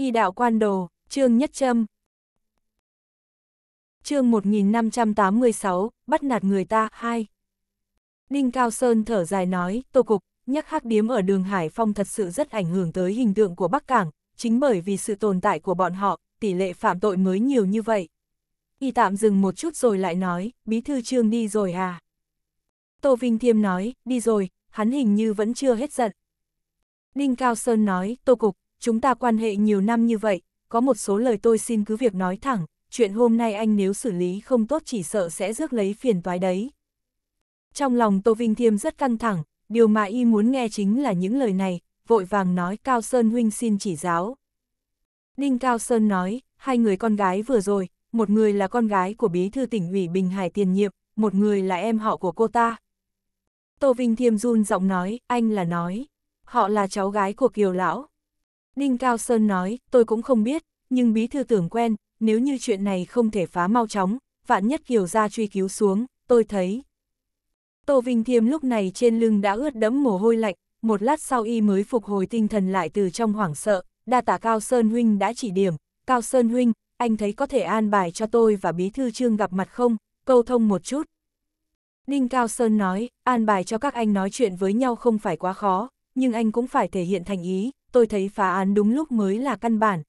Y đạo quan đồ, trương nhất châm. Chương 1586, bắt nạt người ta, 2. Ninh Cao Sơn thở dài nói, Tô Cục, nhắc hắc điếm ở đường Hải Phong thật sự rất ảnh hưởng tới hình tượng của Bắc Cảng, chính bởi vì sự tồn tại của bọn họ, tỷ lệ phạm tội mới nhiều như vậy. Y tạm dừng một chút rồi lại nói, bí thư trương đi rồi à? Tô Vinh Thiêm nói, đi rồi, hắn hình như vẫn chưa hết giận. Ninh Cao Sơn nói, Tô Cục, chúng ta quan hệ nhiều năm như vậy, có một số lời tôi xin cứ việc nói thẳng, chuyện hôm nay anh nếu xử lý không tốt chỉ sợ sẽ rước lấy phiền toái đấy. Trong lòng Tô Vinh Thiêm rất căng thẳng, điều mà y muốn nghe chính là những lời này, vội vàng nói Cao Sơn Huynh xin chỉ giáo. Đinh Cao Sơn nói, hai người con gái vừa rồi, một người là con gái của bí thư tỉnh ủy Bình Hải tiền nhiệm, một người là em họ của cô ta. Tô Vinh Thiêm run giọng nói, anh là nói, họ là cháu gái của Kiều Lão. Đinh Cao Sơn nói, tôi cũng không biết, nhưng bí thư tưởng quen, nếu như chuyện này không thể phá mau chóng, vạn nhất kiều ra truy cứu xuống, tôi thấy. Tô Vinh Thiêm lúc này trên lưng đã ướt đẫm mồ hôi lạnh, một lát sau y mới phục hồi tinh thần lại từ trong hoảng sợ, đa tả Cao Sơn Huynh đã chỉ điểm, Cao Sơn Huynh, anh thấy có thể an bài cho tôi và bí thư trương gặp mặt không, câu thông một chút. Đinh Cao Sơn nói, an bài cho các anh nói chuyện với nhau không phải quá khó, nhưng anh cũng phải thể hiện thành ý, tôi thấy phá án đúng lúc mới là căn bản.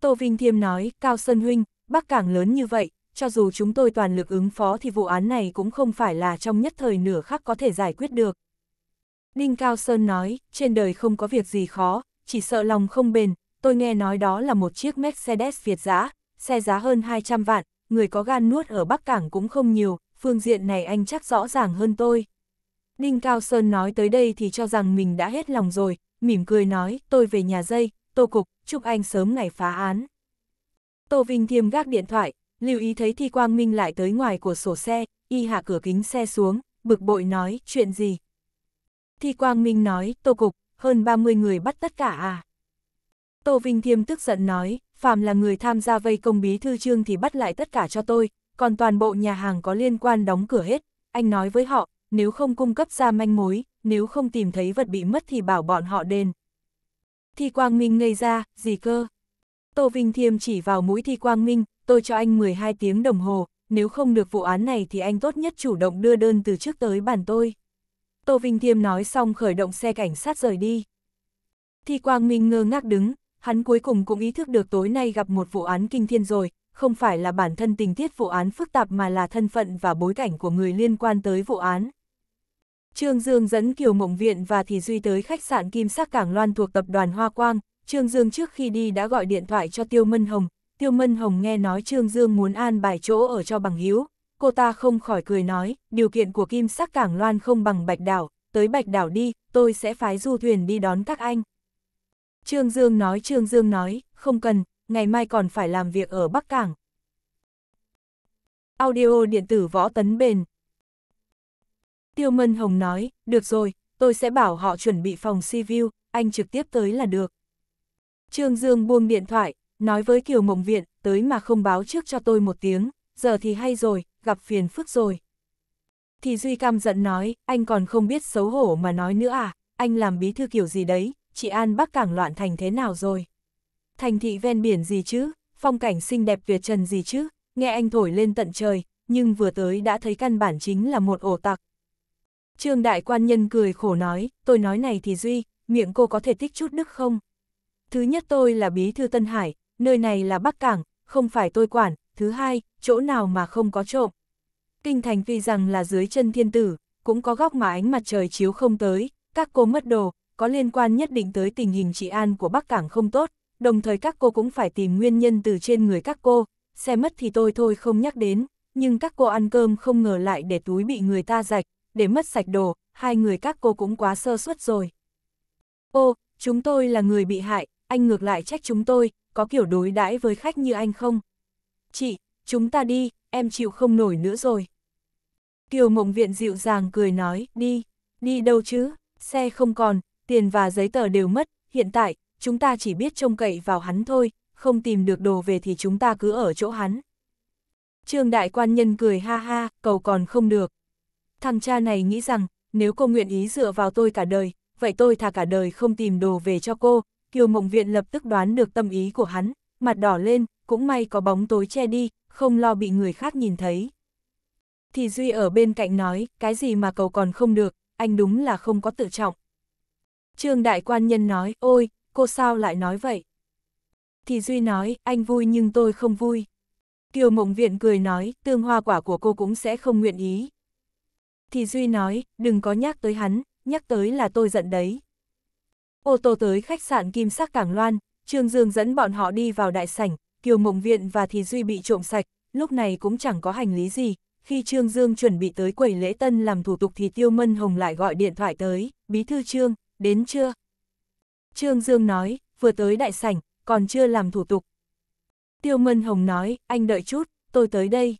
Tô Vinh Thiêm nói, Cao Sơn Huynh, Bắc Cảng lớn như vậy, cho dù chúng tôi toàn lực ứng phó thì vụ án này cũng không phải là trong nhất thời nửa khắc có thể giải quyết được. đinh Cao Sơn nói, trên đời không có việc gì khó, chỉ sợ lòng không bền, tôi nghe nói đó là một chiếc Mercedes Việt giã, xe giá hơn 200 vạn, người có gan nuốt ở Bắc Cảng cũng không nhiều, phương diện này anh chắc rõ ràng hơn tôi. đinh Cao Sơn nói tới đây thì cho rằng mình đã hết lòng rồi, mỉm cười nói, tôi về nhà dây, tô cục, chúc anh sớm ngày phá án. Tô Vinh Thiêm gác điện thoại, lưu ý thấy Thi Quang Minh lại tới ngoài của sổ xe, y hạ cửa kính xe xuống, bực bội nói, chuyện gì? Thi Quang Minh nói, tô cục, hơn 30 người bắt tất cả à? Tô Vinh Thiêm tức giận nói, phạm là người tham gia vây công bí thư trương thì bắt lại tất cả cho tôi, còn toàn bộ nhà hàng có liên quan đóng cửa hết, anh nói với họ, nếu không cung cấp ra manh mối, nếu không tìm thấy vật bị mất thì bảo bọn họ đền. Thi Quang Minh ngây ra, gì cơ? Tô Vinh Thiêm chỉ vào mũi Thi Quang Minh, tôi cho anh 12 tiếng đồng hồ, nếu không được vụ án này thì anh tốt nhất chủ động đưa đơn từ trước tới bản tôi. Tô Vinh Thiêm nói xong khởi động xe cảnh sát rời đi. Thi Quang Minh ngơ ngác đứng, hắn cuối cùng cũng ý thức được tối nay gặp một vụ án kinh thiên rồi, không phải là bản thân tình tiết vụ án phức tạp mà là thân phận và bối cảnh của người liên quan tới vụ án. Trương Dương dẫn Kiều Mộng Viện và Thì Duy tới khách sạn Kim Sắc Cảng Loan thuộc tập đoàn Hoa Quang. Trương Dương trước khi đi đã gọi điện thoại cho Tiêu Mân Hồng. Tiêu Mân Hồng nghe nói Trương Dương muốn an bài chỗ ở cho bằng hiếu. Cô ta không khỏi cười nói, điều kiện của Kim Sắc Cảng Loan không bằng Bạch Đảo. Tới Bạch Đảo đi, tôi sẽ phái du thuyền đi đón các anh. Trương Dương nói Trương Dương nói, không cần, ngày mai còn phải làm việc ở Bắc Cảng. Audio điện tử võ tấn bền Tiêu Mân Hồng nói, được rồi, tôi sẽ bảo họ chuẩn bị phòng sea view, anh trực tiếp tới là được. Trương Dương buông điện thoại, nói với Kiều Mộng Viện, tới mà không báo trước cho tôi một tiếng, giờ thì hay rồi, gặp phiền phức rồi. Thì Duy Cam giận nói, anh còn không biết xấu hổ mà nói nữa à, anh làm bí thư kiểu gì đấy, chị An Bắc Cảng loạn thành thế nào rồi. Thành thị ven biển gì chứ, phong cảnh xinh đẹp tuyệt trần gì chứ, nghe anh thổi lên tận trời, nhưng vừa tới đã thấy căn bản chính là một ổ tặc, Trương đại quan nhân cười khổ nói, tôi nói này thì Duy, miệng cô có thể tích chút đức không? Thứ nhất tôi là bí thư Tân Hải, nơi này là Bắc Cảng, không phải tôi quản, thứ hai, chỗ nào mà không có trộm. Kinh thành vì rằng là dưới chân thiên tử, cũng có góc mà ánh mặt trời chiếu không tới, các cô mất đồ, có liên quan nhất định tới tình hình trị an của Bắc Cảng không tốt, đồng thời các cô cũng phải tìm nguyên nhân từ trên người các cô, xe mất thì tôi thôi không nhắc đến, nhưng các cô ăn cơm không ngờ lại để túi bị người ta rạch, để mất sạch đồ, hai người các cô cũng quá sơ suất rồi. Ô, chúng tôi là người bị hại, anh ngược lại trách chúng tôi, có kiểu đối đãi với khách như anh không? Chị, chúng ta đi, em chịu không nổi nữa rồi. Kiều mộng viện dịu dàng cười nói, đi, đi đâu chứ, xe không còn, tiền và giấy tờ đều mất, hiện tại, chúng ta chỉ biết trông cậy vào hắn thôi, không tìm được đồ về thì chúng ta cứ ở chỗ hắn. Trương đại quan nhân cười ha ha, cầu còn không được. Thằng cha này nghĩ rằng, nếu cô nguyện ý dựa vào tôi cả đời, vậy tôi thà cả đời không tìm đồ về cho cô. Kiều Mộng Viện lập tức đoán được tâm ý của hắn, mặt đỏ lên, cũng may có bóng tối che đi, không lo bị người khác nhìn thấy. Thì Duy ở bên cạnh nói, cái gì mà cầu còn không được, anh đúng là không có tự trọng. Trương Đại Quan Nhân nói, ôi, cô sao lại nói vậy? Thì Duy nói, anh vui nhưng tôi không vui. Kiều Mộng Viện cười nói, tương hoa quả của cô cũng sẽ không nguyện ý. Thì Duy nói, đừng có nhắc tới hắn, nhắc tới là tôi giận đấy. Ô tô tới khách sạn Kim Sắc Cảng Loan, Trương Dương dẫn bọn họ đi vào đại sảnh, Kiều Mộng Viện và Thì Duy bị trộm sạch, lúc này cũng chẳng có hành lý gì. Khi Trương Dương chuẩn bị tới quầy lễ tân làm thủ tục thì Tiêu Mân Hồng lại gọi điện thoại tới, Bí Thư Trương, đến chưa? Trương Dương nói, vừa tới đại sảnh, còn chưa làm thủ tục. Tiêu Mân Hồng nói, anh đợi chút, tôi tới đây.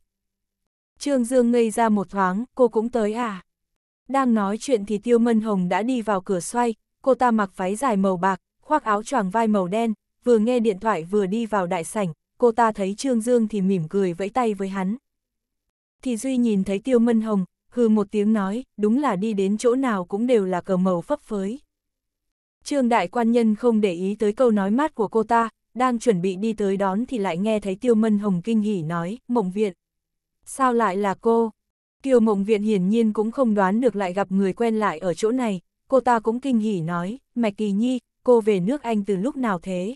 Trương Dương ngây ra một thoáng, cô cũng tới à? Đang nói chuyện thì Tiêu Mân Hồng đã đi vào cửa xoay, cô ta mặc váy dài màu bạc, khoác áo choàng vai màu đen, vừa nghe điện thoại vừa đi vào đại sảnh, cô ta thấy Trương Dương thì mỉm cười vẫy tay với hắn. Thì Duy nhìn thấy Tiêu Mân Hồng, hừ một tiếng nói, đúng là đi đến chỗ nào cũng đều là cờ màu phấp phới. Trương Đại Quan Nhân không để ý tới câu nói mát của cô ta, đang chuẩn bị đi tới đón thì lại nghe thấy Tiêu Mân Hồng kinh hỉ nói, mộng viện. Sao lại là cô? Kiều Mộng Viện hiển nhiên cũng không đoán được lại gặp người quen lại ở chỗ này, cô ta cũng kinh hỉ nói, Mạch Kỳ Nhi, cô về nước Anh từ lúc nào thế?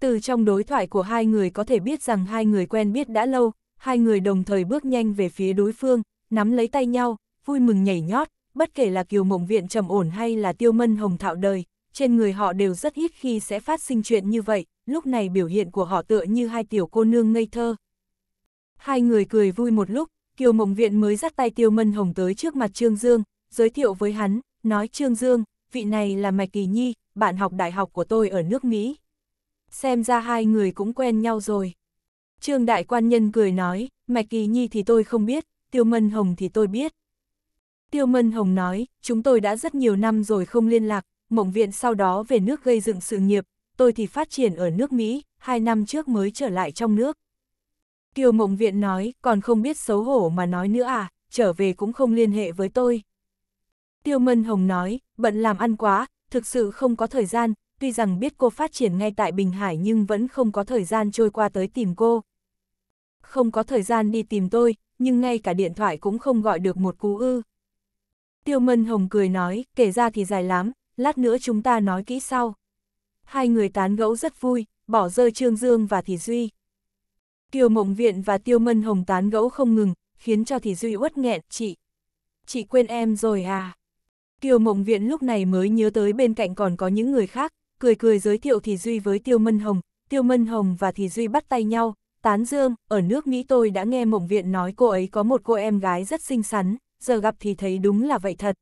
Từ trong đối thoại của hai người có thể biết rằng hai người quen biết đã lâu, hai người đồng thời bước nhanh về phía đối phương, nắm lấy tay nhau, vui mừng nhảy nhót, bất kể là Kiều Mộng Viện trầm ổn hay là Tiêu Mân Hồng thạo đời, trên người họ đều rất ít khi sẽ phát sinh chuyện như vậy, lúc này biểu hiện của họ tựa như hai tiểu cô nương ngây thơ, Hai người cười vui một lúc, Kiều Mộng Viện mới dắt tay Tiêu Mân Hồng tới trước mặt Trương Dương, giới thiệu với hắn, nói Trương Dương, vị này là Mạch Kỳ Nhi, bạn học đại học của tôi ở nước Mỹ. Xem ra hai người cũng quen nhau rồi. Trương Đại Quan Nhân cười nói, Mạch Kỳ Nhi thì tôi không biết, Tiêu Mân Hồng thì tôi biết. Tiêu Mân Hồng nói, chúng tôi đã rất nhiều năm rồi không liên lạc, Mộng Viện sau đó về nước gây dựng sự nghiệp, tôi thì phát triển ở nước Mỹ, hai năm trước mới trở lại trong nước. Kiều Mộng Viện nói, còn không biết xấu hổ mà nói nữa à, trở về cũng không liên hệ với tôi. Tiêu Mân Hồng nói, bận làm ăn quá, thực sự không có thời gian, tuy rằng biết cô phát triển ngay tại Bình Hải nhưng vẫn không có thời gian trôi qua tới tìm cô. Không có thời gian đi tìm tôi, nhưng ngay cả điện thoại cũng không gọi được một cú ư. Tiêu Mân Hồng cười nói, kể ra thì dài lắm, lát nữa chúng ta nói kỹ sau. Hai người tán gẫu rất vui, bỏ rơi Trương Dương và Thì Duy. Kiều Mộng Viện và Tiêu Mân Hồng tán gẫu không ngừng, khiến cho Thị Duy uất nghẹn, chị. Chị quên em rồi à? Kiều Mộng Viện lúc này mới nhớ tới bên cạnh còn có những người khác, cười cười giới thiệu Thị Duy với Tiêu Mân Hồng, Tiêu Mân Hồng và Thị Duy bắt tay nhau, tán dương, ở nước Mỹ tôi đã nghe Mộng Viện nói cô ấy có một cô em gái rất xinh xắn, giờ gặp thì thấy đúng là vậy thật.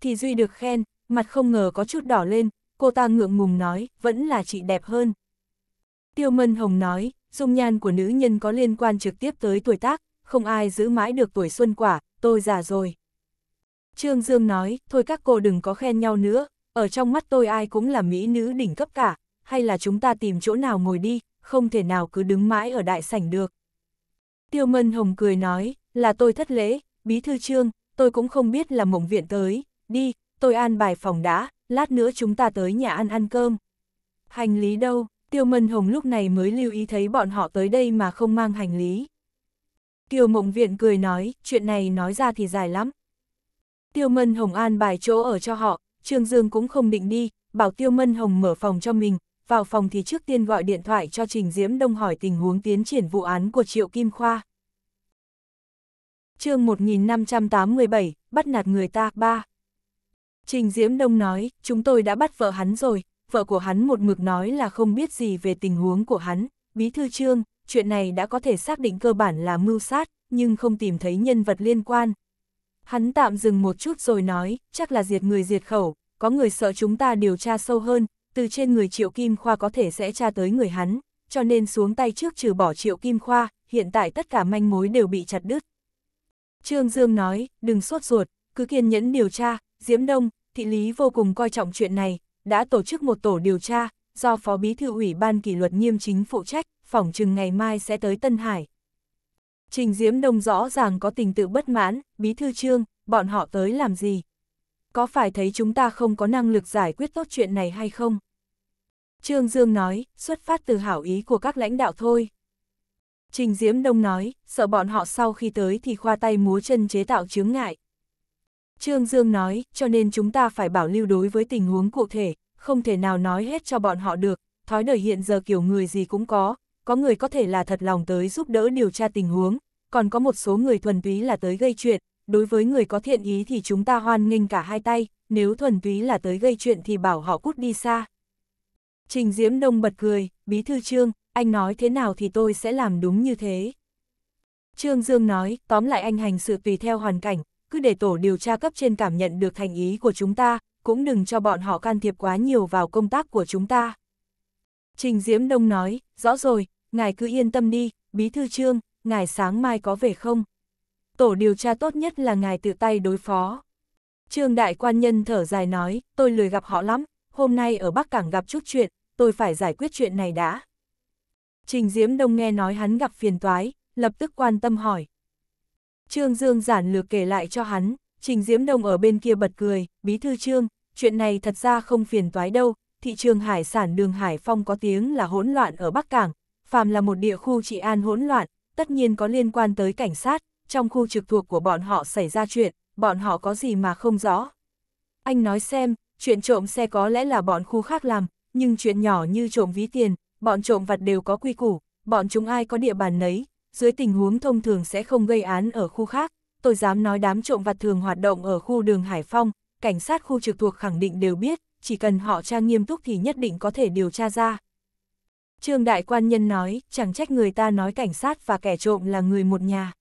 Thị Duy được khen, mặt không ngờ có chút đỏ lên, cô ta ngượng ngùng nói, vẫn là chị đẹp hơn. Tiêu Mân Hồng nói, dung nhan của nữ nhân có liên quan trực tiếp tới tuổi tác, không ai giữ mãi được tuổi xuân quả, tôi già rồi. Trương Dương nói, thôi các cô đừng có khen nhau nữa, ở trong mắt tôi ai cũng là mỹ nữ đỉnh cấp cả, hay là chúng ta tìm chỗ nào ngồi đi, không thể nào cứ đứng mãi ở đại sảnh được. Tiêu Mân Hồng cười nói, là tôi thất lễ, bí thư trương, tôi cũng không biết là mộng viện tới, đi, tôi an bài phòng đã, lát nữa chúng ta tới nhà ăn ăn cơm. Hành lý đâu? Tiêu Mân Hồng lúc này mới lưu ý thấy bọn họ tới đây mà không mang hành lý. Kiều Mộng Viện cười nói, chuyện này nói ra thì dài lắm. Tiêu Mân Hồng an bài chỗ ở cho họ, Trương Dương cũng không định đi, bảo Tiêu Mân Hồng mở phòng cho mình, vào phòng thì trước tiên gọi điện thoại cho Trình Diễm Đông hỏi tình huống tiến triển vụ án của Triệu Kim Khoa. chương 1587, bắt nạt người ta, ba Trình Diễm Đông nói, chúng tôi đã bắt vợ hắn rồi, vợ của hắn một mực nói là không biết gì về tình huống của hắn, bí thư trương, chuyện này đã có thể xác định cơ bản là mưu sát, nhưng không tìm thấy nhân vật liên quan. Hắn tạm dừng một chút rồi nói, chắc là diệt người diệt khẩu, có người sợ chúng ta điều tra sâu hơn, từ trên người Triệu Kim Khoa có thể sẽ tra tới người hắn, cho nên xuống tay trước trừ bỏ Triệu Kim Khoa, hiện tại tất cả manh mối đều bị chặt đứt. Trương Dương nói, đừng sốt ruột, cứ kiên nhẫn điều tra, Diễm Đông, thị lý vô cùng coi trọng chuyện này, đã tổ chức một tổ điều tra, do Phó Bí Thư ủy ban kỷ luật nghiêm chính phụ trách, phỏng chừng ngày mai sẽ tới Tân Hải. Trình Diễm Đông rõ ràng có tình tự bất mãn, Bí Thư Trương, bọn họ tới làm gì? Có phải thấy chúng ta không có năng lực giải quyết tốt chuyện này hay không? Trương Dương nói, xuất phát từ hảo ý của các lãnh đạo thôi. Trình Diễm Đông nói, sợ bọn họ sau khi tới thì khoa tay múa chân chế tạo chướng ngại. Trương Dương nói, cho nên chúng ta phải bảo lưu đối với tình huống cụ thể, không thể nào nói hết cho bọn họ được, thói đời hiện giờ kiểu người gì cũng có, có người có thể là thật lòng tới giúp đỡ điều tra tình huống, còn có một số người thuần túy là tới gây chuyện, đối với người có thiện ý thì chúng ta hoan nghênh cả hai tay, nếu thuần túy là tới gây chuyện thì bảo họ cút đi xa. Trình Diễm Đông bật cười, bí thư Trương, anh nói thế nào thì tôi sẽ làm đúng như thế. Trương Dương nói, tóm lại anh hành sự tùy theo hoàn cảnh, cứ để tổ điều tra cấp trên cảm nhận được thành ý của chúng ta, cũng đừng cho bọn họ can thiệp quá nhiều vào công tác của chúng ta. Trình Diễm Đông nói, rõ rồi, ngài cứ yên tâm đi, bí thư trương, ngài sáng mai có về không? Tổ điều tra tốt nhất là ngài tự tay đối phó. Trương Đại Quan Nhân thở dài nói, tôi lười gặp họ lắm, hôm nay ở Bắc Cảng gặp chút chuyện, tôi phải giải quyết chuyện này đã. Trình Diễm Đông nghe nói hắn gặp phiền toái, lập tức quan tâm hỏi, Trương Dương giản lược kể lại cho hắn, Trình Diễm Đông ở bên kia bật cười, bí thư Trương, chuyện này thật ra không phiền toái đâu, thị trường hải sản đường Hải Phong có tiếng là hỗn loạn ở Bắc Cảng, phàm là một địa khu trị an hỗn loạn, tất nhiên có liên quan tới cảnh sát, trong khu trực thuộc của bọn họ xảy ra chuyện, bọn họ có gì mà không rõ. Anh nói xem, chuyện trộm xe có lẽ là bọn khu khác làm, nhưng chuyện nhỏ như trộm ví tiền, bọn trộm vặt đều có quy củ, bọn chúng ai có địa bàn nấy, dưới tình huống thông thường sẽ không gây án ở khu khác, tôi dám nói đám trộm vặt thường hoạt động ở khu đường Hải Phong, cảnh sát khu trực thuộc khẳng định đều biết, chỉ cần họ trang nghiêm túc thì nhất định có thể điều tra ra. Trương Đại Quan Nhân nói, chẳng trách người ta nói cảnh sát và kẻ trộm là người một nhà.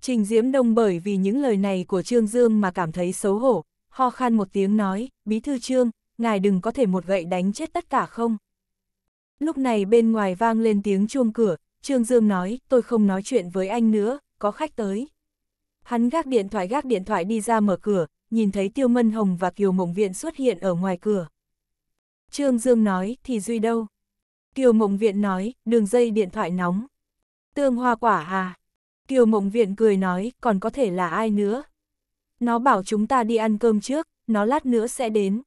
Trình Diễm Đông bởi vì những lời này của Trương Dương mà cảm thấy xấu hổ, ho khan một tiếng nói, Bí Thư Trương, ngài đừng có thể một gậy đánh chết tất cả không. Lúc này bên ngoài vang lên tiếng chuông cửa, Trương Dương nói, tôi không nói chuyện với anh nữa, có khách tới. Hắn gác điện thoại gác điện thoại đi ra mở cửa, nhìn thấy Tiêu Mân Hồng và Kiều Mộng Viện xuất hiện ở ngoài cửa. Trương Dương nói, thì Duy đâu? Kiều Mộng Viện nói, đường dây điện thoại nóng. Tương hoa quả à? Kiều Mộng Viện cười nói, còn có thể là ai nữa? Nó bảo chúng ta đi ăn cơm trước, nó lát nữa sẽ đến.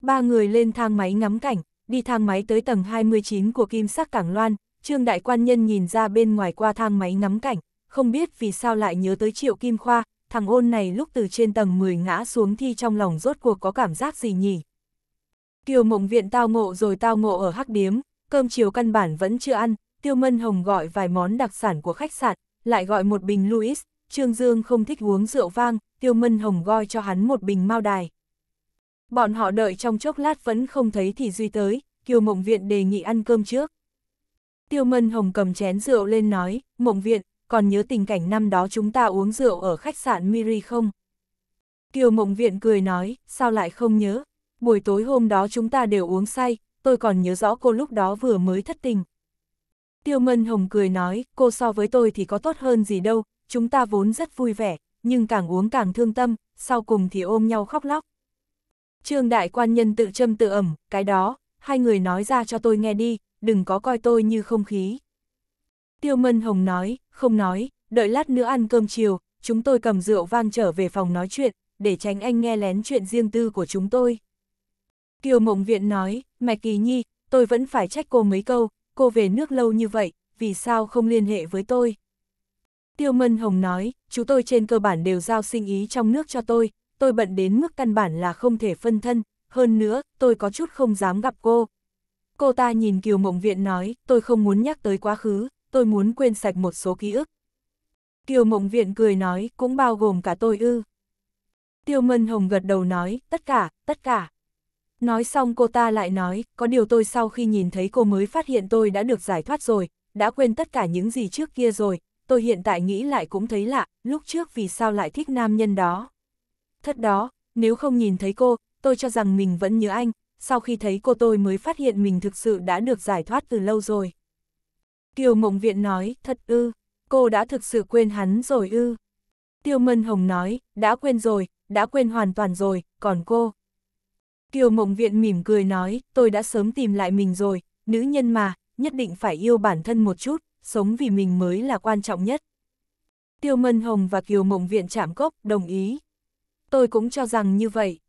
Ba người lên thang máy ngắm cảnh, đi thang máy tới tầng 29 của Kim Sắc Cảng Loan, Trương Đại Quan Nhân nhìn ra bên ngoài qua thang máy ngắm cảnh, không biết vì sao lại nhớ tới Triệu Kim Khoa, thằng ôn này lúc từ trên tầng 10 ngã xuống thi trong lòng rốt cuộc có cảm giác gì nhỉ? Kiều mộng viện tao ngộ rồi tao ngộ ở hắc điếm, cơm chiều căn bản vẫn chưa ăn, Tiêu Mân Hồng gọi vài món đặc sản của khách sạn, lại gọi một bình Louis, Trương Dương không thích uống rượu vang, Tiêu Mân Hồng gọi cho hắn một bình mao đài. Bọn họ đợi trong chốc lát vẫn không thấy thì Duy tới, Kiều Mộng Viện đề nghị ăn cơm trước. Tiêu Mân Hồng cầm chén rượu lên nói, mộng viện, còn nhớ tình cảnh năm đó chúng ta uống rượu ở khách sạn Miri không? Kiều mộng viện cười nói, sao lại không nhớ? Buổi tối hôm đó chúng ta đều uống say, tôi còn nhớ rõ cô lúc đó vừa mới thất tình. Tiêu Mân Hồng cười nói, cô so với tôi thì có tốt hơn gì đâu, chúng ta vốn rất vui vẻ, nhưng càng uống càng thương tâm, sau cùng thì ôm nhau khóc lóc. Trương Đại Quan Nhân tự châm tự ẩm, cái đó, hai người nói ra cho tôi nghe đi, đừng có coi tôi như không khí. Tiêu Mân Hồng nói, không nói, đợi lát nữa ăn cơm chiều, chúng tôi cầm rượu vang trở về phòng nói chuyện, để tránh anh nghe lén chuyện riêng tư của chúng tôi. Kiều Mộng Viện nói, Mẹ Kỳ Nhi, tôi vẫn phải trách cô mấy câu, cô về nước lâu như vậy, vì sao không liên hệ với tôi? Tiêu Mân Hồng nói, chú tôi trên cơ bản đều giao sinh ý trong nước cho tôi, tôi bận đến mức căn bản là không thể phân thân, hơn nữa, tôi có chút không dám gặp cô, Cô ta nhìn Kiều Mộng Viện nói, tôi không muốn nhắc tới quá khứ, tôi muốn quên sạch một số ký ức. Kiều Mộng Viện cười nói, cũng bao gồm cả tôi ư. Tiêu Mân Hồng gật đầu nói, tất cả, tất cả. Nói xong cô ta lại nói, có điều tôi sau khi nhìn thấy cô mới phát hiện tôi đã được giải thoát rồi, đã quên tất cả những gì trước kia rồi, tôi hiện tại nghĩ lại cũng thấy lạ, lúc trước vì sao lại thích nam nhân đó. Thật đó, nếu không nhìn thấy cô, tôi cho rằng mình vẫn nhớ anh, sau khi thấy cô tôi mới phát hiện mình thực sự đã được giải thoát từ lâu rồi. Kiều Mộng Viện nói, thật ư, cô đã thực sự quên hắn rồi ư. Tiêu Mân Hồng nói, đã quên rồi, đã quên hoàn toàn rồi, còn cô. Kiều Mộng Viện mỉm cười nói, tôi đã sớm tìm lại mình rồi, nữ nhân mà, nhất định phải yêu bản thân một chút, sống vì mình mới là quan trọng nhất. Tiêu Mân Hồng và Kiều Mộng Viện chạm cốc, đồng ý. Tôi cũng cho rằng như vậy.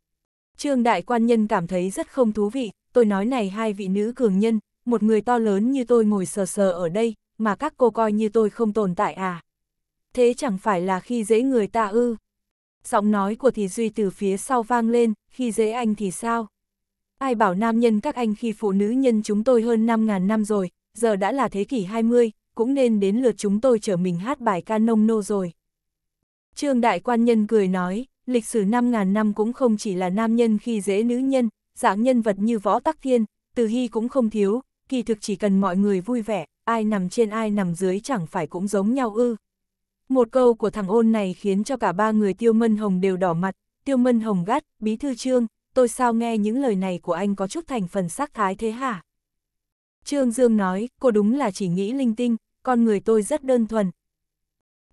Trương đại quan nhân cảm thấy rất không thú vị, tôi nói này hai vị nữ cường nhân, một người to lớn như tôi ngồi sờ sờ ở đây, mà các cô coi như tôi không tồn tại à. Thế chẳng phải là khi dễ người ta ư. Giọng nói của thì Duy từ phía sau vang lên, khi dễ anh thì sao? Ai bảo nam nhân các anh khi phụ nữ nhân chúng tôi hơn 5.000 năm rồi, giờ đã là thế kỷ 20, cũng nên đến lượt chúng tôi trở mình hát bài ca nông nô rồi. Trương Đại Quan Nhân cười nói, lịch sử 5.000 năm cũng không chỉ là nam nhân khi dễ nữ nhân, dạng nhân vật như võ tắc thiên, từ hy cũng không thiếu, kỳ thực chỉ cần mọi người vui vẻ, ai nằm trên ai nằm dưới chẳng phải cũng giống nhau ư. Một câu của thằng ôn này khiến cho cả ba người tiêu mân hồng đều đỏ mặt, tiêu mân hồng gắt, bí thư trương, tôi sao nghe những lời này của anh có chút thành phần sắc thái thế hả? Trương Dương nói, cô đúng là chỉ nghĩ linh tinh, con người tôi rất đơn thuần,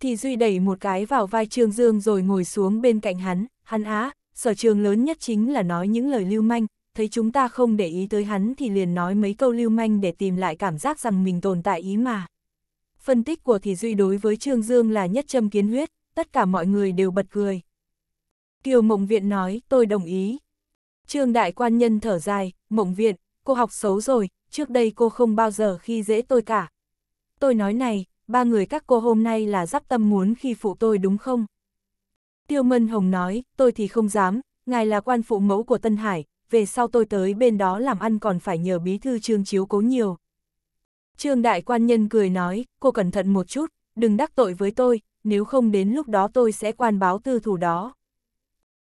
thì Duy đẩy một cái vào vai Trương Dương rồi ngồi xuống bên cạnh hắn, hắn á, sở trường lớn nhất chính là nói những lời lưu manh, thấy chúng ta không để ý tới hắn thì liền nói mấy câu lưu manh để tìm lại cảm giác rằng mình tồn tại ý mà. Phân tích của Thì Duy đối với Trương Dương là nhất châm kiến huyết, tất cả mọi người đều bật cười. Kiều Mộng Viện nói, tôi đồng ý. Trương Đại Quan Nhân thở dài, Mộng Viện, cô học xấu rồi, trước đây cô không bao giờ khi dễ tôi cả. Tôi nói này, ba người các cô hôm nay là giáp tâm muốn khi phụ tôi đúng không? Tiêu Mân Hồng nói, tôi thì không dám, ngài là quan phụ mẫu của Tân Hải, về sau tôi tới bên đó làm ăn còn phải nhờ bí thư trương chiếu cố nhiều. Trương đại quan nhân cười nói, cô cẩn thận một chút, đừng đắc tội với tôi, nếu không đến lúc đó tôi sẽ quan báo tư thủ đó.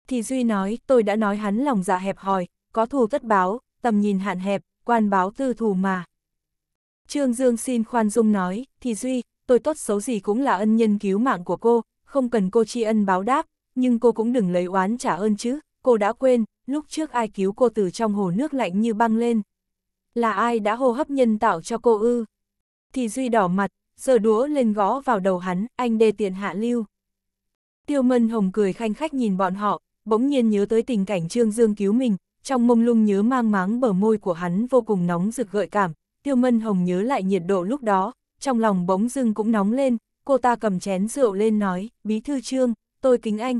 Thì Duy nói, tôi đã nói hắn lòng dạ hẹp hòi, có thù tất báo, tầm nhìn hạn hẹp, quan báo tư thủ mà, Trương Dương xin khoan dung nói, thì Duy, tôi tốt xấu gì cũng là ân nhân cứu mạng của cô, không cần cô tri ân báo đáp, nhưng cô cũng đừng lấy oán trả ơn chứ, cô đã quên, lúc trước ai cứu cô từ trong hồ nước lạnh như băng lên. Là ai đã hô hấp nhân tạo cho cô ư? Thì Duy đỏ mặt, giờ đũa lên gõ vào đầu hắn, anh đê tiện hạ lưu. Tiêu Mân Hồng cười khanh khách nhìn bọn họ, bỗng nhiên nhớ tới tình cảnh Trương Dương cứu mình, trong mông lung nhớ mang máng bờ môi của hắn vô cùng nóng rực gợi cảm, Tiêu Mân Hồng nhớ lại nhiệt độ lúc đó, trong lòng bỗng dưng cũng nóng lên, cô ta cầm chén rượu lên nói, bí thư trương, tôi kính anh.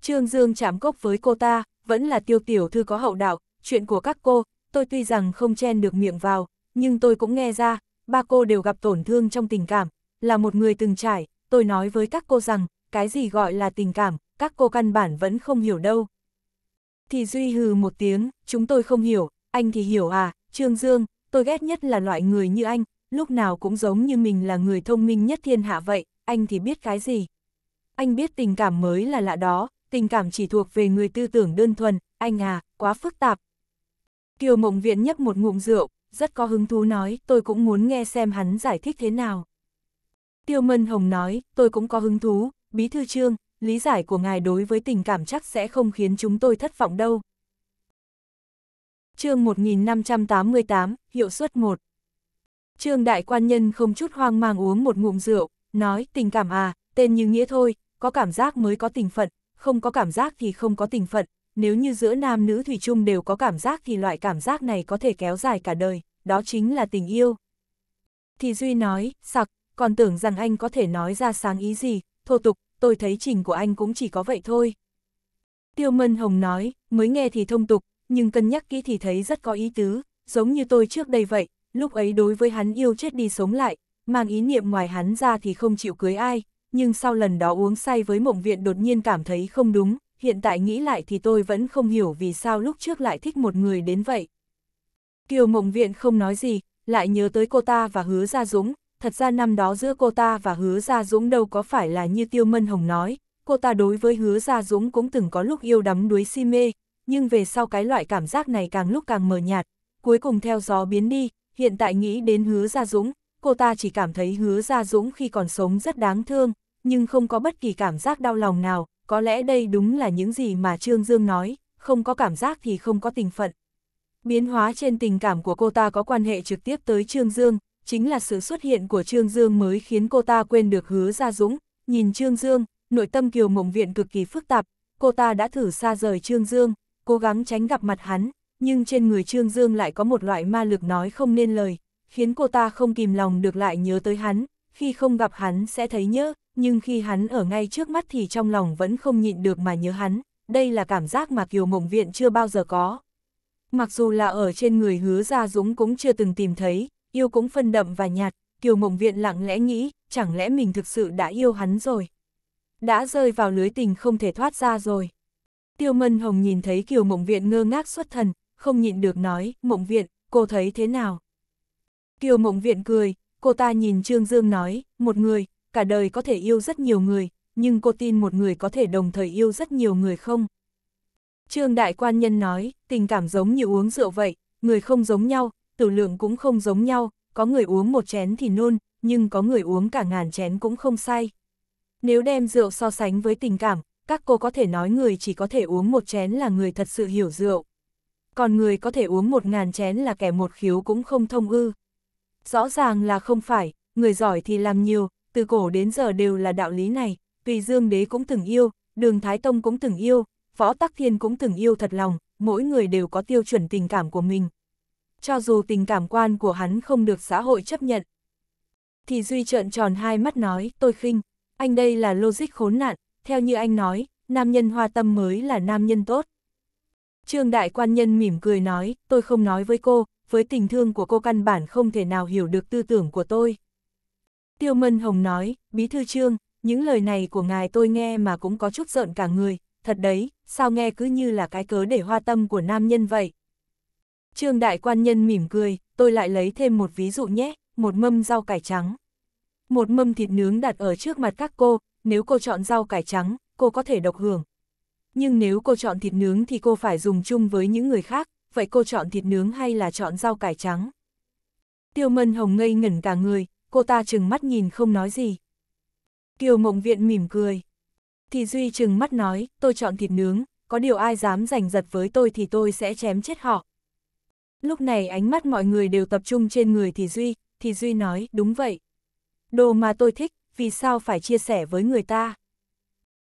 Trương Dương chạm cốc với cô ta, vẫn là tiêu tiểu thư có hậu đạo, chuyện của các cô, tôi tuy rằng không chen được miệng vào, nhưng tôi cũng nghe ra, ba cô đều gặp tổn thương trong tình cảm, là một người từng trải, tôi nói với các cô rằng, cái gì gọi là tình cảm, các cô căn bản vẫn không hiểu đâu. Thì Duy hừ một tiếng, chúng tôi không hiểu, anh thì hiểu à, Trương Dương, tôi ghét nhất là loại người như anh, lúc nào cũng giống như mình là người thông minh nhất thiên hạ vậy, anh thì biết cái gì. Anh biết tình cảm mới là lạ đó, tình cảm chỉ thuộc về người tư tưởng đơn thuần, anh à, quá phức tạp. Kiều Mộng Viện nhấp một ngụm rượu, rất có hứng thú nói, tôi cũng muốn nghe xem hắn giải thích thế nào. Tiêu Mân Hồng nói, tôi cũng có hứng thú, bí thư trương, lý giải của ngài đối với tình cảm chắc sẽ không khiến chúng tôi thất vọng đâu chương 1588, hiệu suất 1. Trương đại quan nhân không chút hoang mang uống một ngụm rượu, nói tình cảm à, tên như nghĩa thôi, có cảm giác mới có tình phận, không có cảm giác thì không có tình phận, nếu như giữa nam nữ thủy chung đều có cảm giác thì loại cảm giác này có thể kéo dài cả đời, đó chính là tình yêu. Thì Duy nói, sặc, còn tưởng rằng anh có thể nói ra sáng ý gì, thô tục, tôi thấy trình của anh cũng chỉ có vậy thôi. Tiêu Mân Hồng nói, mới nghe thì thông tục, nhưng cân nhắc kỹ thì thấy rất có ý tứ, giống như tôi trước đây vậy, lúc ấy đối với hắn yêu chết đi sống lại, mang ý niệm ngoài hắn ra thì không chịu cưới ai, nhưng sau lần đó uống say với mộng viện đột nhiên cảm thấy không đúng, hiện tại nghĩ lại thì tôi vẫn không hiểu vì sao lúc trước lại thích một người đến vậy. Kiều mộng viện không nói gì, lại nhớ tới cô ta và hứa Gia Dũng, thật ra năm đó giữa cô ta và hứa Gia Dũng đâu có phải là như Tiêu Mân Hồng nói, cô ta đối với hứa Gia Dũng cũng từng có lúc yêu đắm đuối si mê, nhưng về sau cái loại cảm giác này càng lúc càng mờ nhạt, cuối cùng theo gió biến đi, hiện tại nghĩ đến hứa Gia Dũng, cô ta chỉ cảm thấy hứa Gia Dũng khi còn sống rất đáng thương, nhưng không có bất kỳ cảm giác đau lòng nào, có lẽ đây đúng là những gì mà Trương Dương nói, không có cảm giác thì không có tình phận. Biến hóa trên tình cảm của cô ta có quan hệ trực tiếp tới Trương Dương, chính là sự xuất hiện của Trương Dương mới khiến cô ta quên được hứa Gia Dũng, nhìn Trương Dương, nội tâm kiều mộng viện cực kỳ phức tạp, cô ta đã thử xa rời Trương Dương, cố gắng tránh gặp mặt hắn, nhưng trên người Trương Dương lại có một loại ma lực nói không nên lời, khiến cô ta không kìm lòng được lại nhớ tới hắn, khi không gặp hắn sẽ thấy nhớ, nhưng khi hắn ở ngay trước mắt thì trong lòng vẫn không nhịn được mà nhớ hắn, đây là cảm giác mà Kiều Mộng Viện chưa bao giờ có. Mặc dù là ở trên người hứa Gia Dũng cũng chưa từng tìm thấy, yêu cũng phân đậm và nhạt, Kiều Mộng Viện lặng lẽ nghĩ, chẳng lẽ mình thực sự đã yêu hắn rồi. Đã rơi vào lưới tình không thể thoát ra rồi. Tiêu Mân Hồng nhìn thấy Kiều Mộng Viện ngơ ngác xuất thần, không nhịn được nói, Mộng Viện, cô thấy thế nào? Kiều Mộng Viện cười, cô ta nhìn Trương Dương nói, một người, cả đời có thể yêu rất nhiều người, nhưng cô tin một người có thể đồng thời yêu rất nhiều người không? Trương Đại Quan Nhân nói, tình cảm giống như uống rượu vậy, người không giống nhau, tử lượng cũng không giống nhau, có người uống một chén thì nôn, nhưng có người uống cả ngàn chén cũng không sai. Nếu đem rượu so sánh với tình cảm, các cô có thể nói người chỉ có thể uống một chén là người thật sự hiểu rượu. Còn người có thể uống một ngàn chén là kẻ một khiếu cũng không thông ư. Rõ ràng là không phải, người giỏi thì làm nhiều, từ cổ đến giờ đều là đạo lý này, tùy dương đế cũng từng yêu, đường Thái Tông cũng từng yêu, võ tắc thiên cũng từng yêu thật lòng, mỗi người đều có tiêu chuẩn tình cảm của mình. Cho dù tình cảm quan của hắn không được xã hội chấp nhận. Thì Duy trợn tròn hai mắt nói, tôi khinh, anh đây là logic khốn nạn, theo như anh nói, nam nhân hoa tâm mới là nam nhân tốt. Trương đại quan nhân mỉm cười nói, tôi không nói với cô, với tình thương của cô căn bản không thể nào hiểu được tư tưởng của tôi. Tiêu Mân Hồng nói, bí thư trương, những lời này của ngài tôi nghe mà cũng có chút giận cả người, thật đấy, sao nghe cứ như là cái cớ để hoa tâm của nam nhân vậy. Trương đại quan nhân mỉm cười, tôi lại lấy thêm một ví dụ nhé, một mâm rau cải trắng. Một mâm thịt nướng đặt ở trước mặt các cô, nếu cô chọn rau cải trắng, cô có thể độc hưởng. Nhưng nếu cô chọn thịt nướng thì cô phải dùng chung với những người khác, vậy cô chọn thịt nướng hay là chọn rau cải trắng? Tiêu Mân Hồng ngây ngẩn cả người, cô ta trừng mắt nhìn không nói gì. Kiều Mộng Viện mỉm cười. Thì Duy trừng mắt nói, tôi chọn thịt nướng, có điều ai dám giành giật với tôi thì tôi sẽ chém chết họ. Lúc này ánh mắt mọi người đều tập trung trên người Thì Duy, Thì Duy nói, đúng vậy. Đồ mà tôi thích, vì sao phải chia sẻ với người ta?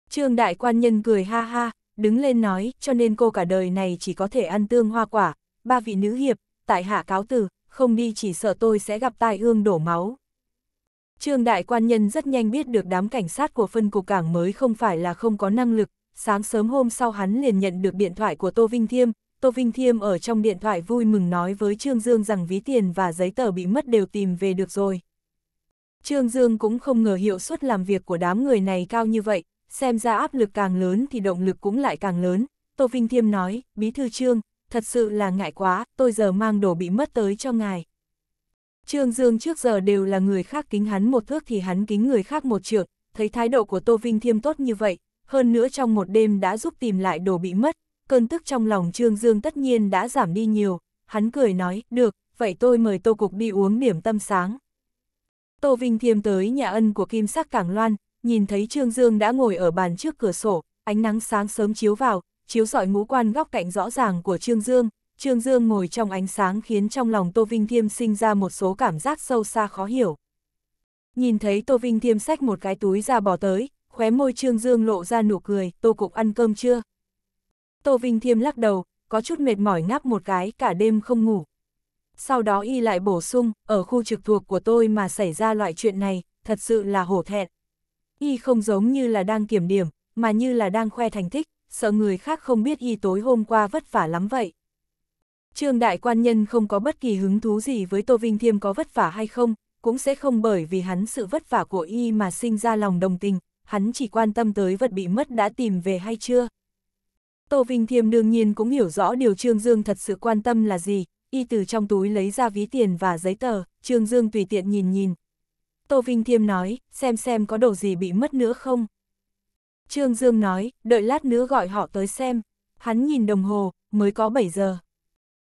Trương đại quan nhân cười ha ha, đứng lên nói, cho nên cô cả đời này chỉ có thể ăn tương hoa quả, ba vị nữ hiệp, tại hạ cáo từ, không đi chỉ sợ tôi sẽ gặp tai ương đổ máu. Trương đại quan nhân rất nhanh biết được đám cảnh sát của phân cục cảng mới không phải là không có năng lực, sáng sớm hôm sau hắn liền nhận được điện thoại của Tô Vinh Thiêm, Tô Vinh Thiêm ở trong điện thoại vui mừng nói với Trương Dương rằng ví tiền và giấy tờ bị mất đều tìm về được rồi. Trương Dương cũng không ngờ hiệu suất làm việc của đám người này cao như vậy, xem ra áp lực càng lớn thì động lực cũng lại càng lớn. Tô Vinh Thiêm nói, Bí Thư Trương, thật sự là ngại quá, tôi giờ mang đồ bị mất tới cho ngài. Trương Dương trước giờ đều là người khác kính hắn một thước thì hắn kính người khác một trượng, thấy thái độ của Tô Vinh Thiêm tốt như vậy, hơn nữa trong một đêm đã giúp tìm lại đồ bị mất, cơn tức trong lòng Trương Dương tất nhiên đã giảm đi nhiều, hắn cười nói, được, vậy tôi mời Tô Cục đi uống điểm tâm sáng. Tô Vinh Thiêm tới nhà ân của kim sắc Cảng Loan, nhìn thấy Trương Dương đã ngồi ở bàn trước cửa sổ, ánh nắng sáng sớm chiếu vào, chiếu rọi ngũ quan góc cạnh rõ ràng của Trương Dương. Trương Dương ngồi trong ánh sáng khiến trong lòng Tô Vinh Thiêm sinh ra một số cảm giác sâu xa khó hiểu. Nhìn thấy Tô Vinh Thiêm xách một cái túi ra bỏ tới, khóe môi Trương Dương lộ ra nụ cười, Tô Cục ăn cơm chưa? Tô Vinh Thiêm lắc đầu, có chút mệt mỏi ngáp một cái cả đêm không ngủ, sau đó y lại bổ sung, ở khu trực thuộc của tôi mà xảy ra loại chuyện này, thật sự là hổ thẹn. Y không giống như là đang kiểm điểm, mà như là đang khoe thành tích, sợ người khác không biết y tối hôm qua vất vả lắm vậy. Trương Đại Quan Nhân không có bất kỳ hứng thú gì với Tô Vinh Thiêm có vất vả hay không, cũng sẽ không bởi vì hắn sự vất vả của y mà sinh ra lòng đồng tình, hắn chỉ quan tâm tới vật bị mất đã tìm về hay chưa. Tô Vinh Thiêm đương nhiên cũng hiểu rõ điều Trương Dương thật sự quan tâm là gì, y từ trong túi lấy ra ví tiền và giấy tờ, Trương Dương tùy tiện nhìn nhìn. Tô Vinh Thiêm nói, xem xem có đồ gì bị mất nữa không. Trương Dương nói, đợi lát nữa gọi họ tới xem. Hắn nhìn đồng hồ, mới có 7 giờ.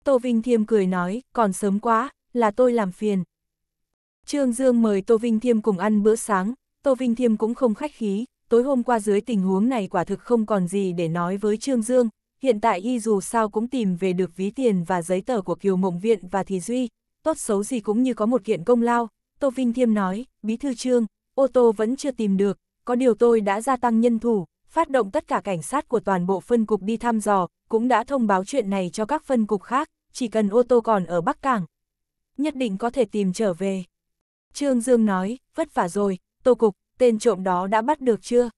Tô Vinh Thiêm cười nói, còn sớm quá, là tôi làm phiền. Trương Dương mời Tô Vinh Thiêm cùng ăn bữa sáng, Tô Vinh Thiêm cũng không khách khí, tối hôm qua dưới tình huống này quả thực không còn gì để nói với Trương Dương, hiện tại y dù sao cũng tìm về được ví tiền và giấy tờ của Kiều Mộng Viện và Thì Duy, tốt xấu gì cũng như có một kiện công lao. Tô Vinh Thiêm nói, bí thư trương, ô tô vẫn chưa tìm được, có điều tôi đã gia tăng nhân thủ, phát động tất cả cảnh sát của toàn bộ phân cục đi thăm dò, cũng đã thông báo chuyện này cho các phân cục khác, chỉ cần ô tô còn ở Bắc Cảng. Nhất định có thể tìm trở về. Trương Dương nói, vất vả rồi, tô cục, tên trộm đó đã bắt được chưa?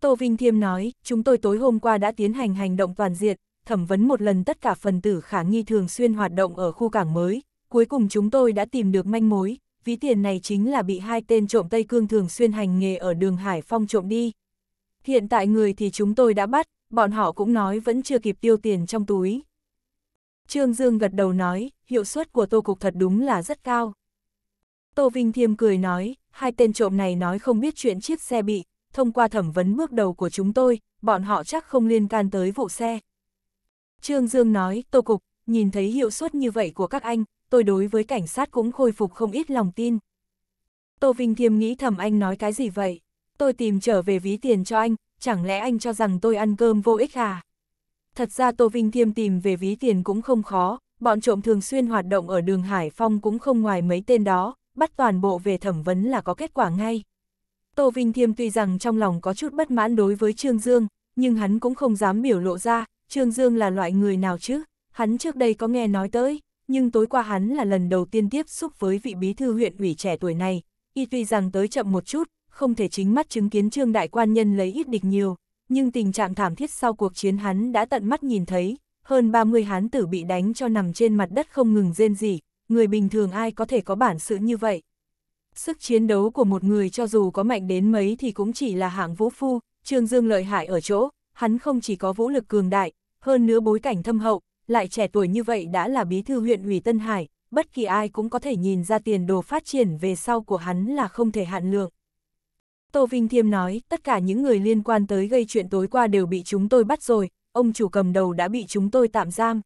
Tô Vinh Thiêm nói, chúng tôi tối hôm qua đã tiến hành hành động toàn diện, thẩm vấn một lần tất cả phần tử khả nghi thường xuyên hoạt động ở khu cảng mới, cuối cùng chúng tôi đã tìm được manh mối, ví tiền này chính là bị hai tên trộm Tây Cương thường xuyên hành nghề ở đường Hải Phong trộm đi. Hiện tại người thì chúng tôi đã bắt, bọn họ cũng nói vẫn chưa kịp tiêu tiền trong túi. Trương Dương gật đầu nói, hiệu suất của tô cục thật đúng là rất cao. Tô Vinh Thiêm cười nói, hai tên trộm này nói không biết chuyện chiếc xe bị thông qua thẩm vấn bước đầu của chúng tôi, bọn họ chắc không liên can tới vụ xe. Trương Dương nói, Tô Cục, nhìn thấy hiệu suất như vậy của các anh, tôi đối với cảnh sát cũng khôi phục không ít lòng tin. Tô Vinh Thiêm nghĩ thầm anh nói cái gì vậy? Tôi tìm trở về ví tiền cho anh, chẳng lẽ anh cho rằng tôi ăn cơm vô ích à? Thật ra Tô Vinh Thiêm tìm về ví tiền cũng không khó, bọn trộm thường xuyên hoạt động ở đường Hải Phong cũng không ngoài mấy tên đó, bắt toàn bộ về thẩm vấn là có kết quả ngay. Tô Vinh Thiêm tuy rằng trong lòng có chút bất mãn đối với Trương Dương, nhưng hắn cũng không dám biểu lộ ra, Trương Dương là loại người nào chứ, hắn trước đây có nghe nói tới, nhưng tối qua hắn là lần đầu tiên tiếp xúc với vị bí thư huyện ủy trẻ tuổi này, y tuy rằng tới chậm một chút, không thể chính mắt chứng kiến Trương Đại Quan Nhân lấy ít địch nhiều, nhưng tình trạng thảm thiết sau cuộc chiến hắn đã tận mắt nhìn thấy, hơn 30 hán tử bị đánh cho nằm trên mặt đất không ngừng rên rỉ, người bình thường ai có thể có bản sự như vậy. Sức chiến đấu của một người cho dù có mạnh đến mấy thì cũng chỉ là hạng vũ phu, Trương Dương lợi hại ở chỗ, hắn không chỉ có vũ lực cường đại, hơn nữa bối cảnh thâm hậu, lại trẻ tuổi như vậy đã là bí thư huyện ủy Tân Hải, bất kỳ ai cũng có thể nhìn ra tiền đồ phát triển về sau của hắn là không thể hạn lượng. Tô Vinh Thiêm nói, tất cả những người liên quan tới gây chuyện tối qua đều bị chúng tôi bắt rồi, ông chủ cầm đầu đã bị chúng tôi tạm giam.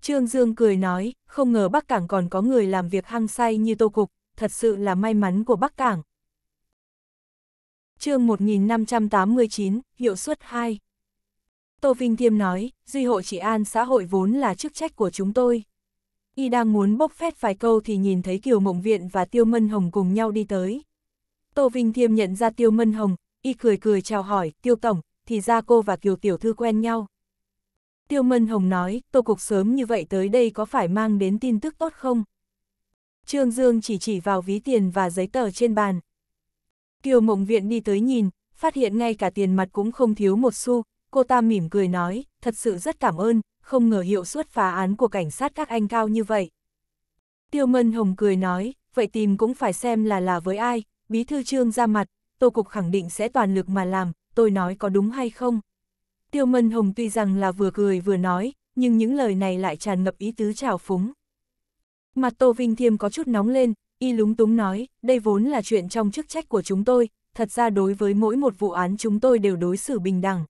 Trương Dương cười nói, không ngờ Bắc Cảng còn có người làm việc hăng say như Tô Cục, thật sự là may mắn của Bắc Cảng. chương 1589, Hiệu suất 2 Tô Vinh Thiêm nói, duy hộ trị an xã hội vốn là chức trách của chúng tôi. Y đang muốn bốc phét vài câu thì nhìn thấy Kiều Mộng Viện và Tiêu Mân Hồng cùng nhau đi tới. Tô Vinh Thiêm nhận ra Tiêu Mân Hồng, y cười cười chào hỏi, Tiêu Tổng, thì ra cô và Kiều Tiểu Thư quen nhau. Tiêu Mân Hồng nói, Tô Cục sớm như vậy tới đây có phải mang đến tin tức tốt không? Trương Dương chỉ chỉ vào ví tiền và giấy tờ trên bàn. Kiều Mộng Viện đi tới nhìn, phát hiện ngay cả tiền mặt cũng không thiếu một xu, cô ta mỉm cười nói, thật sự rất cảm ơn, không ngờ hiệu suất phá án của cảnh sát các anh cao như vậy. Tiêu Mân Hồng cười nói, vậy tìm cũng phải xem là là với ai, bí thư trương ra mặt, tô cục khẳng định sẽ toàn lực mà làm, tôi nói có đúng hay không. Tiêu Mân Hồng tuy rằng là vừa cười vừa nói, nhưng những lời này lại tràn ngập ý tứ trào phúng. Mặt Tô Vinh Thiêm có chút nóng lên, y lúng túng nói, đây vốn là chuyện trong chức trách của chúng tôi, thật ra đối với mỗi một vụ án chúng tôi đều đối xử bình đẳng.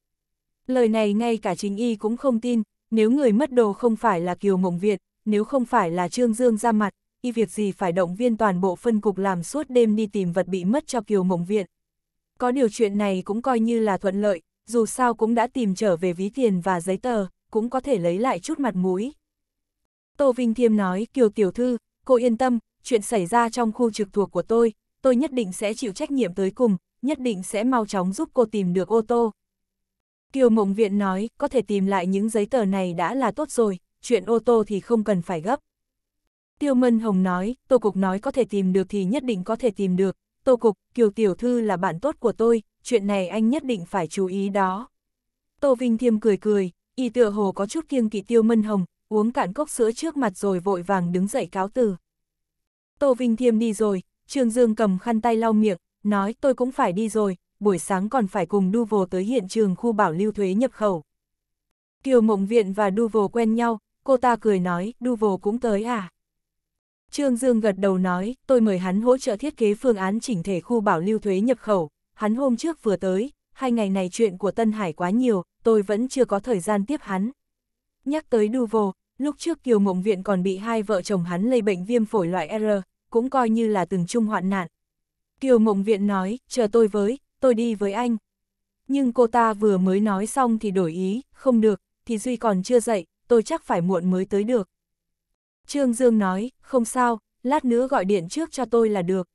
Lời này ngay cả chính y cũng không tin, nếu người mất đồ không phải là Kiều Mộng Việt, nếu không phải là Trương Dương ra mặt, y việc gì phải động viên toàn bộ phân cục làm suốt đêm đi tìm vật bị mất cho Kiều Mộng việt. Có điều chuyện này cũng coi như là thuận lợi, dù sao cũng đã tìm trở về ví tiền và giấy tờ, cũng có thể lấy lại chút mặt mũi. Tô Vinh Thiêm nói, Kiều Tiểu Thư, cô yên tâm, chuyện xảy ra trong khu trực thuộc của tôi, tôi nhất định sẽ chịu trách nhiệm tới cùng, nhất định sẽ mau chóng giúp cô tìm được ô tô. Kiều Mộng Viện nói, có thể tìm lại những giấy tờ này đã là tốt rồi, chuyện ô tô thì không cần phải gấp. Tiêu Mân Hồng nói, Tô Cục nói có thể tìm được thì nhất định có thể tìm được, Tô Cục, Kiều Tiểu Thư là bạn tốt của tôi, chuyện này anh nhất định phải chú ý đó. Tô Vinh Thiêm cười cười, y tựa hồ có chút kiêng kỵ Tiêu Mân Hồng, uống cạn cốc sữa trước mặt rồi vội vàng đứng dậy cáo từ. Tô Vinh Thiêm đi rồi, Trương Dương cầm khăn tay lau miệng, nói tôi cũng phải đi rồi, buổi sáng còn phải cùng đu vồ tới hiện trường khu bảo lưu thuế nhập khẩu. Kiều Mộng Viện và đu vồ quen nhau, cô ta cười nói, đu vồ cũng tới à? Trương Dương gật đầu nói, tôi mời hắn hỗ trợ thiết kế phương án chỉnh thể khu bảo lưu thuế nhập khẩu, hắn hôm trước vừa tới, hai ngày này chuyện của Tân Hải quá nhiều, tôi vẫn chưa có thời gian tiếp hắn. Nhắc tới Duvo, lúc trước Kiều Mộng Viện còn bị hai vợ chồng hắn lây bệnh viêm phổi loại R, cũng coi như là từng chung hoạn nạn. Kiều Mộng Viện nói, chờ tôi với, tôi đi với anh. Nhưng cô ta vừa mới nói xong thì đổi ý, không được, thì Duy còn chưa dậy, tôi chắc phải muộn mới tới được. Trương Dương nói, không sao, lát nữa gọi điện trước cho tôi là được.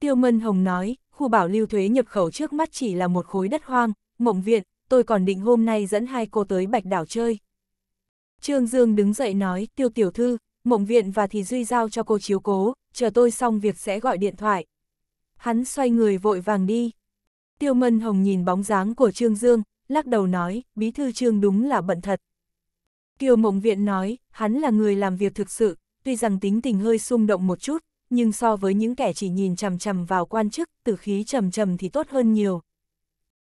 Tiêu Mân Hồng nói, khu bảo lưu thuế nhập khẩu trước mắt chỉ là một khối đất hoang, mộng viện, tôi còn định hôm nay dẫn hai cô tới Bạch Đảo chơi. Trương Dương đứng dậy nói, tiêu tiểu thư, mộng viện và thì duy giao cho cô chiếu cố, chờ tôi xong việc sẽ gọi điện thoại. Hắn xoay người vội vàng đi. Tiêu Mân Hồng nhìn bóng dáng của Trương Dương, lắc đầu nói, bí thư Trương đúng là bận thật. Kiều Mộng Viện nói, hắn là người làm việc thực sự, tuy rằng tính tình hơi xung động một chút, nhưng so với những kẻ chỉ nhìn chằm chằm vào quan chức, từ khí trầm trầm thì tốt hơn nhiều.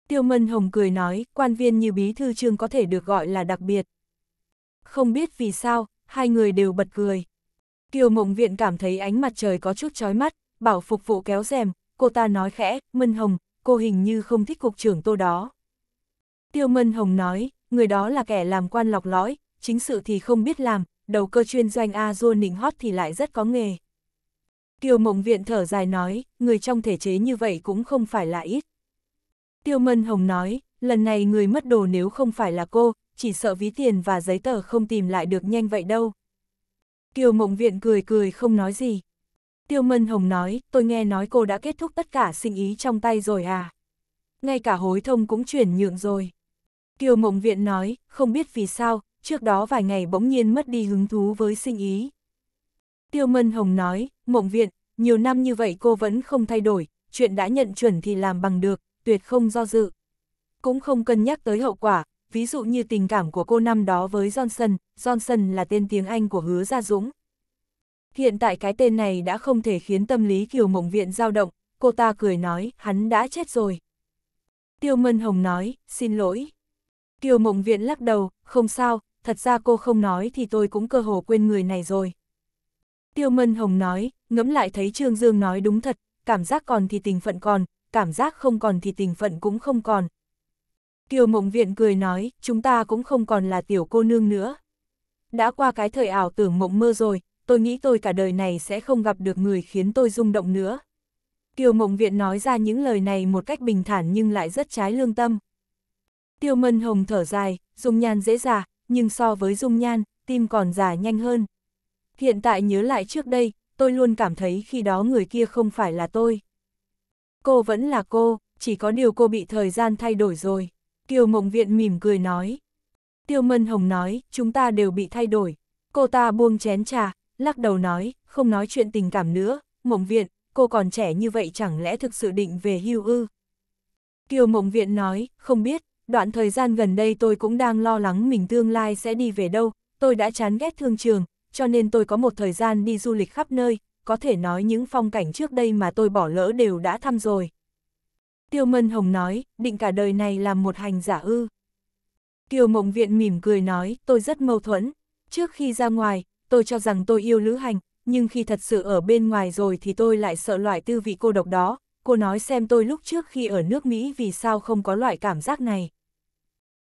Tiêu Mân Hồng cười nói, quan viên như bí thư Trương có thể được gọi là đặc biệt không biết vì sao, hai người đều bật cười. Kiều mộng viện cảm thấy ánh mặt trời có chút chói mắt, bảo phục vụ kéo rèm, cô ta nói khẽ, Mân Hồng, cô hình như không thích cục trưởng tô đó. Tiêu Mân Hồng nói, người đó là kẻ làm quan lọc lõi, chính sự thì không biết làm, đầu cơ chuyên doanh a dua nịnh hót thì lại rất có nghề. Kiều Mộng Viện thở dài nói, người trong thể chế như vậy cũng không phải là ít. Tiêu Mân Hồng nói, lần này người mất đồ nếu không phải là cô, chỉ sợ ví tiền và giấy tờ không tìm lại được nhanh vậy đâu. Kiều Mộng Viện cười cười không nói gì. Tiêu Mân Hồng nói, tôi nghe nói cô đã kết thúc tất cả sinh ý trong tay rồi à. Ngay cả hối thông cũng chuyển nhượng rồi. Kiều Mộng Viện nói, không biết vì sao, trước đó vài ngày bỗng nhiên mất đi hứng thú với sinh ý. Tiêu Mân Hồng nói, Mộng Viện, nhiều năm như vậy cô vẫn không thay đổi, chuyện đã nhận chuẩn thì làm bằng được, tuyệt không do dự. Cũng không cân nhắc tới hậu quả, ví dụ như tình cảm của cô năm đó với Johnson, Johnson là tên tiếng Anh của hứa Gia Dũng. Hiện tại cái tên này đã không thể khiến tâm lý Kiều Mộng Viện dao động, cô ta cười nói, hắn đã chết rồi. Tiêu Mân Hồng nói, xin lỗi. Kiều Mộng Viện lắc đầu, không sao, thật ra cô không nói thì tôi cũng cơ hồ quên người này rồi. Tiêu Mân Hồng nói, ngẫm lại thấy Trương Dương nói đúng thật, cảm giác còn thì tình phận còn, cảm giác không còn thì tình phận cũng không còn, Kiều Mộng Viện cười nói, chúng ta cũng không còn là tiểu cô nương nữa. Đã qua cái thời ảo tưởng mộng mơ rồi, tôi nghĩ tôi cả đời này sẽ không gặp được người khiến tôi rung động nữa. Kiều Mộng Viện nói ra những lời này một cách bình thản nhưng lại rất trái lương tâm. Tiêu Mân Hồng thở dài, dung nhan dễ già, nhưng so với dung nhan, tim còn già nhanh hơn. Hiện tại nhớ lại trước đây, tôi luôn cảm thấy khi đó người kia không phải là tôi. Cô vẫn là cô, chỉ có điều cô bị thời gian thay đổi rồi. Kiều Mộng Viện mỉm cười nói. Tiêu Mân Hồng nói, chúng ta đều bị thay đổi. Cô ta buông chén trà, lắc đầu nói, không nói chuyện tình cảm nữa, Mộng Viện, cô còn trẻ như vậy chẳng lẽ thực sự định về hưu ư? Kiều Mộng Viện nói, không biết, đoạn thời gian gần đây tôi cũng đang lo lắng mình tương lai sẽ đi về đâu, tôi đã chán ghét thương trường, cho nên tôi có một thời gian đi du lịch khắp nơi, có thể nói những phong cảnh trước đây mà tôi bỏ lỡ đều đã thăm rồi. Tiêu Mân Hồng nói, định cả đời này làm một hành giả ư. Kiều Mộng Viện mỉm cười nói, tôi rất mâu thuẫn. Trước khi ra ngoài, tôi cho rằng tôi yêu lữ hành, nhưng khi thật sự ở bên ngoài rồi thì tôi lại sợ loại tư vị cô độc đó. Cô nói xem tôi lúc trước khi ở nước Mỹ vì sao không có loại cảm giác này.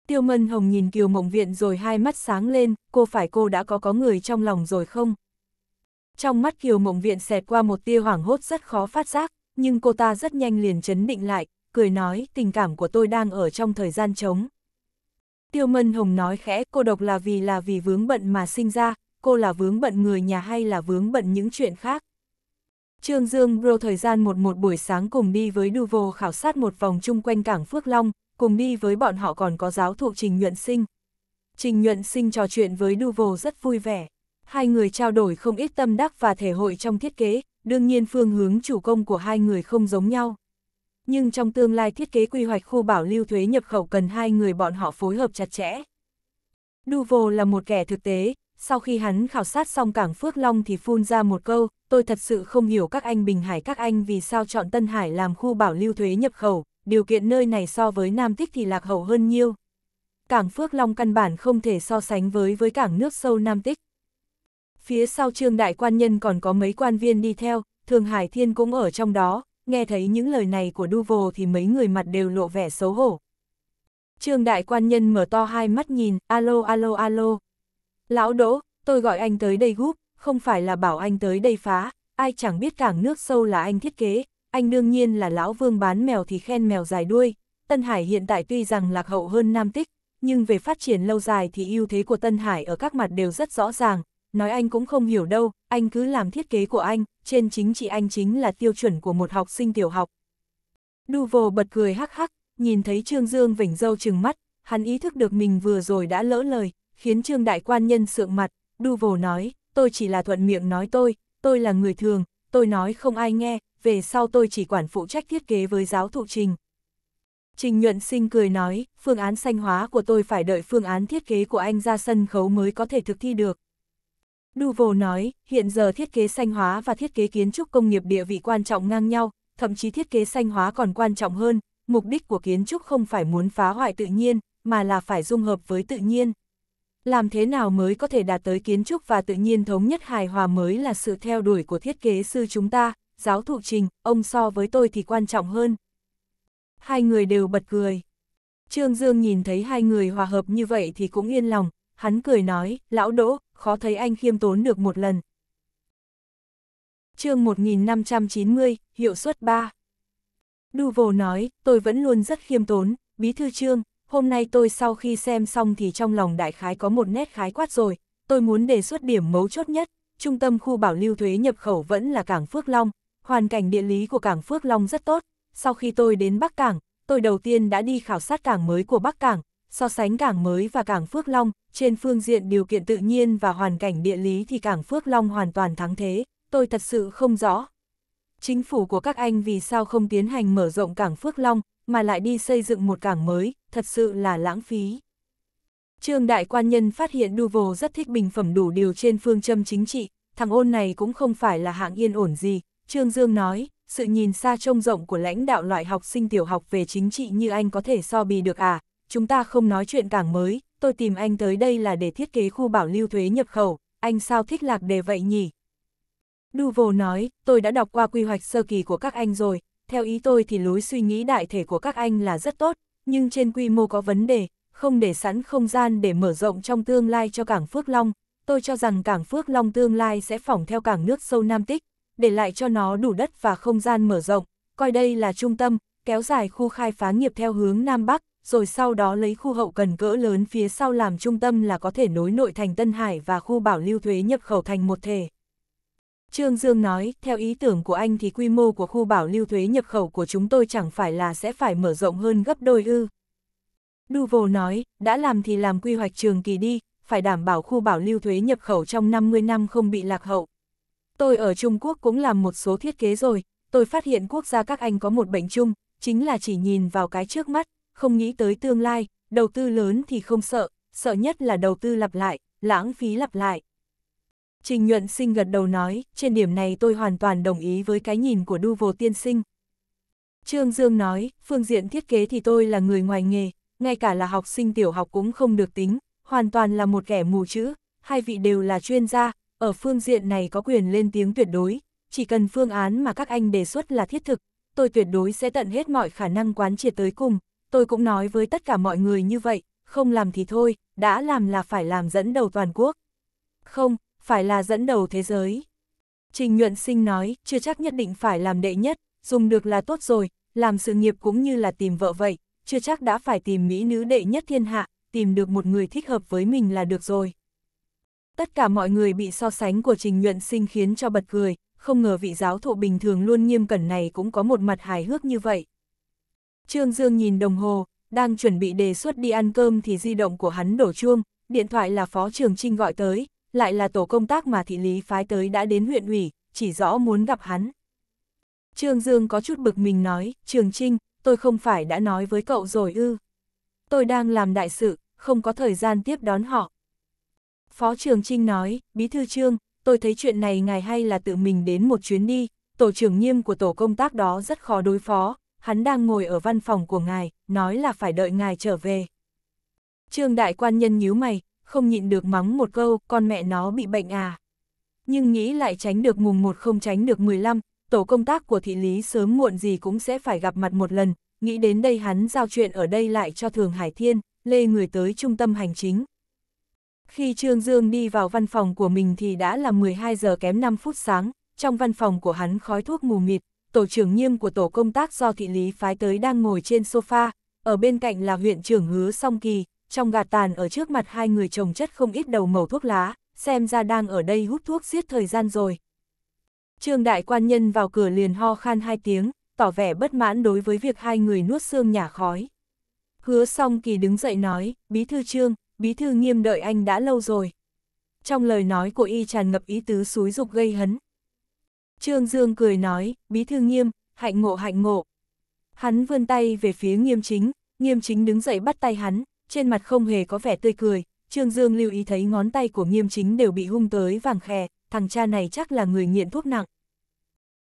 Tiêu Mân Hồng nhìn Kiều Mộng Viện rồi hai mắt sáng lên, cô phải cô đã có có người trong lòng rồi không? Trong mắt Kiều Mộng Viện xẹt qua một tia hoảng hốt rất khó phát giác, nhưng cô ta rất nhanh liền chấn định lại, cười nói tình cảm của tôi đang ở trong thời gian trống. Tiêu Mân Hồng nói khẽ cô độc là vì là vì vướng bận mà sinh ra, cô là vướng bận người nhà hay là vướng bận những chuyện khác. Trương Dương Bro thời gian một một buổi sáng cùng đi với Duvo khảo sát một vòng chung quanh cảng Phước Long, cùng đi với bọn họ còn có giáo thụ Trình Nhuận Sinh. Trình Nhuận Sinh trò chuyện với Duvo rất vui vẻ. Hai người trao đổi không ít tâm đắc và thể hội trong thiết kế, đương nhiên phương hướng chủ công của hai người không giống nhau nhưng trong tương lai thiết kế quy hoạch khu bảo lưu thuế nhập khẩu cần hai người bọn họ phối hợp chặt chẽ. Duvo là một kẻ thực tế, sau khi hắn khảo sát xong cảng Phước Long thì phun ra một câu, tôi thật sự không hiểu các anh Bình Hải các anh vì sao chọn Tân Hải làm khu bảo lưu thuế nhập khẩu, điều kiện nơi này so với Nam Tích thì lạc hậu hơn nhiều. Cảng Phước Long căn bản không thể so sánh với với cảng nước sâu Nam Tích. Phía sau trương đại quan nhân còn có mấy quan viên đi theo, Thường Hải Thiên cũng ở trong đó, nghe thấy những lời này của Duvo thì mấy người mặt đều lộ vẻ xấu hổ. Trương đại quan nhân mở to hai mắt nhìn, alo alo alo. Lão Đỗ, tôi gọi anh tới đây gúp, không phải là bảo anh tới đây phá, ai chẳng biết cảng nước sâu là anh thiết kế, anh đương nhiên là lão vương bán mèo thì khen mèo dài đuôi. Tân Hải hiện tại tuy rằng lạc hậu hơn Nam Tích, nhưng về phát triển lâu dài thì ưu thế của Tân Hải ở các mặt đều rất rõ ràng, nói anh cũng không hiểu đâu, anh cứ làm thiết kế của anh, trên chính trị anh chính là tiêu chuẩn của một học sinh tiểu học. Duvo bật cười hắc hắc, nhìn thấy Trương Dương vỉnh dâu trừng mắt, hắn ý thức được mình vừa rồi đã lỡ lời, khiến Trương Đại Quan Nhân sượng mặt, Duvo nói, tôi chỉ là thuận miệng nói tôi, tôi là người thường, tôi nói không ai nghe, về sau tôi chỉ quản phụ trách thiết kế với giáo thụ trình. Trình nhuận sinh cười nói, phương án xanh hóa của tôi phải đợi phương án thiết kế của anh ra sân khấu mới có thể thực thi được. Duvo nói, hiện giờ thiết kế xanh hóa và thiết kế kiến trúc công nghiệp địa vị quan trọng ngang nhau, thậm chí thiết kế xanh hóa còn quan trọng hơn, mục đích của kiến trúc không phải muốn phá hoại tự nhiên, mà là phải dung hợp với tự nhiên. Làm thế nào mới có thể đạt tới kiến trúc và tự nhiên thống nhất hài hòa mới là sự theo đuổi của thiết kế sư chúng ta, giáo thụ trình, ông so với tôi thì quan trọng hơn. Hai người đều bật cười. Trương Dương nhìn thấy hai người hòa hợp như vậy thì cũng yên lòng, hắn cười nói, lão đỗ, khó thấy anh khiêm tốn được một lần. chương 1590, hiệu suất 3 Duvo nói, tôi vẫn luôn rất khiêm tốn, bí thư trương, hôm nay tôi sau khi xem xong thì trong lòng đại khái có một nét khái quát rồi, tôi muốn đề xuất điểm mấu chốt nhất, trung tâm khu bảo lưu thuế nhập khẩu vẫn là cảng Phước Long, hoàn cảnh địa lý của cảng Phước Long rất tốt, sau khi tôi đến Bắc Cảng, tôi đầu tiên đã đi khảo sát cảng mới của Bắc Cảng, so sánh cảng mới và cảng Phước Long, trên phương diện điều kiện tự nhiên và hoàn cảnh địa lý thì cảng Phước Long hoàn toàn thắng thế, tôi thật sự không rõ. Chính phủ của các anh vì sao không tiến hành mở rộng cảng Phước Long, mà lại đi xây dựng một cảng mới, thật sự là lãng phí. Trương Đại Quan Nhân phát hiện Duvo rất thích bình phẩm đủ điều trên phương châm chính trị, thằng ôn này cũng không phải là hạng yên ổn gì, Trương Dương nói, sự nhìn xa trông rộng của lãnh đạo loại học sinh tiểu học về chính trị như anh có thể so bì được à, chúng ta không nói chuyện cảng mới, tôi tìm anh tới đây là để thiết kế khu bảo lưu thuế nhập khẩu, anh sao thích lạc đề vậy nhỉ? Duvo nói, tôi đã đọc qua quy hoạch sơ kỳ của các anh rồi, theo ý tôi thì lối suy nghĩ đại thể của các anh là rất tốt, nhưng trên quy mô có vấn đề, không để sẵn không gian để mở rộng trong tương lai cho cảng Phước Long. Tôi cho rằng cảng Phước Long tương lai sẽ phỏng theo cảng nước sâu Nam Tích, để lại cho nó đủ đất và không gian mở rộng, coi đây là trung tâm, kéo dài khu khai phá nghiệp theo hướng Nam Bắc, rồi sau đó lấy khu hậu cần cỡ lớn phía sau làm trung tâm là có thể nối nội thành Tân Hải và khu bảo lưu thuế nhập khẩu thành một thể. Trương Dương nói, theo ý tưởng của anh thì quy mô của khu bảo lưu thuế nhập khẩu của chúng tôi chẳng phải là sẽ phải mở rộng hơn gấp đôi ư. Duvo nói, đã làm thì làm quy hoạch trường kỳ đi, phải đảm bảo khu bảo lưu thuế nhập khẩu trong 50 năm không bị lạc hậu. Tôi ở Trung Quốc cũng làm một số thiết kế rồi, tôi phát hiện quốc gia các anh có một bệnh chung, chính là chỉ nhìn vào cái trước mắt, không nghĩ tới tương lai, đầu tư lớn thì không sợ, sợ nhất là đầu tư lặp lại, lãng phí lặp lại. Trình nhuận sinh gật đầu nói, trên điểm này tôi hoàn toàn đồng ý với cái nhìn của đu vô tiên sinh. Trương Dương nói, phương diện thiết kế thì tôi là người ngoài nghề, ngay cả là học sinh tiểu học cũng không được tính, hoàn toàn là một kẻ mù chữ, hai vị đều là chuyên gia, ở phương diện này có quyền lên tiếng tuyệt đối, chỉ cần phương án mà các anh đề xuất là thiết thực, tôi tuyệt đối sẽ tận hết mọi khả năng quán triệt tới cùng, tôi cũng nói với tất cả mọi người như vậy, không làm thì thôi, đã làm là phải làm dẫn đầu toàn quốc. Không, phải là dẫn đầu thế giới. Trình Nhuận Sinh nói, chưa chắc nhất định phải làm đệ nhất, dùng được là tốt rồi, làm sự nghiệp cũng như là tìm vợ vậy, chưa chắc đã phải tìm mỹ nữ đệ nhất thiên hạ, tìm được một người thích hợp với mình là được rồi. Tất cả mọi người bị so sánh của Trình Nhuận Sinh khiến cho bật cười, không ngờ vị giáo thụ bình thường luôn nghiêm cẩn này cũng có một mặt hài hước như vậy. Trương Dương nhìn đồng hồ, đang chuẩn bị đề xuất đi ăn cơm thì di động của hắn đổ chuông, điện thoại là Phó Trường Trinh gọi tới, lại là tổ công tác mà thị lý phái tới đã đến huyện ủy, chỉ rõ muốn gặp hắn. Trương Dương có chút bực mình nói, Trường Trinh, tôi không phải đã nói với cậu rồi ư. Tôi đang làm đại sự, không có thời gian tiếp đón họ. Phó Trường Trinh nói, Bí Thư Trương, tôi thấy chuyện này ngài hay là tự mình đến một chuyến đi, tổ trưởng nghiêm của tổ công tác đó rất khó đối phó, hắn đang ngồi ở văn phòng của ngài, nói là phải đợi ngài trở về. Trương đại quan nhân nhíu mày, không nhịn được mắng một câu, con mẹ nó bị bệnh à. Nhưng nghĩ lại tránh được mùng một không tránh được 15, tổ công tác của thị lý sớm muộn gì cũng sẽ phải gặp mặt một lần, nghĩ đến đây hắn giao chuyện ở đây lại cho Thường Hải Thiên, lê người tới trung tâm hành chính. Khi Trương Dương đi vào văn phòng của mình thì đã là 12 giờ kém 5 phút sáng, trong văn phòng của hắn khói thuốc mù mịt, tổ trưởng nghiêm của tổ công tác do thị lý phái tới đang ngồi trên sofa, ở bên cạnh là huyện trưởng hứa song kỳ, trong gạt tàn ở trước mặt hai người chồng chất không ít đầu màu thuốc lá, xem ra đang ở đây hút thuốc giết thời gian rồi. Trương đại quan nhân vào cửa liền ho khan hai tiếng, tỏ vẻ bất mãn đối với việc hai người nuốt xương nhà khói. Hứa song kỳ đứng dậy nói, bí thư trương, bí thư nghiêm đợi anh đã lâu rồi. Trong lời nói của y tràn ngập ý tứ xúi dục gây hấn, Trương Dương cười nói, bí thư nghiêm, hạnh ngộ hạnh ngộ. Hắn vươn tay về phía nghiêm chính, nghiêm chính đứng dậy bắt tay hắn, trên mặt không hề có vẻ tươi cười. Trương Dương lưu ý thấy ngón tay của nghiêm chính đều bị hung tới vàng khè, thằng cha này chắc là người nghiện thuốc nặng.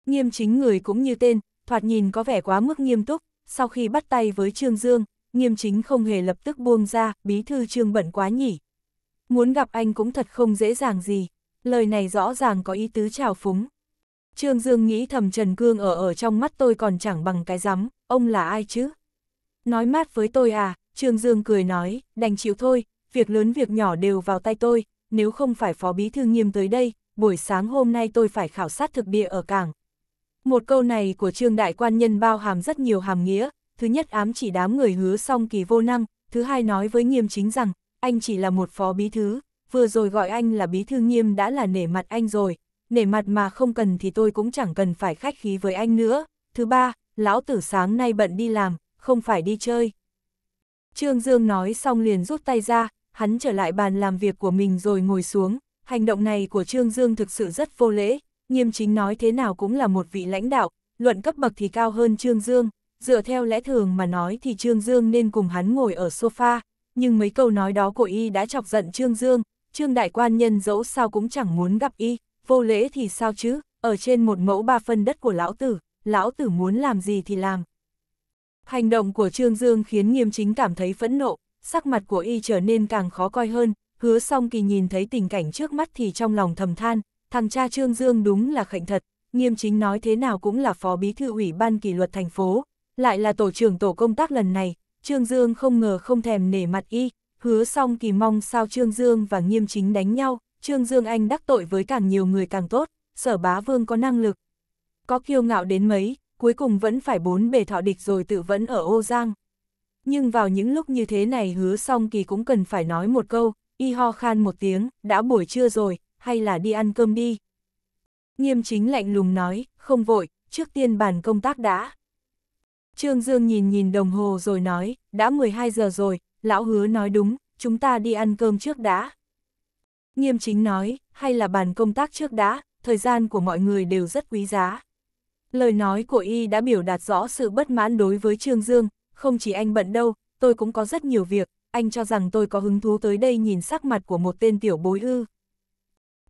Nghiêm chính người cũng như tên, thoạt nhìn có vẻ quá mức nghiêm túc, sau khi bắt tay với Trương Dương, nghiêm chính không hề lập tức buông ra, bí thư Trương bận quá nhỉ. Muốn gặp anh cũng thật không dễ dàng gì, lời này rõ ràng có ý tứ trào phúng. Trương Dương nghĩ thầm Trần Cương ở ở trong mắt tôi còn chẳng bằng cái rắm, ông là ai chứ? Nói mát với tôi à, Trương Dương cười nói, đành chịu thôi, việc lớn việc nhỏ đều vào tay tôi, nếu không phải phó bí thư nghiêm tới đây, buổi sáng hôm nay tôi phải khảo sát thực địa ở cảng. Một câu này của Trương Đại Quan Nhân bao hàm rất nhiều hàm nghĩa, thứ nhất ám chỉ đám người hứa song kỳ vô năng, thứ hai nói với nghiêm chính rằng, anh chỉ là một phó bí thư, vừa rồi gọi anh là bí thư nghiêm đã là nể mặt anh rồi, nể mặt mà không cần thì tôi cũng chẳng cần phải khách khí với anh nữa. Thứ ba, lão tử sáng nay bận đi làm, không phải đi chơi. Trương Dương nói xong liền rút tay ra, hắn trở lại bàn làm việc của mình rồi ngồi xuống. Hành động này của Trương Dương thực sự rất vô lễ, nghiêm chính nói thế nào cũng là một vị lãnh đạo, luận cấp bậc thì cao hơn Trương Dương. Dựa theo lẽ thường mà nói thì Trương Dương nên cùng hắn ngồi ở sofa, nhưng mấy câu nói đó của y đã chọc giận Trương Dương, Trương Đại Quan Nhân dẫu sao cũng chẳng muốn gặp y vô lễ thì sao chứ, ở trên một mẫu ba phân đất của lão tử, lão tử muốn làm gì thì làm. Hành động của Trương Dương khiến nghiêm chính cảm thấy phẫn nộ, sắc mặt của y trở nên càng khó coi hơn, hứa song kỳ nhìn thấy tình cảnh trước mắt thì trong lòng thầm than, thằng cha Trương Dương đúng là khệnh thật, nghiêm chính nói thế nào cũng là phó bí thư ủy ban kỷ luật thành phố, lại là tổ trưởng tổ công tác lần này, Trương Dương không ngờ không thèm nể mặt y, hứa song kỳ mong sao Trương Dương và nghiêm chính đánh nhau, Trương Dương Anh đắc tội với càng nhiều người càng tốt, sở bá vương có năng lực. Có kiêu ngạo đến mấy, cuối cùng vẫn phải bốn bề thọ địch rồi tự vẫn ở ô giang. Nhưng vào những lúc như thế này hứa xong kỳ cũng cần phải nói một câu, y ho khan một tiếng, đã buổi trưa rồi, hay là đi ăn cơm đi. Nghiêm chính lạnh lùng nói, không vội, trước tiên bàn công tác đã. Trương Dương nhìn nhìn đồng hồ rồi nói, đã 12 giờ rồi, lão hứa nói đúng, chúng ta đi ăn cơm trước đã. Nghiêm chính nói, hay là bàn công tác trước đã, thời gian của mọi người đều rất quý giá. Lời nói của y đã biểu đạt rõ sự bất mãn đối với Trương Dương, không chỉ anh bận đâu, tôi cũng có rất nhiều việc, anh cho rằng tôi có hứng thú tới đây nhìn sắc mặt của một tên tiểu bối ư.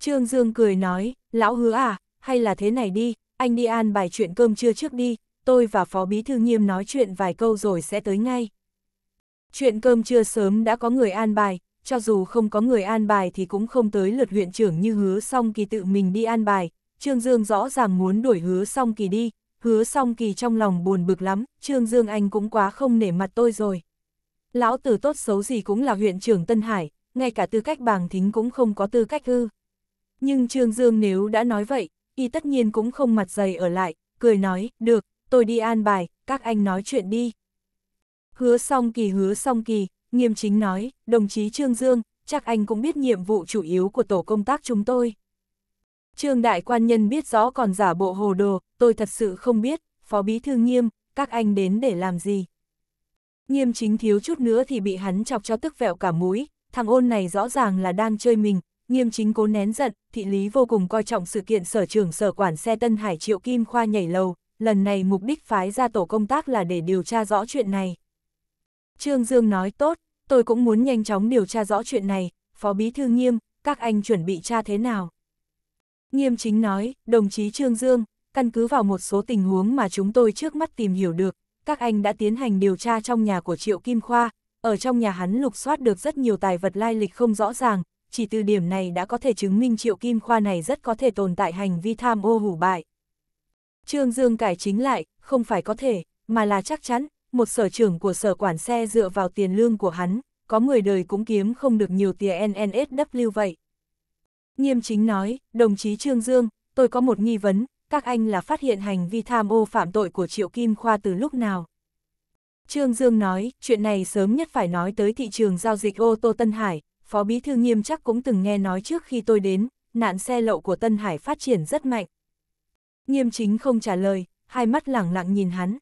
Trương Dương cười nói, lão hứa à, hay là thế này đi, anh đi an bài chuyện cơm trưa trước đi, tôi và Phó Bí Thư Nghiêm nói chuyện vài câu rồi sẽ tới ngay. Chuyện cơm trưa sớm đã có người an bài, cho dù không có người an bài thì cũng không tới lượt huyện trưởng như hứa song kỳ tự mình đi an bài, Trương Dương rõ ràng muốn đuổi hứa song kỳ đi, hứa song kỳ trong lòng buồn bực lắm, Trương Dương anh cũng quá không nể mặt tôi rồi. Lão tử tốt xấu gì cũng là huyện trưởng Tân Hải, ngay cả tư cách bàng thính cũng không có tư cách hư. Nhưng Trương Dương nếu đã nói vậy, y tất nhiên cũng không mặt dày ở lại, cười nói, được, tôi đi an bài, các anh nói chuyện đi. Hứa song kỳ hứa song kỳ, nghiêm chính nói, đồng chí Trương Dương, chắc anh cũng biết nhiệm vụ chủ yếu của tổ công tác chúng tôi. Trương đại quan nhân biết rõ còn giả bộ hồ đồ, tôi thật sự không biết, phó bí thư nghiêm, các anh đến để làm gì. Nghiêm chính thiếu chút nữa thì bị hắn chọc cho tức vẹo cả mũi, thằng ôn này rõ ràng là đang chơi mình, nghiêm chính cố nén giận, thị lý vô cùng coi trọng sự kiện sở trưởng sở quản xe Tân Hải Triệu Kim Khoa nhảy lầu, lần này mục đích phái ra tổ công tác là để điều tra rõ chuyện này. Trương Dương nói tốt, tôi cũng muốn nhanh chóng điều tra rõ chuyện này, Phó Bí Thư Nghiêm, các anh chuẩn bị tra thế nào? Nghiêm chính nói, đồng chí Trương Dương, căn cứ vào một số tình huống mà chúng tôi trước mắt tìm hiểu được, các anh đã tiến hành điều tra trong nhà của Triệu Kim Khoa, ở trong nhà hắn lục soát được rất nhiều tài vật lai lịch không rõ ràng, chỉ từ điểm này đã có thể chứng minh Triệu Kim Khoa này rất có thể tồn tại hành vi tham ô hủ bại. Trương Dương cải chính lại, không phải có thể, mà là chắc chắn, một sở trưởng của sở quản xe dựa vào tiền lương của hắn, có người đời cũng kiếm không được nhiều tiền NNSW vậy. Nghiêm chính nói, đồng chí Trương Dương, tôi có một nghi vấn, các anh là phát hiện hành vi tham ô phạm tội của Triệu Kim Khoa từ lúc nào? Trương Dương nói, chuyện này sớm nhất phải nói tới thị trường giao dịch ô tô Tân Hải, Phó Bí Thư Nghiêm chắc cũng từng nghe nói trước khi tôi đến, nạn xe lậu của Tân Hải phát triển rất mạnh. Nghiêm chính không trả lời, hai mắt lẳng lặng nhìn hắn.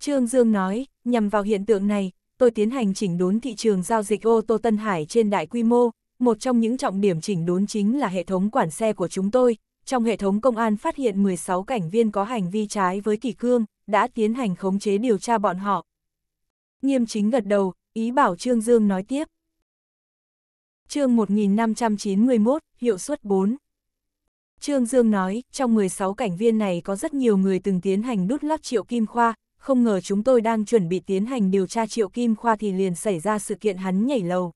Trương Dương nói, nhằm vào hiện tượng này, tôi tiến hành chỉnh đốn thị trường giao dịch ô tô Tân Hải trên đại quy mô, một trong những trọng điểm chỉnh đốn chính là hệ thống quản xe của chúng tôi. Trong hệ thống công an phát hiện 16 cảnh viên có hành vi trái với kỷ cương, đã tiến hành khống chế điều tra bọn họ. Nghiêm chính gật đầu, ý bảo Trương Dương nói tiếp. chương 1591, hiệu suất 4 Trương Dương nói, trong 16 cảnh viên này có rất nhiều người từng tiến hành đút lắp triệu kim khoa, không ngờ chúng tôi đang chuẩn bị tiến hành điều tra Triệu Kim Khoa thì liền xảy ra sự kiện hắn nhảy lầu.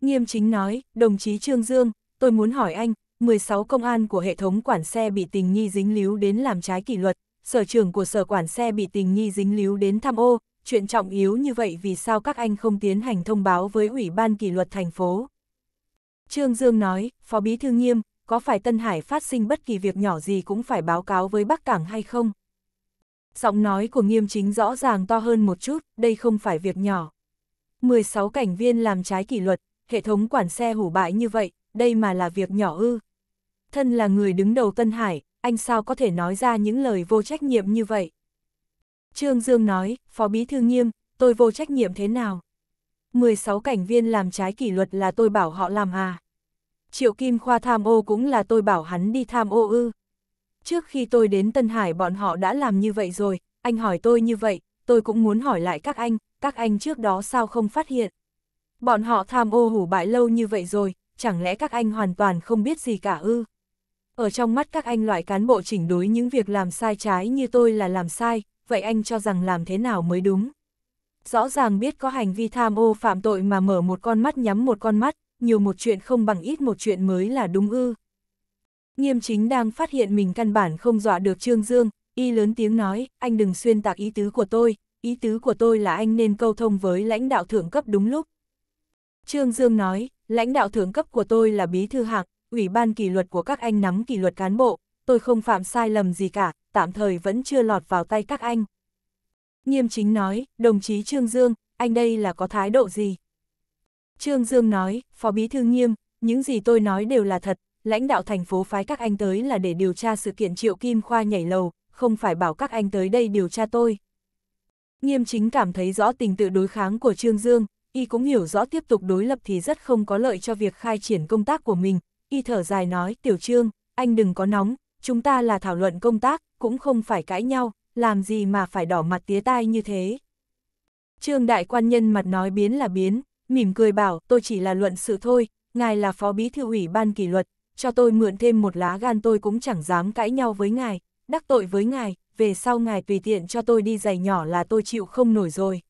Nghiêm chính nói, đồng chí Trương Dương, tôi muốn hỏi anh, 16 công an của hệ thống quản xe bị tình nghi dính líu đến làm trái kỷ luật, sở trưởng của sở quản xe bị tình nghi dính líu đến tham ô, chuyện trọng yếu như vậy vì sao các anh không tiến hành thông báo với Ủy ban kỷ luật thành phố? Trương Dương nói, Phó Bí Thư Nghiêm, có phải Tân Hải phát sinh bất kỳ việc nhỏ gì cũng phải báo cáo với Bắc Cảng hay không? giọng nói của nghiêm chính rõ ràng to hơn một chút, đây không phải việc nhỏ. 16 cảnh viên làm trái kỷ luật, hệ thống quản xe hủ bại như vậy, đây mà là việc nhỏ ư. Thân là người đứng đầu Tân Hải, anh sao có thể nói ra những lời vô trách nhiệm như vậy? Trương Dương nói, Phó Bí Thư Nghiêm, tôi vô trách nhiệm thế nào? 16 cảnh viên làm trái kỷ luật là tôi bảo họ làm à? Triệu Kim Khoa tham ô cũng là tôi bảo hắn đi tham ô ư. Trước khi tôi đến Tân Hải bọn họ đã làm như vậy rồi, anh hỏi tôi như vậy, tôi cũng muốn hỏi lại các anh, các anh trước đó sao không phát hiện. Bọn họ tham ô hủ bại lâu như vậy rồi, chẳng lẽ các anh hoàn toàn không biết gì cả ư? Ở trong mắt các anh loại cán bộ chỉnh đối những việc làm sai trái như tôi là làm sai, vậy anh cho rằng làm thế nào mới đúng? Rõ ràng biết có hành vi tham ô phạm tội mà mở một con mắt nhắm một con mắt, nhiều một chuyện không bằng ít một chuyện mới là đúng ư. Nghiêm chính đang phát hiện mình căn bản không dọa được Trương Dương, y lớn tiếng nói, anh đừng xuyên tạc ý tứ của tôi, ý tứ của tôi là anh nên câu thông với lãnh đạo thượng cấp đúng lúc. Trương Dương nói, lãnh đạo thượng cấp của tôi là bí thư hạng, ủy ban kỷ luật của các anh nắm kỷ luật cán bộ, tôi không phạm sai lầm gì cả, tạm thời vẫn chưa lọt vào tay các anh. Nghiêm chính nói, đồng chí Trương Dương, anh đây là có thái độ gì? Trương Dương nói, phó bí thư nghiêm, những gì tôi nói đều là thật, lãnh đạo thành phố phái các anh tới là để điều tra sự kiện Triệu Kim Khoa nhảy lầu, không phải bảo các anh tới đây điều tra tôi. Nghiêm chính cảm thấy rõ tình tự đối kháng của Trương Dương, y cũng hiểu rõ tiếp tục đối lập thì rất không có lợi cho việc khai triển công tác của mình, y thở dài nói, tiểu Trương, anh đừng có nóng, chúng ta là thảo luận công tác, cũng không phải cãi nhau, làm gì mà phải đỏ mặt tía tai như thế. Trương đại quan nhân mặt nói biến là biến, mỉm cười bảo, tôi chỉ là luận sự thôi, ngài là phó bí thư ủy ban kỷ luật, cho tôi mượn thêm một lá gan tôi cũng chẳng dám cãi nhau với ngài, đắc tội với ngài, về sau ngài tùy tiện cho tôi đi giày nhỏ là tôi chịu không nổi rồi.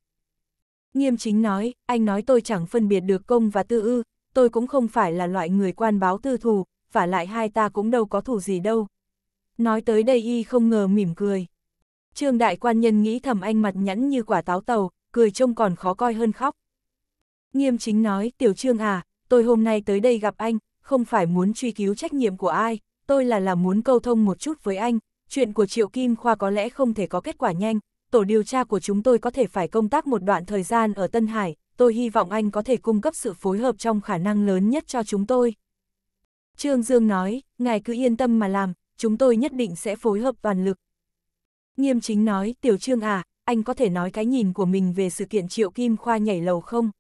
Nghiêm chính nói, anh nói tôi chẳng phân biệt được công và tư ư, tôi cũng không phải là loại người quan báo tư thù, và lại hai ta cũng đâu có thù gì đâu. Nói tới đây y không ngờ mỉm cười. Trương đại quan nhân nghĩ thầm anh mặt nhẵn như quả táo tàu, cười trông còn khó coi hơn khóc. Nghiêm chính nói, tiểu trương à, tôi hôm nay tới đây gặp anh, không phải muốn truy cứu trách nhiệm của ai, tôi là là muốn câu thông một chút với anh, chuyện của Triệu Kim Khoa có lẽ không thể có kết quả nhanh, tổ điều tra của chúng tôi có thể phải công tác một đoạn thời gian ở Tân Hải, tôi hy vọng anh có thể cung cấp sự phối hợp trong khả năng lớn nhất cho chúng tôi. Trương Dương nói, ngài cứ yên tâm mà làm, chúng tôi nhất định sẽ phối hợp toàn lực. Nghiêm chính nói, tiểu trương à, anh có thể nói cái nhìn của mình về sự kiện Triệu Kim Khoa nhảy lầu không?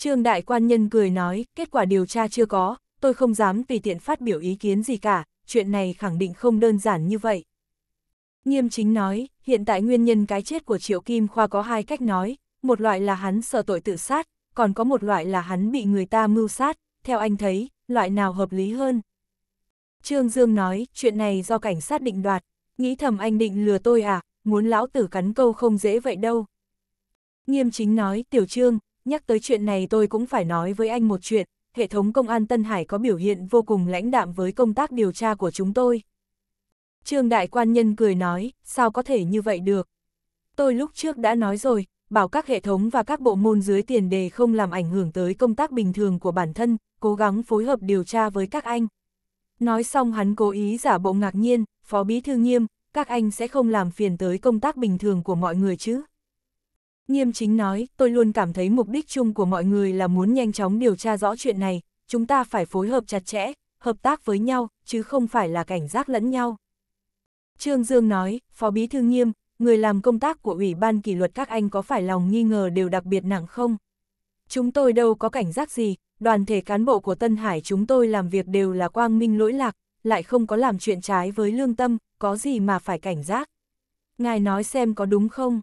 Trương Đại Quan Nhân cười nói, kết quả điều tra chưa có, tôi không dám tùy tiện phát biểu ý kiến gì cả, chuyện này khẳng định không đơn giản như vậy. Nghiêm chính nói, hiện tại nguyên nhân cái chết của Triệu Kim Khoa có hai cách nói, một loại là hắn sợ tội tự sát, còn có một loại là hắn bị người ta mưu sát, theo anh thấy, loại nào hợp lý hơn. Trương Dương nói, chuyện này do cảnh sát định đoạt, nghĩ thầm anh định lừa tôi à, muốn lão tử cắn câu không dễ vậy đâu. Nghiêm chính nói, tiểu trương, Nhắc tới chuyện này tôi cũng phải nói với anh một chuyện, hệ thống công an Tân Hải có biểu hiện vô cùng lãnh đạm với công tác điều tra của chúng tôi. Trương Đại Quan Nhân cười nói, sao có thể như vậy được? Tôi lúc trước đã nói rồi, bảo các hệ thống và các bộ môn dưới tiền đề không làm ảnh hưởng tới công tác bình thường của bản thân, cố gắng phối hợp điều tra với các anh. Nói xong hắn cố ý giả bộ ngạc nhiên, phó bí thư nghiêm, các anh sẽ không làm phiền tới công tác bình thường của mọi người chứ. Nghiêm chính nói, tôi luôn cảm thấy mục đích chung của mọi người là muốn nhanh chóng điều tra rõ chuyện này, chúng ta phải phối hợp chặt chẽ, hợp tác với nhau, chứ không phải là cảnh giác lẫn nhau. Trương Dương nói, Phó Bí Thư Nghiêm, người làm công tác của Ủy ban kỷ luật các anh có phải lòng nghi ngờ đều đặc biệt nặng không? Chúng tôi đâu có cảnh giác gì, đoàn thể cán bộ của Tân Hải chúng tôi làm việc đều là quang minh lỗi lạc, lại không có làm chuyện trái với lương tâm, có gì mà phải cảnh giác. Ngài nói xem có đúng không?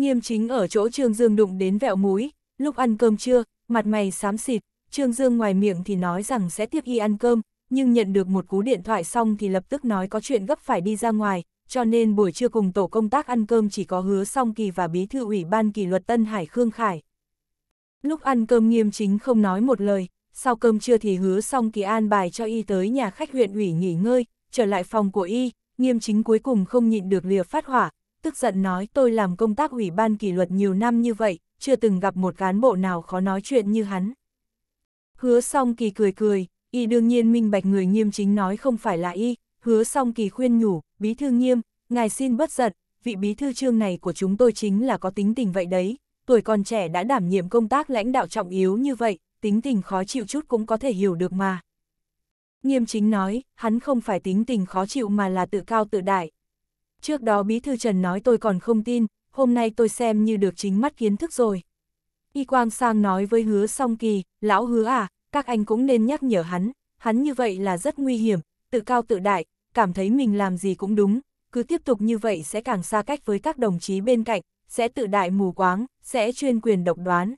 Nghiêm chính ở chỗ Trương Dương đụng đến vẹo mũi. lúc ăn cơm trưa, mặt mày xám xịt, Trương Dương ngoài miệng thì nói rằng sẽ tiếp y ăn cơm, nhưng nhận được một cú điện thoại xong thì lập tức nói có chuyện gấp phải đi ra ngoài, cho nên buổi trưa cùng tổ công tác ăn cơm chỉ có hứa song kỳ và bí thư ủy ban kỷ luật Tân Hải Khương Khải. Lúc ăn cơm nghiêm chính không nói một lời, sau cơm trưa thì hứa song kỳ an bài cho y tới nhà khách huyện ủy nghỉ ngơi, trở lại phòng của y, nghiêm chính cuối cùng không nhịn được lìa phát hỏa, tức giận nói tôi làm công tác ủy ban kỷ luật nhiều năm như vậy, chưa từng gặp một cán bộ nào khó nói chuyện như hắn. Hứa song kỳ cười cười, y đương nhiên minh bạch người nghiêm chính nói không phải là y, hứa song kỳ khuyên nhủ, bí thư nghiêm, ngài xin bất giận, vị bí thư trương này của chúng tôi chính là có tính tình vậy đấy, tuổi còn trẻ đã đảm nhiệm công tác lãnh đạo trọng yếu như vậy, tính tình khó chịu chút cũng có thể hiểu được mà. Nghiêm chính nói, hắn không phải tính tình khó chịu mà là tự cao tự đại, Trước đó Bí Thư Trần nói tôi còn không tin, hôm nay tôi xem như được chính mắt kiến thức rồi. Y Quang Sang nói với hứa song kỳ, lão hứa à, các anh cũng nên nhắc nhở hắn, hắn như vậy là rất nguy hiểm, tự cao tự đại, cảm thấy mình làm gì cũng đúng, cứ tiếp tục như vậy sẽ càng xa cách với các đồng chí bên cạnh, sẽ tự đại mù quáng, sẽ chuyên quyền độc đoán.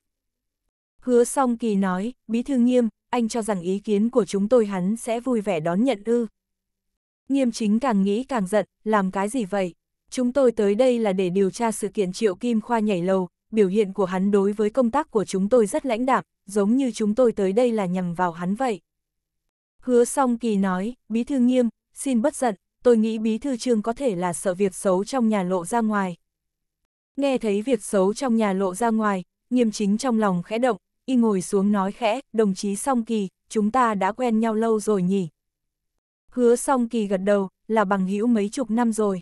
Hứa song kỳ nói, bí thư nghiêm, anh cho rằng ý kiến của chúng tôi hắn sẽ vui vẻ đón nhận ư. Nghiêm chính càng nghĩ càng giận, làm cái gì vậy? Chúng tôi tới đây là để điều tra sự kiện Triệu Kim Khoa nhảy lầu, biểu hiện của hắn đối với công tác của chúng tôi rất lãnh đạm, giống như chúng tôi tới đây là nhằm vào hắn vậy. Hứa song kỳ nói, bí thư nghiêm, xin bất giận, tôi nghĩ bí thư trương có thể là sợ việc xấu trong nhà lộ ra ngoài. Nghe thấy việc xấu trong nhà lộ ra ngoài, nghiêm chính trong lòng khẽ động, y ngồi xuống nói khẽ, đồng chí song kỳ, chúng ta đã quen nhau lâu rồi nhỉ. Hứa song kỳ gật đầu, là bằng hữu mấy chục năm rồi.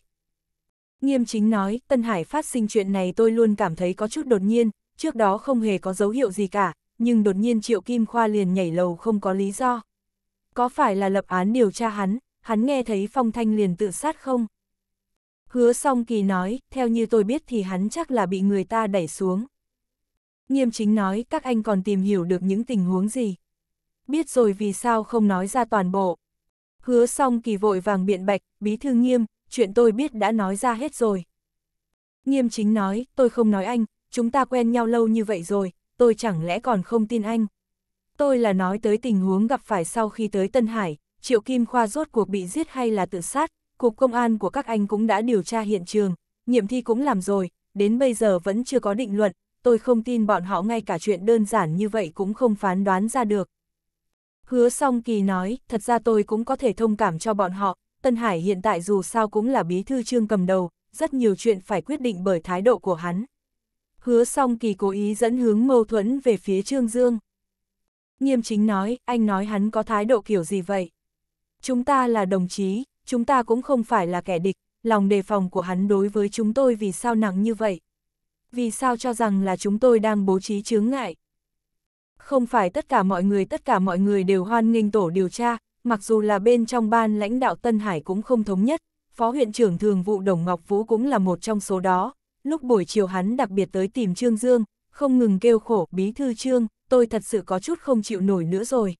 Nghiêm chính nói, Tân Hải phát sinh chuyện này tôi luôn cảm thấy có chút đột nhiên, trước đó không hề có dấu hiệu gì cả, nhưng đột nhiên Triệu Kim Khoa liền nhảy lầu không có lý do. Có phải là lập án điều tra hắn, hắn nghe thấy Phong Thanh liền tự sát không? Hứa song kỳ nói, theo như tôi biết thì hắn chắc là bị người ta đẩy xuống. Nghiêm chính nói, các anh còn tìm hiểu được những tình huống gì? Biết rồi vì sao không nói ra toàn bộ. Hứa xong kỳ vội vàng biện bạch, bí thư nghiêm, chuyện tôi biết đã nói ra hết rồi. Nghiêm chính nói, tôi không nói anh, chúng ta quen nhau lâu như vậy rồi, tôi chẳng lẽ còn không tin anh. Tôi là nói tới tình huống gặp phải sau khi tới Tân Hải, Triệu Kim Khoa rốt cuộc bị giết hay là tự sát, Cục Công an của các anh cũng đã điều tra hiện trường, nghiệm thi cũng làm rồi, đến bây giờ vẫn chưa có định luận, tôi không tin bọn họ ngay cả chuyện đơn giản như vậy cũng không phán đoán ra được. Hứa song kỳ nói, thật ra tôi cũng có thể thông cảm cho bọn họ, Tân Hải hiện tại dù sao cũng là bí thư trương cầm đầu, rất nhiều chuyện phải quyết định bởi thái độ của hắn. Hứa song kỳ cố ý dẫn hướng mâu thuẫn về phía Trương Dương. Nghiêm chính nói, anh nói hắn có thái độ kiểu gì vậy? Chúng ta là đồng chí, chúng ta cũng không phải là kẻ địch, lòng đề phòng của hắn đối với chúng tôi vì sao nặng như vậy? Vì sao cho rằng là chúng tôi đang bố trí chướng ngại? không phải tất cả mọi người tất cả mọi người đều hoan nghênh tổ điều tra, mặc dù là bên trong ban lãnh đạo Tân Hải cũng không thống nhất, Phó huyện trưởng thường vụ Đồng Ngọc Vũ cũng là một trong số đó. Lúc buổi chiều hắn đặc biệt tới tìm Trương Dương, không ngừng kêu khổ, bí thư Trương, tôi thật sự có chút không chịu nổi nữa rồi.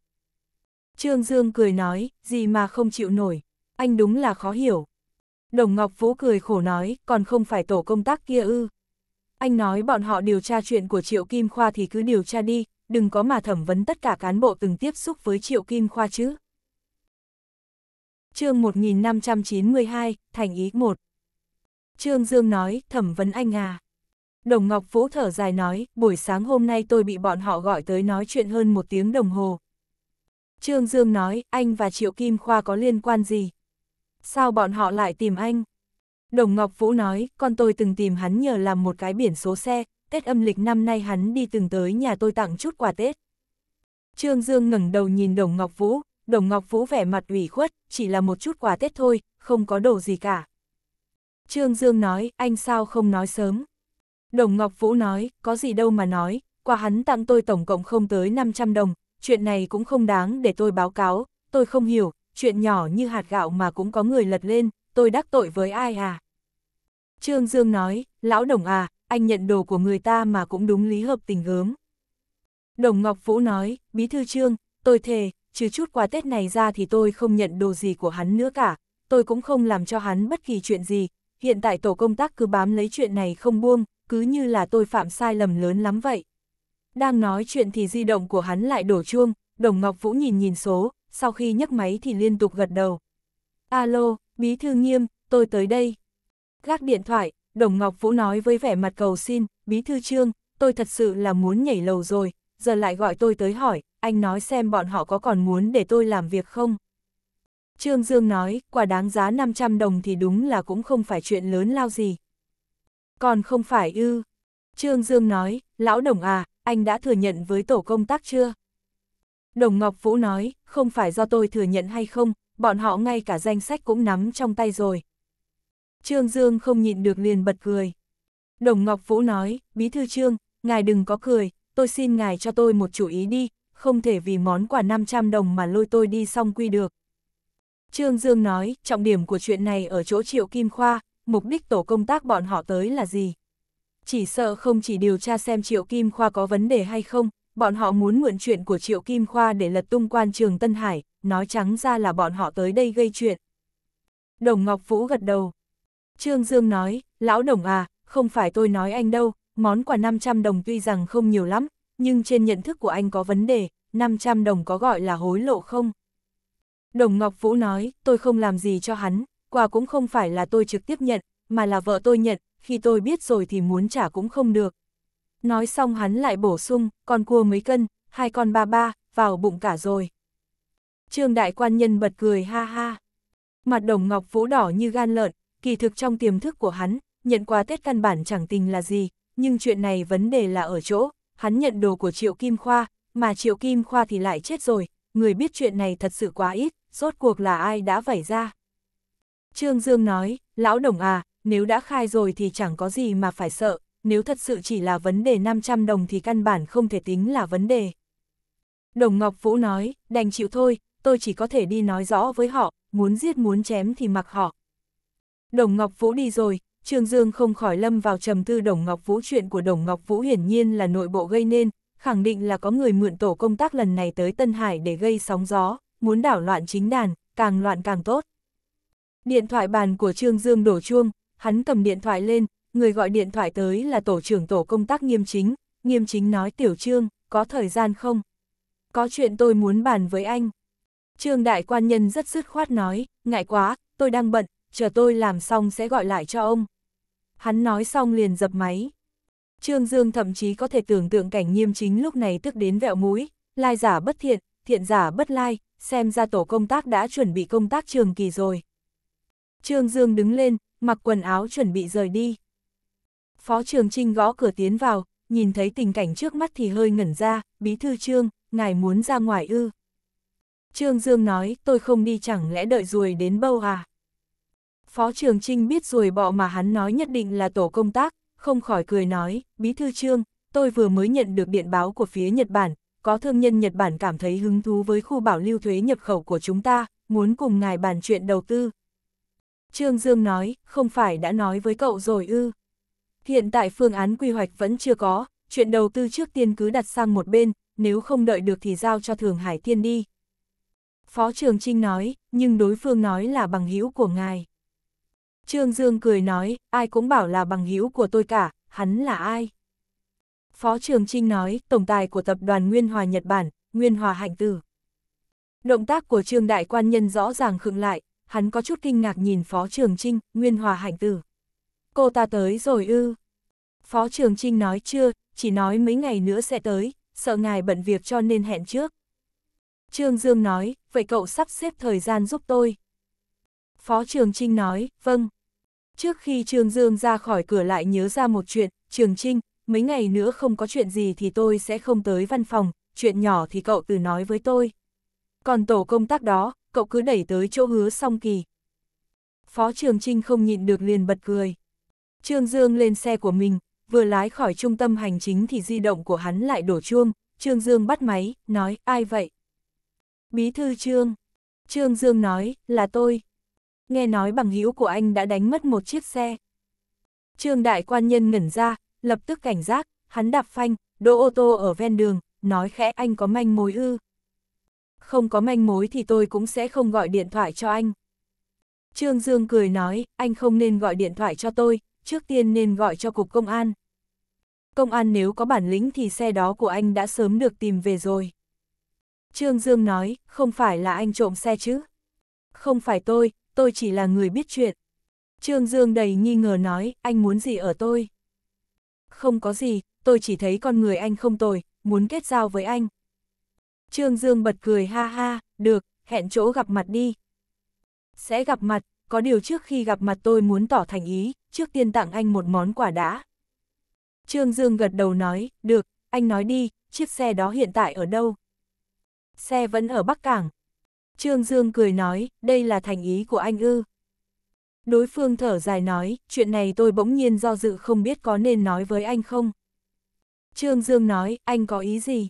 Trương Dương cười nói, gì mà không chịu nổi, anh đúng là khó hiểu. Đồng Ngọc Vũ cười khổ nói, còn không phải tổ công tác kia ư. Anh nói bọn họ điều tra chuyện của Triệu Kim Khoa thì cứ điều tra đi, đừng có mà thẩm vấn tất cả cán bộ từng tiếp xúc với Triệu Kim Khoa chứ. chương 1592, Thành ý 1 Trương Dương nói, thẩm vấn anh à. Đồng Ngọc Vũ thở dài nói, buổi sáng hôm nay tôi bị bọn họ gọi tới nói chuyện hơn một tiếng đồng hồ. Trương Dương nói, anh và Triệu Kim Khoa có liên quan gì? Sao bọn họ lại tìm anh? Đồng Ngọc Vũ nói, con tôi từng tìm hắn nhờ làm một cái biển số xe, Tết âm lịch năm nay hắn đi từng tới nhà tôi tặng chút quà Tết. Trương Dương ngẩng đầu nhìn Đồng Ngọc Vũ, Đồng Ngọc Vũ vẻ mặt ủy khuất, chỉ là một chút quà Tết thôi, không có đồ gì cả. Trương Dương nói, anh sao không nói sớm. Đồng Ngọc Vũ nói, có gì đâu mà nói, quà hắn tặng tôi tổng cộng không tới 500 đồng, chuyện này cũng không đáng để tôi báo cáo, tôi không hiểu, chuyện nhỏ như hạt gạo mà cũng có người lật lên, tôi đắc tội với ai à? Trương Dương nói, lão đồng à, anh nhận đồ của người ta mà cũng đúng lý hợp tình gớm. Đồng Ngọc Vũ nói, Bí Thư Trương, tôi thề, trừ chút quà Tết này ra thì tôi không nhận đồ gì của hắn nữa cả, tôi cũng không làm cho hắn bất kỳ chuyện gì, hiện tại tổ công tác cứ bám lấy chuyện này không buông, cứ như là tôi phạm sai lầm lớn lắm vậy. Đang nói chuyện thì di động của hắn lại đổ chuông, Đồng Ngọc Vũ nhìn nhìn số, sau khi nhấc máy thì liên tục gật đầu. Alo, Bí Thư Nghiêm, tôi tới đây. Gác điện thoại, Đồng Ngọc Vũ nói với vẻ mặt cầu xin, bí thư trương, tôi thật sự là muốn nhảy lầu rồi, giờ lại gọi tôi tới hỏi, anh nói xem bọn họ có còn muốn để tôi làm việc không? Trương Dương nói, quả đáng giá 500 đồng thì đúng là cũng không phải chuyện lớn lao gì. Còn không phải ư. Trương Dương nói, lão đồng à, anh đã thừa nhận với tổ công tác chưa? Đồng Ngọc Vũ nói, không phải do tôi thừa nhận hay không, bọn họ ngay cả danh sách cũng nắm trong tay rồi, Trương Dương không nhịn được liền bật cười. Đồng Ngọc Vũ nói, Bí Thư Trương, ngài đừng có cười, tôi xin ngài cho tôi một chủ ý đi, không thể vì món quà 500 đồng mà lôi tôi đi xong quy được. Trương Dương nói, trọng điểm của chuyện này ở chỗ Triệu Kim Khoa, mục đích tổ công tác bọn họ tới là gì? Chỉ sợ không chỉ điều tra xem Triệu Kim Khoa có vấn đề hay không, bọn họ muốn mượn chuyện của Triệu Kim Khoa để lật tung quan trường Tân Hải, nói trắng ra là bọn họ tới đây gây chuyện. Đồng Ngọc Vũ gật đầu, Trương Dương nói, lão đồng à, không phải tôi nói anh đâu, món quà 500 đồng tuy rằng không nhiều lắm, nhưng trên nhận thức của anh có vấn đề, 500 đồng có gọi là hối lộ không? Đồng Ngọc Vũ nói, tôi không làm gì cho hắn, quà cũng không phải là tôi trực tiếp nhận, mà là vợ tôi nhận, khi tôi biết rồi thì muốn trả cũng không được. Nói xong hắn lại bổ sung, con cua mấy cân, hai con ba ba, vào bụng cả rồi. Trương Đại Quan Nhân bật cười ha ha. Mặt đồng Ngọc Vũ đỏ như gan lợn, kỳ thực trong tiềm thức của hắn, nhận quà Tết căn bản chẳng tình là gì, nhưng chuyện này vấn đề là ở chỗ, hắn nhận đồ của Triệu Kim Khoa, mà Triệu Kim Khoa thì lại chết rồi, người biết chuyện này thật sự quá ít, rốt cuộc là ai đã vẩy ra. Trương Dương nói, lão đồng à, nếu đã khai rồi thì chẳng có gì mà phải sợ, nếu thật sự chỉ là vấn đề 500 đồng thì căn bản không thể tính là vấn đề. Đồng Ngọc Vũ nói, đành chịu thôi, tôi chỉ có thể đi nói rõ với họ, muốn giết muốn chém thì mặc họ, Đồng Ngọc Vũ đi rồi, Trương Dương không khỏi lâm vào trầm tư Đồng Ngọc Vũ chuyện của Đồng Ngọc Vũ hiển nhiên là nội bộ gây nên, khẳng định là có người mượn tổ công tác lần này tới Tân Hải để gây sóng gió, muốn đảo loạn chính đàn, càng loạn càng tốt. Điện thoại bàn của Trương Dương đổ chuông, hắn cầm điện thoại lên, người gọi điện thoại tới là tổ trưởng tổ công tác nghiêm chính, nghiêm chính nói tiểu trương, có thời gian không? Có chuyện tôi muốn bàn với anh. Trương đại quan nhân rất dứt khoát nói, ngại quá, tôi đang bận, chờ tôi làm xong sẽ gọi lại cho ông. Hắn nói xong liền dập máy. Trương Dương thậm chí có thể tưởng tượng cảnh nghiêm chính lúc này tức đến vẹo mũi, lai giả bất thiện, thiện giả bất lai, xem ra tổ công tác đã chuẩn bị công tác trường kỳ rồi. Trương Dương đứng lên, mặc quần áo chuẩn bị rời đi. Phó Trường Trinh gõ cửa tiến vào, nhìn thấy tình cảnh trước mắt thì hơi ngẩn ra, bí thư Trương, ngài muốn ra ngoài ư. Trương Dương nói, tôi không đi chẳng lẽ đợi ruồi đến bâu à. Phó Trường Trinh biết rồi bọ mà hắn nói nhất định là tổ công tác, không khỏi cười nói, Bí Thư Trương, tôi vừa mới nhận được điện báo của phía Nhật Bản, có thương nhân Nhật Bản cảm thấy hứng thú với khu bảo lưu thuế nhập khẩu của chúng ta, muốn cùng ngài bàn chuyện đầu tư. Trương Dương nói, không phải đã nói với cậu rồi ư. Hiện tại phương án quy hoạch vẫn chưa có, chuyện đầu tư trước tiên cứ đặt sang một bên, nếu không đợi được thì giao cho Thường Hải Thiên đi. Phó Trường Trinh nói, nhưng đối phương nói là bằng hữu của ngài. Trương Dương cười nói, ai cũng bảo là bằng hữu của tôi cả, hắn là ai? Phó Trường Trinh nói, tổng tài của tập đoàn Nguyên Hòa Nhật Bản, Nguyên Hòa Hạnh Tử. Động tác của Trương Đại Quan Nhân rõ ràng khựng lại, hắn có chút kinh ngạc nhìn Phó Trường Trinh, Nguyên Hòa Hạnh Tử. Cô ta tới rồi ư. Phó Trường Trinh nói chưa, chỉ nói mấy ngày nữa sẽ tới, sợ ngài bận việc cho nên hẹn trước. Trương Dương nói, vậy cậu sắp xếp thời gian giúp tôi. Phó Trường Trinh nói, vâng, Trước khi Trương Dương ra khỏi cửa lại nhớ ra một chuyện, Trường Trinh, mấy ngày nữa không có chuyện gì thì tôi sẽ không tới văn phòng, chuyện nhỏ thì cậu từ nói với tôi. Còn tổ công tác đó, cậu cứ đẩy tới chỗ hứa song kỳ. Phó Trường Trinh không nhịn được liền bật cười. Trương Dương lên xe của mình, vừa lái khỏi trung tâm hành chính thì di động của hắn lại đổ chuông, Trương Dương bắt máy, nói, ai vậy? Bí thư Trương. Trương Dương nói, là tôi nghe nói bằng hữu của anh đã đánh mất một chiếc xe. Trương đại quan nhân ngẩn ra, lập tức cảnh giác, hắn đạp phanh, đỗ ô tô ở ven đường, nói khẽ anh có manh mối ư. Không có manh mối thì tôi cũng sẽ không gọi điện thoại cho anh. Trương Dương cười nói, anh không nên gọi điện thoại cho tôi, trước tiên nên gọi cho cục công an. Công an nếu có bản lĩnh thì xe đó của anh đã sớm được tìm về rồi. Trương Dương nói, không phải là anh trộm xe chứ. Không phải tôi, tôi chỉ là người biết chuyện. Trương Dương đầy nghi ngờ nói, anh muốn gì ở tôi? Không có gì, tôi chỉ thấy con người anh không tồi, muốn kết giao với anh. Trương Dương bật cười ha ha, được, hẹn chỗ gặp mặt đi. Sẽ gặp mặt, có điều trước khi gặp mặt tôi muốn tỏ thành ý, trước tiên tặng anh một món quà đã. Trương Dương gật đầu nói, được, anh nói đi, chiếc xe đó hiện tại ở đâu? Xe vẫn ở Bắc Cảng, Trương Dương cười nói, đây là thành ý của anh ư. Đối phương thở dài nói, chuyện này tôi bỗng nhiên do dự không biết có nên nói với anh không. Trương Dương nói, anh có ý gì?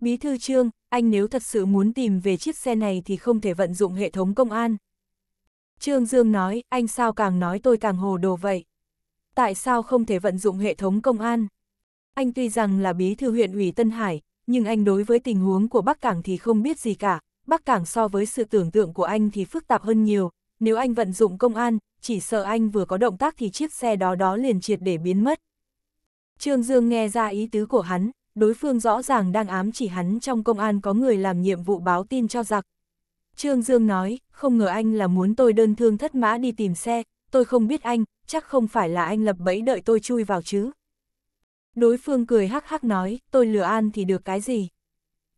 Bí thư Trương, anh nếu thật sự muốn tìm về chiếc xe này thì không thể vận dụng hệ thống công an. Trương Dương nói, anh sao càng nói tôi càng hồ đồ vậy? Tại sao không thể vận dụng hệ thống công an? Anh tuy rằng là bí thư huyện ủy Tân Hải, nhưng anh đối với tình huống của Bắc Cảng thì không biết gì cả, Bắc Cảng so với sự tưởng tượng của anh thì phức tạp hơn nhiều, nếu anh vận dụng công an, chỉ sợ anh vừa có động tác thì chiếc xe đó đó liền triệt để biến mất. Trương Dương nghe ra ý tứ của hắn, đối phương rõ ràng đang ám chỉ hắn trong công an có người làm nhiệm vụ báo tin cho giặc. Trương Dương nói, không ngờ anh là muốn tôi đơn thương thất mã đi tìm xe, tôi không biết anh, chắc không phải là anh lập bẫy đợi tôi chui vào chứ. Đối phương cười hắc hắc nói, tôi lừa an thì được cái gì.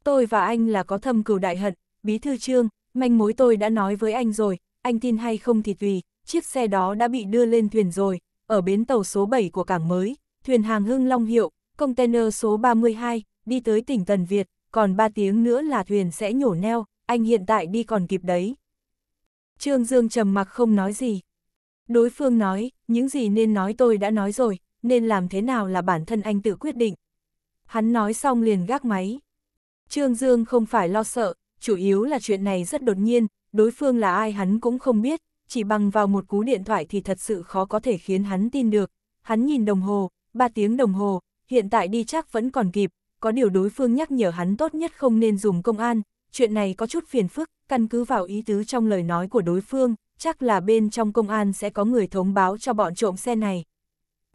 Tôi và anh là có thâm cừu đại hận, Bí thư trương, manh mối tôi đã nói với anh rồi, anh tin hay không thì tùy, chiếc xe đó đã bị đưa lên thuyền rồi, ở bến tàu số 7 của cảng mới, thuyền hàng Hưng Long Hiệu, container số 32, đi tới tỉnh Tần Việt, còn 3 tiếng nữa là thuyền sẽ nhổ neo, anh hiện tại đi còn kịp đấy. Trương Dương trầm mặc không nói gì. Đối phương nói, những gì nên nói tôi đã nói rồi, nên làm thế nào là bản thân anh tự quyết định. Hắn nói xong liền gác máy. Trương Dương không phải lo sợ, chủ yếu là chuyện này rất đột nhiên, đối phương là ai hắn cũng không biết, chỉ bằng vào một cú điện thoại thì thật sự khó có thể khiến hắn tin được. Hắn nhìn đồng hồ, 3 tiếng đồng hồ, hiện tại đi chắc vẫn còn kịp, có điều đối phương nhắc nhở hắn tốt nhất không nên dùng công an, chuyện này có chút phiền phức, căn cứ vào ý tứ trong lời nói của đối phương, chắc là bên trong công an sẽ có người thông báo cho bọn trộm xe này.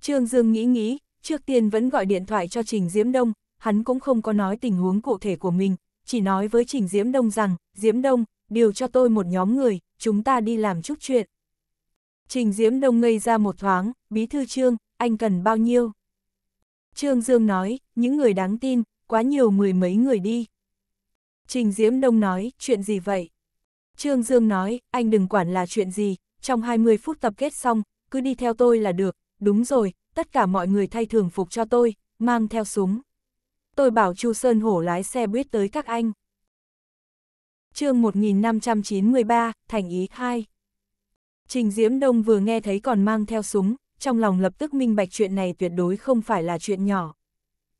Trương Dương nghĩ nghĩ, trước tiên vẫn gọi điện thoại cho Trình Diễm Đông, hắn cũng không có nói tình huống cụ thể của mình, chỉ nói với Trình Diễm Đông rằng, Diễm Đông, điều cho tôi một nhóm người, chúng ta đi làm chút chuyện. Trình Diễm Đông ngây ra một thoáng, bí thư trương, anh cần bao nhiêu? Trương Dương nói, những người đáng tin, quá nhiều mười mấy người đi. Trình Diễm Đông nói, chuyện gì vậy? Trương Dương nói, anh đừng quản là chuyện gì, trong 20 phút tập kết xong, cứ đi theo tôi là được, đúng rồi, tất cả mọi người thay thường phục cho tôi, mang theo súng tôi bảo Chu Sơn Hổ lái xe buýt tới các anh. chương 1593, Thành Ý 2 Trình Diễm Đông vừa nghe thấy còn mang theo súng, trong lòng lập tức minh bạch chuyện này tuyệt đối không phải là chuyện nhỏ.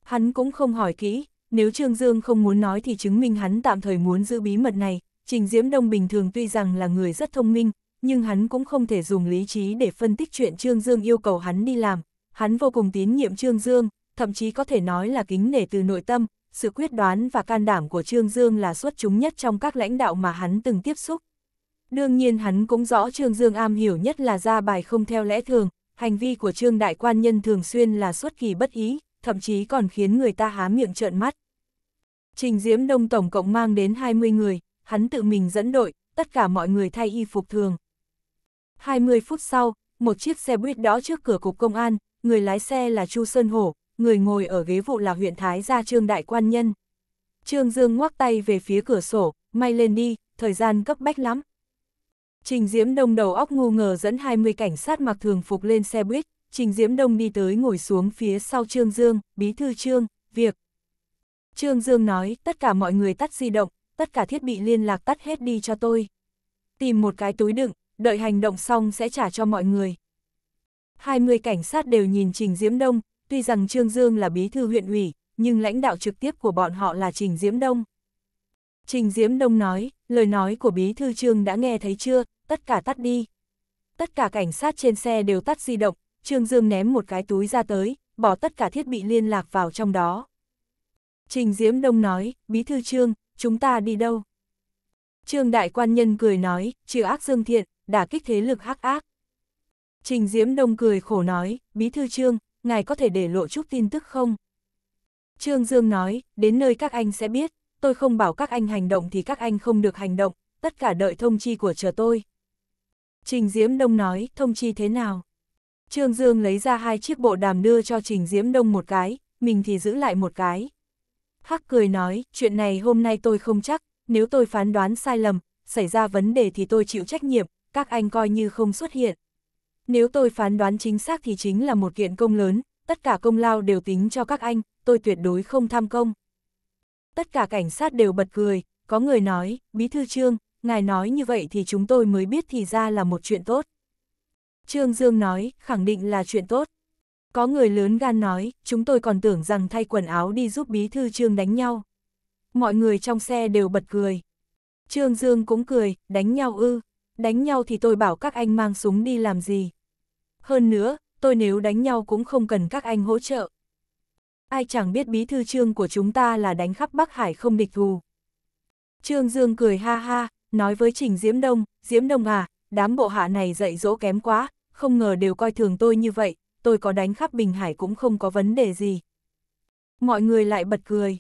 Hắn cũng không hỏi kỹ, nếu Trương Dương không muốn nói thì chứng minh hắn tạm thời muốn giữ bí mật này. Trình Diễm Đông bình thường tuy rằng là người rất thông minh, nhưng hắn cũng không thể dùng lý trí để phân tích chuyện Trương Dương yêu cầu hắn đi làm. Hắn vô cùng tín nhiệm Trương Dương, thậm chí có thể nói là kính nể từ nội tâm, sự quyết đoán và can đảm của Trương Dương là xuất chúng nhất trong các lãnh đạo mà hắn từng tiếp xúc. Đương nhiên hắn cũng rõ Trương Dương am hiểu nhất là ra bài không theo lẽ thường, hành vi của Trương Đại Quan Nhân thường xuyên là xuất kỳ bất ý, thậm chí còn khiến người ta há miệng trợn mắt. Trình Diễm Đông Tổng cộng mang đến 20 người, hắn tự mình dẫn đội, tất cả mọi người thay y phục thường. 20 phút sau, một chiếc xe buýt đó trước cửa cục công an, người lái xe là Chu Sơn Hổ, người ngồi ở ghế vụ là huyện Thái gia Trương Đại Quan Nhân. Trương Dương ngoắc tay về phía cửa sổ, may lên đi, thời gian cấp bách lắm. Trình Diễm Đông đầu óc ngu ngờ dẫn 20 cảnh sát mặc thường phục lên xe buýt, Trình Diễm Đông đi tới ngồi xuống phía sau Trương Dương, bí thư Trương, việc. Trương Dương nói, tất cả mọi người tắt di động, tất cả thiết bị liên lạc tắt hết đi cho tôi. Tìm một cái túi đựng, đợi hành động xong sẽ trả cho mọi người. 20 cảnh sát đều nhìn Trình Diễm Đông, Tuy rằng Trương Dương là bí thư huyện ủy, nhưng lãnh đạo trực tiếp của bọn họ là Trình Diễm Đông. Trình Diễm Đông nói, lời nói của bí thư Trương đã nghe thấy chưa, tất cả tắt đi. Tất cả cảnh sát trên xe đều tắt di động, Trương Dương ném một cái túi ra tới, bỏ tất cả thiết bị liên lạc vào trong đó. Trình Diễm Đông nói, bí thư Trương, chúng ta đi đâu? Trương Đại Quan Nhân cười nói, trừ ác dương thiện, đả kích thế lực hắc ác. Trình Diễm Đông cười khổ nói, bí thư Trương, ngài có thể để lộ chút tin tức không? Trương Dương nói, đến nơi các anh sẽ biết, tôi không bảo các anh hành động thì các anh không được hành động, tất cả đợi thông chi của chờ tôi. Trình Diễm Đông nói, thông chi thế nào? Trương Dương lấy ra hai chiếc bộ đàm đưa cho Trình Diễm Đông một cái, mình thì giữ lại một cái. Hắc cười nói, chuyện này hôm nay tôi không chắc, nếu tôi phán đoán sai lầm, xảy ra vấn đề thì tôi chịu trách nhiệm, các anh coi như không xuất hiện. Nếu tôi phán đoán chính xác thì chính là một kiện công lớn, tất cả công lao đều tính cho các anh, tôi tuyệt đối không tham công. Tất cả cảnh sát đều bật cười, có người nói, Bí Thư Trương, ngài nói như vậy thì chúng tôi mới biết thì ra là một chuyện tốt. Trương Dương nói, khẳng định là chuyện tốt. Có người lớn gan nói, chúng tôi còn tưởng rằng thay quần áo đi giúp Bí Thư Trương đánh nhau. Mọi người trong xe đều bật cười. Trương Dương cũng cười, đánh nhau ư, đánh nhau thì tôi bảo các anh mang súng đi làm gì hơn nữa, tôi nếu đánh nhau cũng không cần các anh hỗ trợ. Ai chẳng biết bí thư trương của chúng ta là đánh khắp Bắc Hải không địch thù. Trương Dương cười ha ha, nói với Trình Diễm Đông, Diễm Đông à, đám bộ hạ này dạy dỗ kém quá, không ngờ đều coi thường tôi như vậy, tôi có đánh khắp Bình Hải cũng không có vấn đề gì. Mọi người lại bật cười.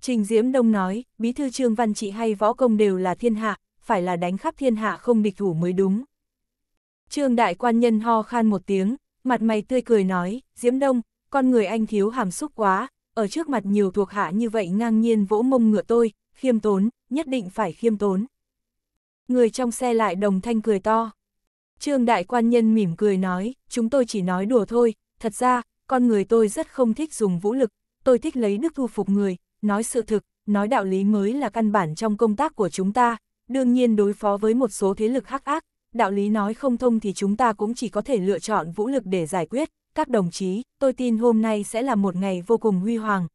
Trình Diễm Đông nói, bí thư Trương Văn Trị hay võ công đều là thiên hạ, phải là đánh khắp thiên hạ không địch thủ mới đúng. Trương đại quan nhân ho khan một tiếng, mặt mày tươi cười nói, Diễm Đông, con người anh thiếu hàm xúc quá, ở trước mặt nhiều thuộc hạ như vậy ngang nhiên vỗ mông ngựa tôi, khiêm tốn, nhất định phải khiêm tốn. Người trong xe lại đồng thanh cười to. Trương đại quan nhân mỉm cười nói, chúng tôi chỉ nói đùa thôi, thật ra, con người tôi rất không thích dùng vũ lực, tôi thích lấy đức thu phục người, nói sự thực, nói đạo lý mới là căn bản trong công tác của chúng ta, đương nhiên đối phó với một số thế lực hắc ác, đạo lý nói không thông thì chúng ta cũng chỉ có thể lựa chọn vũ lực để giải quyết, các đồng chí, tôi tin hôm nay sẽ là một ngày vô cùng huy hoàng.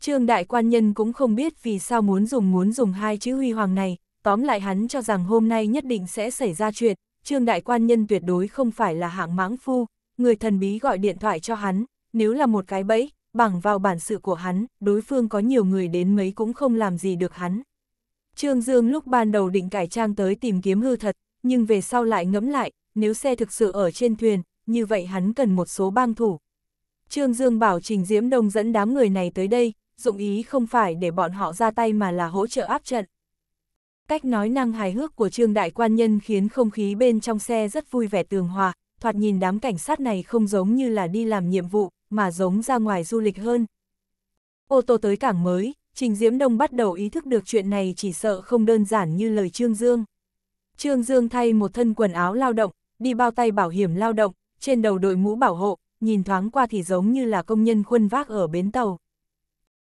Trương Đại Quan Nhân cũng không biết vì sao muốn dùng muốn dùng hai chữ huy hoàng này, tóm lại hắn cho rằng hôm nay nhất định sẽ xảy ra chuyện, Trương Đại Quan Nhân tuyệt đối không phải là hạng mãng phu, người thần bí gọi điện thoại cho hắn, nếu là một cái bẫy, bằng vào bản sự của hắn, đối phương có nhiều người đến mấy cũng không làm gì được hắn. Trương Dương lúc ban đầu định cải trang tới tìm kiếm hư thật, nhưng về sau lại ngẫm lại, nếu xe thực sự ở trên thuyền, như vậy hắn cần một số bang thủ. Trương Dương bảo Trình Diễm Đông dẫn đám người này tới đây, dụng ý không phải để bọn họ ra tay mà là hỗ trợ áp trận. Cách nói năng hài hước của Trương Đại Quan Nhân khiến không khí bên trong xe rất vui vẻ tường hòa, thoạt nhìn đám cảnh sát này không giống như là đi làm nhiệm vụ, mà giống ra ngoài du lịch hơn. Ô tô tới cảng mới, Trình Diễm Đông bắt đầu ý thức được chuyện này chỉ sợ không đơn giản như lời Trương Dương. Trương Dương thay một thân quần áo lao động, đi bao tay bảo hiểm lao động, trên đầu đội mũ bảo hộ, nhìn thoáng qua thì giống như là công nhân khuân vác ở bến tàu.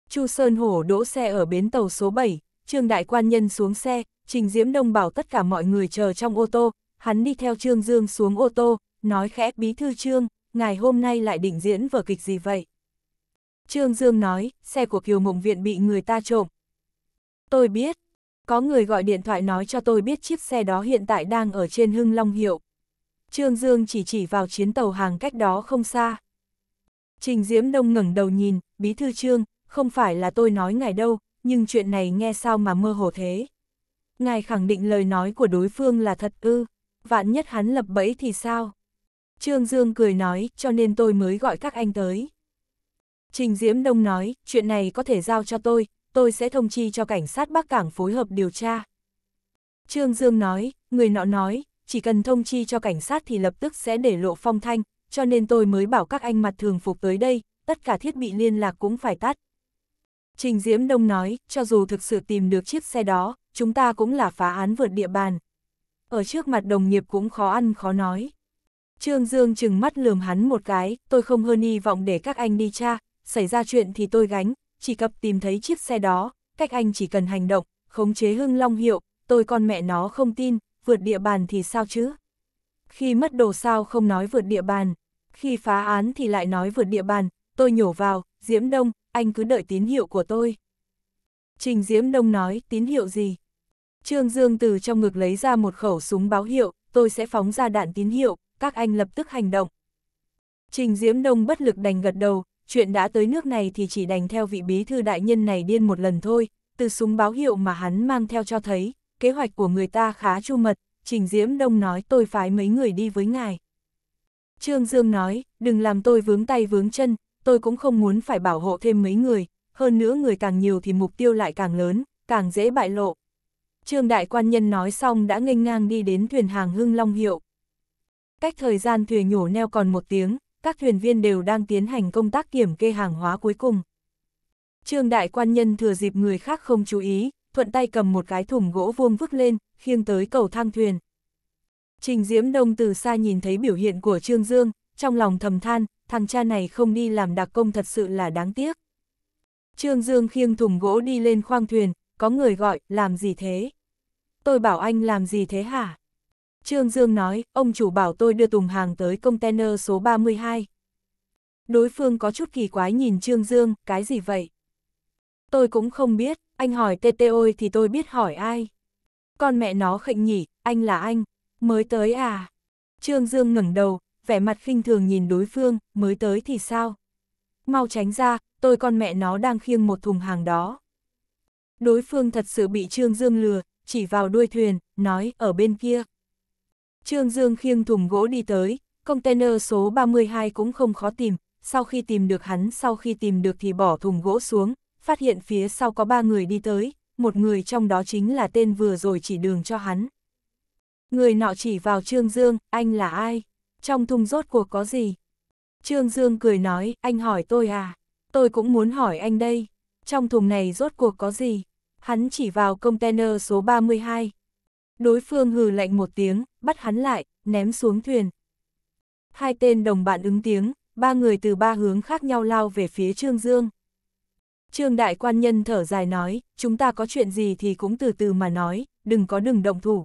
Chu Sơn Hổ đỗ xe ở bến tàu số 7, Trương Đại Quan Nhân xuống xe, Trình Diễm Đông bảo tất cả mọi người chờ trong ô tô, hắn đi theo Trương Dương xuống ô tô, nói khẽ bí thư Trương, ngày hôm nay lại định diễn vở kịch gì vậy? Trương Dương nói, xe của Kiều Mộng Viện bị người ta trộm. Tôi biết, có người gọi điện thoại nói cho tôi biết chiếc xe đó hiện tại đang ở trên Hưng Long Hiệu. Trương Dương chỉ chỉ vào chiến tàu hàng cách đó không xa. Trình Diễm Đông ngẩng đầu nhìn, bí thư Trương, không phải là tôi nói ngài đâu, nhưng chuyện này nghe sao mà mơ hồ thế. Ngài khẳng định lời nói của đối phương là thật ư, vạn nhất hắn lập bẫy thì sao? Trương Dương cười nói, cho nên tôi mới gọi các anh tới. Trình Diễm Đông nói, chuyện này có thể giao cho tôi, tôi sẽ thông chi cho cảnh sát Bắc Cảng phối hợp điều tra. Trương Dương nói, người nọ nói, chỉ cần thông chi cho cảnh sát thì lập tức sẽ để lộ phong thanh, cho nên tôi mới bảo các anh mặt thường phục tới đây, tất cả thiết bị liên lạc cũng phải tắt. Trình Diễm Đông nói, cho dù thực sự tìm được chiếc xe đó, chúng ta cũng là phá án vượt địa bàn. Ở trước mặt đồng nghiệp cũng khó ăn khó nói. Trương Dương chừng mắt lườm hắn một cái, tôi không hơn hy vọng để các anh đi cha, xảy ra chuyện thì tôi gánh, chỉ cập tìm thấy chiếc xe đó, cách anh chỉ cần hành động, khống chế hưng long hiệu, tôi con mẹ nó không tin, vượt địa bàn thì sao chứ? Khi mất đồ sao không nói vượt địa bàn, khi phá án thì lại nói vượt địa bàn, tôi nhổ vào, Diễm Đông, anh cứ đợi tín hiệu của tôi. Trình Diễm Đông nói, tín hiệu gì? Trương Dương từ trong ngực lấy ra một khẩu súng báo hiệu, tôi sẽ phóng ra đạn tín hiệu, các anh lập tức hành động. Trình Diễm Đông bất lực đành gật đầu, chuyện đã tới nước này thì chỉ đành theo vị bí thư đại nhân này điên một lần thôi, từ súng báo hiệu mà hắn mang theo cho thấy, kế hoạch của người ta khá chu mật, Trình Diễm Đông nói tôi phái mấy người đi với ngài. Trương Dương nói, đừng làm tôi vướng tay vướng chân, tôi cũng không muốn phải bảo hộ thêm mấy người, hơn nữa người càng nhiều thì mục tiêu lại càng lớn, càng dễ bại lộ. Trương Đại Quan Nhân nói xong đã nghênh ngang đi đến thuyền hàng Hưng Long Hiệu. Cách thời gian thuyền nhổ neo còn một tiếng, các thuyền viên đều đang tiến hành công tác kiểm kê hàng hóa cuối cùng. Trương đại quan nhân thừa dịp người khác không chú ý, thuận tay cầm một cái thùng gỗ vuông vứt lên, khiêng tới cầu thang thuyền. Trình Diễm Đông từ xa nhìn thấy biểu hiện của Trương Dương, trong lòng thầm than, thằng cha này không đi làm đặc công thật sự là đáng tiếc. Trương Dương khiêng thùng gỗ đi lên khoang thuyền, có người gọi, làm gì thế? Tôi bảo anh làm gì thế hả? Trương Dương nói, ông chủ bảo tôi đưa tùng hàng tới container số 32. Đối phương có chút kỳ quái nhìn Trương Dương, cái gì vậy? Tôi cũng không biết, anh hỏi TTO thì tôi biết hỏi ai. Con mẹ nó khệnh nhỉ, anh là anh, mới tới à? Trương Dương ngẩng đầu, vẻ mặt khinh thường nhìn đối phương, mới tới thì sao? Mau tránh ra, tôi con mẹ nó đang khiêng một thùng hàng đó. Đối phương thật sự bị Trương Dương lừa, chỉ vào đuôi thuyền, nói ở bên kia. Trương Dương khiêng thùng gỗ đi tới, container số 32 cũng không khó tìm, sau khi tìm được hắn sau khi tìm được thì bỏ thùng gỗ xuống, phát hiện phía sau có ba người đi tới, một người trong đó chính là tên vừa rồi chỉ đường cho hắn. Người nọ chỉ vào Trương Dương, anh là ai? Trong thùng rốt cuộc có gì? Trương Dương cười nói, anh hỏi tôi à? Tôi cũng muốn hỏi anh đây. Trong thùng này rốt cuộc có gì? Hắn chỉ vào container số 32, Đối phương hừ lạnh một tiếng, bắt hắn lại, ném xuống thuyền. Hai tên đồng bạn ứng tiếng, ba người từ ba hướng khác nhau lao về phía Trương Dương. Trương Đại Quan Nhân thở dài nói, chúng ta có chuyện gì thì cũng từ từ mà nói, đừng có đừng động thủ.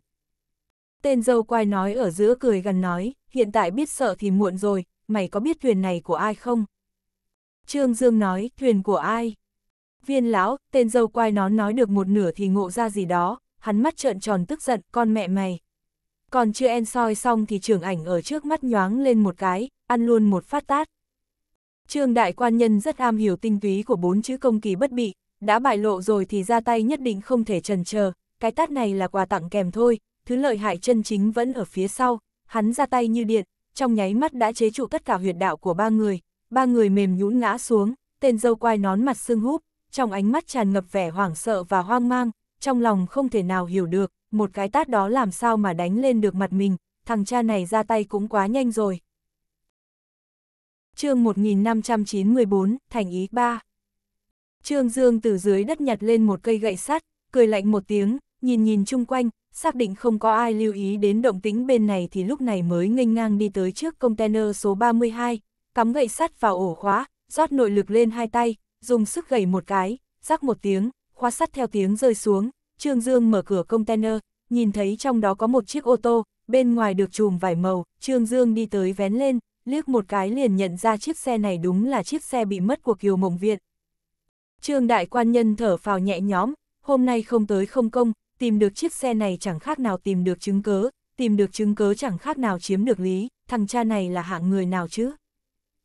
Tên dâu quai nói ở giữa cười gần nói, hiện tại biết sợ thì muộn rồi, mày có biết thuyền này của ai không? Trương Dương nói, thuyền của ai? Viên lão, tên dâu quai nón nói được một nửa thì ngộ ra gì đó, hắn mắt trợn tròn tức giận, con mẹ mày. Còn chưa en soi xong thì trưởng ảnh ở trước mắt nhoáng lên một cái, ăn luôn một phát tát. Trương đại quan nhân rất am hiểu tinh túy của bốn chữ công kỳ bất bị, đã bại lộ rồi thì ra tay nhất định không thể trần chờ, cái tát này là quà tặng kèm thôi, thứ lợi hại chân chính vẫn ở phía sau, hắn ra tay như điện, trong nháy mắt đã chế trụ tất cả huyệt đạo của ba người, ba người mềm nhũn ngã xuống, tên dâu quai nón mặt sưng húp, trong ánh mắt tràn ngập vẻ hoảng sợ và hoang mang, trong lòng không thể nào hiểu được, một cái tát đó làm sao mà đánh lên được mặt mình, thằng cha này ra tay cũng quá nhanh rồi. chương 1594, Thành Ý 3 Trương Dương từ dưới đất nhặt lên một cây gậy sắt, cười lạnh một tiếng, nhìn nhìn chung quanh, xác định không có ai lưu ý đến động tĩnh bên này thì lúc này mới nghênh ngang đi tới trước container số 32, cắm gậy sắt vào ổ khóa, rót nội lực lên hai tay, dùng sức gẩy một cái, rắc một tiếng, Khoát sắt theo tiếng rơi xuống, Trương Dương mở cửa container, nhìn thấy trong đó có một chiếc ô tô, bên ngoài được chùm vải màu, Trương Dương đi tới vén lên, liếc một cái liền nhận ra chiếc xe này đúng là chiếc xe bị mất của Kiều Mộng Viện. Trương Đại Quan Nhân thở phào nhẹ nhõm, hôm nay không tới không công, tìm được chiếc xe này chẳng khác nào tìm được chứng cớ, tìm được chứng cớ chẳng khác nào chiếm được lý, thằng cha này là hạng người nào chứ?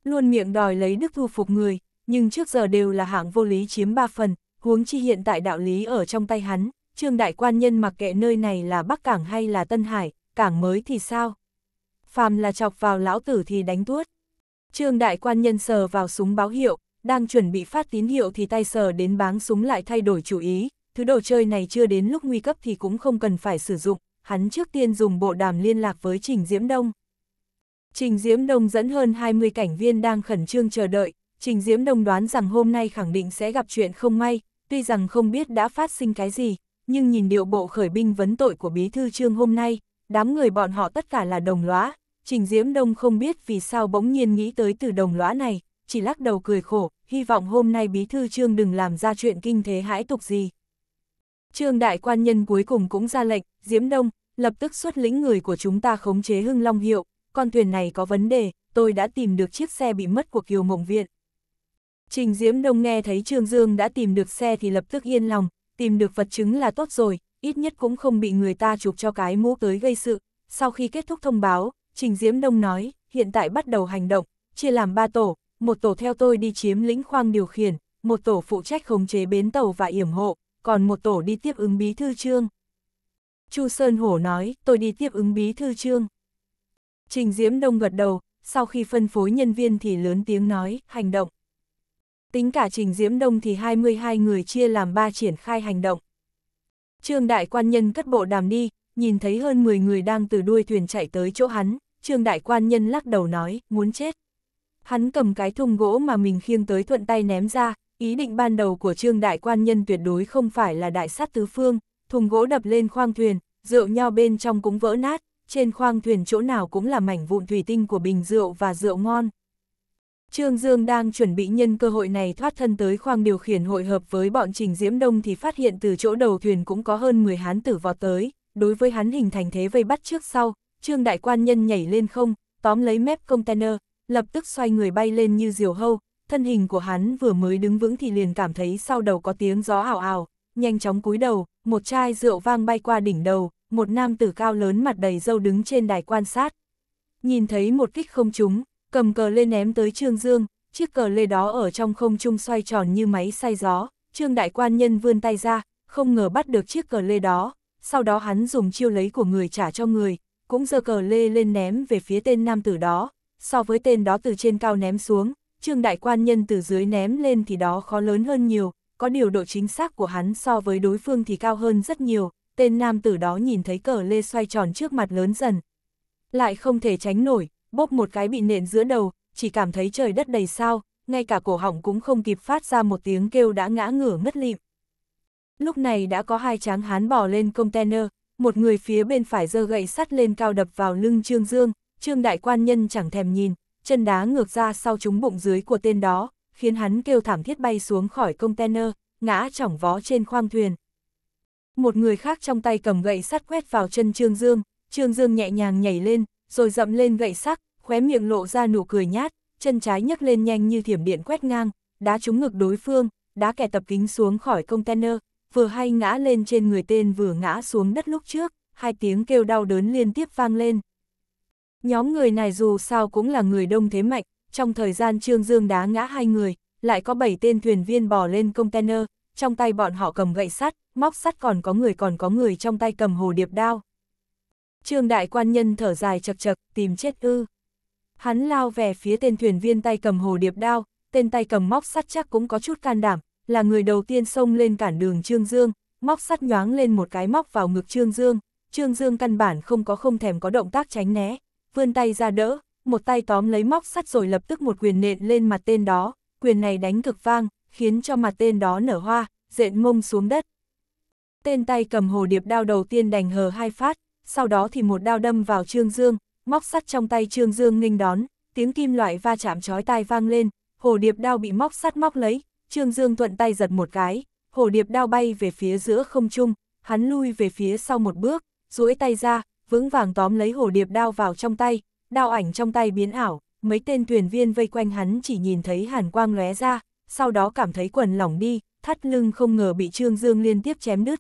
Luôn miệng đòi lấy đức thu phục người, nhưng trước giờ đều là hạng vô lý chiếm ba phần, huống chi hiện tại đạo lý ở trong tay hắn, trương đại quan nhân mặc kệ nơi này là Bắc Cảng hay là Tân Hải, cảng mới thì sao? Phàm là chọc vào lão tử thì đánh tuốt. Trương đại quan nhân sờ vào súng báo hiệu, đang chuẩn bị phát tín hiệu thì tay sờ đến báng súng lại thay đổi chủ ý, thứ đồ chơi này chưa đến lúc nguy cấp thì cũng không cần phải sử dụng, hắn trước tiên dùng bộ đàm liên lạc với Trình Diễm Đông. Trình Diễm Đông dẫn hơn 20 cảnh viên đang khẩn trương chờ đợi, Trình Diễm Đông đoán rằng hôm nay khẳng định sẽ gặp chuyện không may, tuy rằng không biết đã phát sinh cái gì, nhưng nhìn điệu bộ khởi binh vấn tội của Bí Thư Trương hôm nay, đám người bọn họ tất cả là đồng lõa, Trình Diễm Đông không biết vì sao bỗng nhiên nghĩ tới từ đồng lõa này, chỉ lắc đầu cười khổ, hy vọng hôm nay Bí Thư Trương đừng làm ra chuyện kinh thế hãi tục gì. Trương Đại Quan Nhân cuối cùng cũng ra lệnh, Diễm Đông, lập tức xuất lĩnh người của chúng ta khống chế Hưng Long Hiệu, con thuyền này có vấn đề, tôi đã tìm được chiếc xe bị mất của Kiều Mộng Viện, Trình Diễm Đông nghe thấy Trương Dương đã tìm được xe thì lập tức yên lòng, tìm được vật chứng là tốt rồi, ít nhất cũng không bị người ta chụp cho cái mũ tới gây sự. Sau khi kết thúc thông báo, Trình Diễm Đông nói, hiện tại bắt đầu hành động, chia làm ba tổ, một tổ theo tôi đi chiếm lĩnh khoang điều khiển, một tổ phụ trách khống chế bến tàu và yểm hộ, còn một tổ đi tiếp ứng bí thư trương. Chu Sơn Hổ nói, tôi đi tiếp ứng bí thư trương. Trình Diễm Đông gật đầu, sau khi phân phối nhân viên thì lớn tiếng nói, hành động tính cả Trình Diễm Đông thì 22 người chia làm 3 triển khai hành động. Trương Đại Quan Nhân cất bộ đàm đi, nhìn thấy hơn 10 người đang từ đuôi thuyền chạy tới chỗ hắn, Trương Đại Quan Nhân lắc đầu nói, muốn chết. Hắn cầm cái thùng gỗ mà mình khiêng tới thuận tay ném ra, ý định ban đầu của Trương Đại Quan Nhân tuyệt đối không phải là đại sát tứ phương, thùng gỗ đập lên khoang thuyền, rượu nho bên trong cũng vỡ nát, trên khoang thuyền chỗ nào cũng là mảnh vụn thủy tinh của bình rượu và rượu ngon, Trương Dương đang chuẩn bị nhân cơ hội này thoát thân tới khoang điều khiển hội hợp với bọn Trình Diễm Đông thì phát hiện từ chỗ đầu thuyền cũng có hơn 10 hán tử vọt tới, đối với hắn hình thành thế vây bắt trước sau, Trương Đại Quan Nhân nhảy lên không, tóm lấy mép container, lập tức xoay người bay lên như diều hâu, thân hình của hắn vừa mới đứng vững thì liền cảm thấy sau đầu có tiếng gió ảo ảo, nhanh chóng cúi đầu, một chai rượu vang bay qua đỉnh đầu, một nam tử cao lớn mặt đầy râu đứng trên đài quan sát. Nhìn thấy một kích không trúng, cầm cờ lên ném tới Trương Dương, chiếc cờ lê đó ở trong không trung xoay tròn như máy xay gió, Trương đại quan nhân vươn tay ra, không ngờ bắt được chiếc cờ lê đó, sau đó hắn dùng chiêu lấy của người trả cho người, cũng giơ cờ lê lên ném về phía tên nam tử đó, so với tên đó từ trên cao ném xuống, Trương đại quan nhân từ dưới ném lên thì đó khó lớn hơn nhiều, có điều độ chính xác của hắn so với đối phương thì cao hơn rất nhiều, tên nam tử đó nhìn thấy cờ lê xoay tròn trước mặt lớn dần. Lại không thể tránh nổi, bóp một cái bị nện giữa đầu, chỉ cảm thấy trời đất đầy sao, ngay cả cổ họng cũng không kịp phát ra một tiếng kêu đã ngã ngửa ngất lịm. Lúc này đã có hai tráng hán bỏ lên container, một người phía bên phải giơ gậy sắt lên cao đập vào lưng Trương Dương, Trương đại quan nhân chẳng thèm nhìn, chân đá ngược ra sau trúng bụng dưới của tên đó, khiến hắn kêu thảm thiết bay xuống khỏi container, ngã chỏng vó trên khoang thuyền. Một người khác trong tay cầm gậy sắt quét vào chân Trương Dương, Trương Dương nhẹ nhàng nhảy lên, rồi dậm lên gậy sắc, khóe miệng lộ ra nụ cười nhát, chân trái nhấc lên nhanh như thiểm điện quét ngang, đá trúng ngực đối phương, đá kẻ tập kính xuống khỏi container, vừa hay ngã lên trên người tên vừa ngã xuống đất lúc trước, hai tiếng kêu đau đớn liên tiếp vang lên. Nhóm người này dù sao cũng là người đông thế mạnh, trong thời gian Trương Dương đá ngã hai người, lại có bảy tên thuyền viên bò lên container, trong tay bọn họ cầm gậy sắt, móc sắt còn có người còn có người trong tay cầm hồ điệp đao. Trương đại quan nhân thở dài chật chật, tìm chết ư. Hắn lao về phía tên thuyền viên tay cầm hồ điệp đao, tên tay cầm móc sắt chắc cũng có chút can đảm, là người đầu tiên xông lên cản đường Trương Dương, móc sắt nhoáng lên một cái móc vào ngực Trương Dương, Trương Dương căn bản không có không thèm có động tác tránh né, vươn tay ra đỡ, một tay tóm lấy móc sắt rồi lập tức một quyền nện lên mặt tên đó, quyền này đánh cực vang, khiến cho mặt tên đó nở hoa, dện mông xuống đất. Tên tay cầm hồ điệp đao đầu tiên đành hờ hai phát, sau đó thì một đao đâm vào Trương Dương, móc sắt trong tay Trương Dương nghênh đón, tiếng kim loại va chạm chói tai vang lên, hồ điệp đao bị móc sắt móc lấy, Trương Dương thuận tay giật một cái, hồ điệp đao bay về phía giữa không trung, hắn lui về phía sau một bước, duỗi tay ra, vững vàng tóm lấy hồ điệp đao vào trong tay, đao ảnh trong tay biến ảo, mấy tên thuyền viên vây quanh hắn chỉ nhìn thấy hàn quang lóe ra, sau đó cảm thấy quần lỏng đi, thắt lưng không ngờ bị Trương Dương liên tiếp chém đứt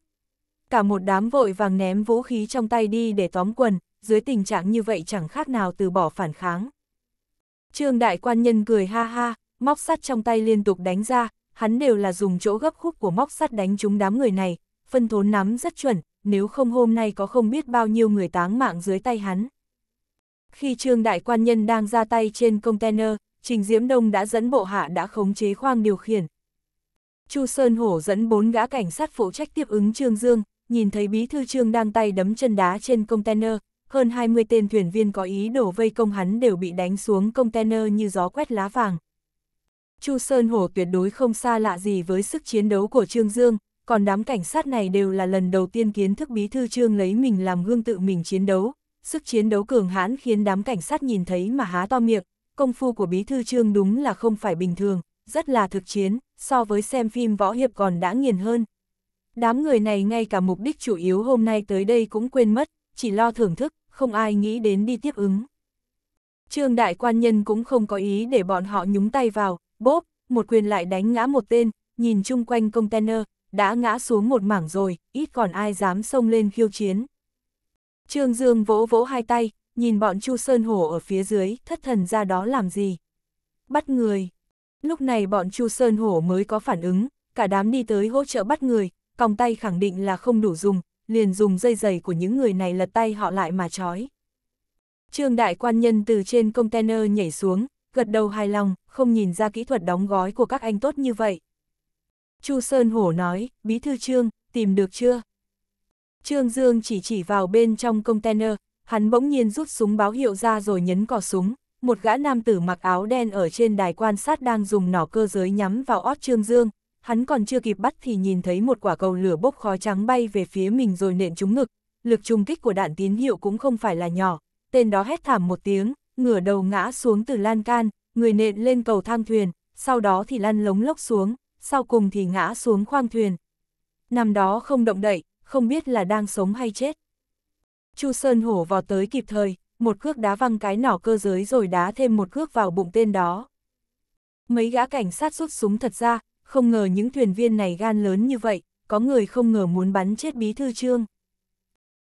cả một đám vội vàng ném vũ khí trong tay đi để tóm quần, dưới tình trạng như vậy chẳng khác nào từ bỏ phản kháng. Trương đại quan nhân cười ha ha, móc sắt trong tay liên tục đánh ra, hắn đều là dùng chỗ gấp khúc của móc sắt đánh trúng đám người này, phân thốn nắm rất chuẩn, nếu không hôm nay có không biết bao nhiêu người táng mạng dưới tay hắn. Khi trương đại quan nhân đang ra tay trên container, Trình Diễm Đông đã dẫn bộ hạ đã khống chế khoang điều khiển. Chu Sơn Hổ dẫn bốn gã cảnh sát phụ trách tiếp ứng Trương Dương, nhìn thấy bí thư trương đang tay đấm chân đá trên container, hơn 20 tên thuyền viên có ý đổ vây công hắn đều bị đánh xuống container như gió quét lá vàng. Chu Sơn Hổ tuyệt đối không xa lạ gì với sức chiến đấu của Trương Dương, còn đám cảnh sát này đều là lần đầu tiên kiến thức bí thư Trương lấy mình làm gương tự mình chiến đấu, sức chiến đấu cường hãn khiến đám cảnh sát nhìn thấy mà há to miệng, công phu của bí thư Trương đúng là không phải bình thường, rất là thực chiến, so với xem phim võ hiệp còn đã nghiền hơn. Đám người này ngay cả mục đích chủ yếu hôm nay tới đây cũng quên mất, chỉ lo thưởng thức, không ai nghĩ đến đi tiếp ứng. Trương đại quan nhân cũng không có ý để bọn họ nhúng tay vào, bóp, một quyền lại đánh ngã một tên, nhìn chung quanh container, đã ngã xuống một mảng rồi, ít còn ai dám xông lên khiêu chiến. Trương Dương vỗ vỗ hai tay, nhìn bọn Chu Sơn Hổ ở phía dưới, thất thần ra đó làm gì. Bắt người. Lúc này bọn Chu Sơn Hổ mới có phản ứng, cả đám đi tới hỗ trợ bắt người, còng tay khẳng định là không đủ dùng, liền dùng dây giày của những người này lật tay họ lại mà trói. Trương đại quan nhân từ trên container nhảy xuống, gật đầu hài lòng, không nhìn ra kỹ thuật đóng gói của các anh tốt như vậy. Chu Sơn Hổ nói, bí thư Trương, tìm được chưa? Trương Dương chỉ chỉ vào bên trong container, hắn bỗng nhiên rút súng báo hiệu ra rồi nhấn cò súng. Một gã nam tử mặc áo đen ở trên đài quan sát đang dùng nỏ cơ giới nhắm vào ót Trương Dương, hắn còn chưa kịp bắt thì nhìn thấy một quả cầu lửa bốc khói trắng bay về phía mình rồi nện trúng ngực, lực trùng kích của đạn tín hiệu cũng không phải là nhỏ, tên đó hét thảm một tiếng, ngửa đầu ngã xuống từ lan can, người nện lên cầu thang thuyền, sau đó thì lăn lống lốc xuống, sau cùng thì ngã xuống khoang thuyền. Nằm đó không động đậy, không biết là đang sống hay chết. Chu Sơn Hổ vào tới kịp thời, một cước đá văng cái nỏ cơ giới rồi đá thêm một cước vào bụng tên đó. Mấy gã cảnh sát rút súng thật ra, không ngờ những thuyền viên này gan lớn như vậy, có người không ngờ muốn bắn chết bí thư trương.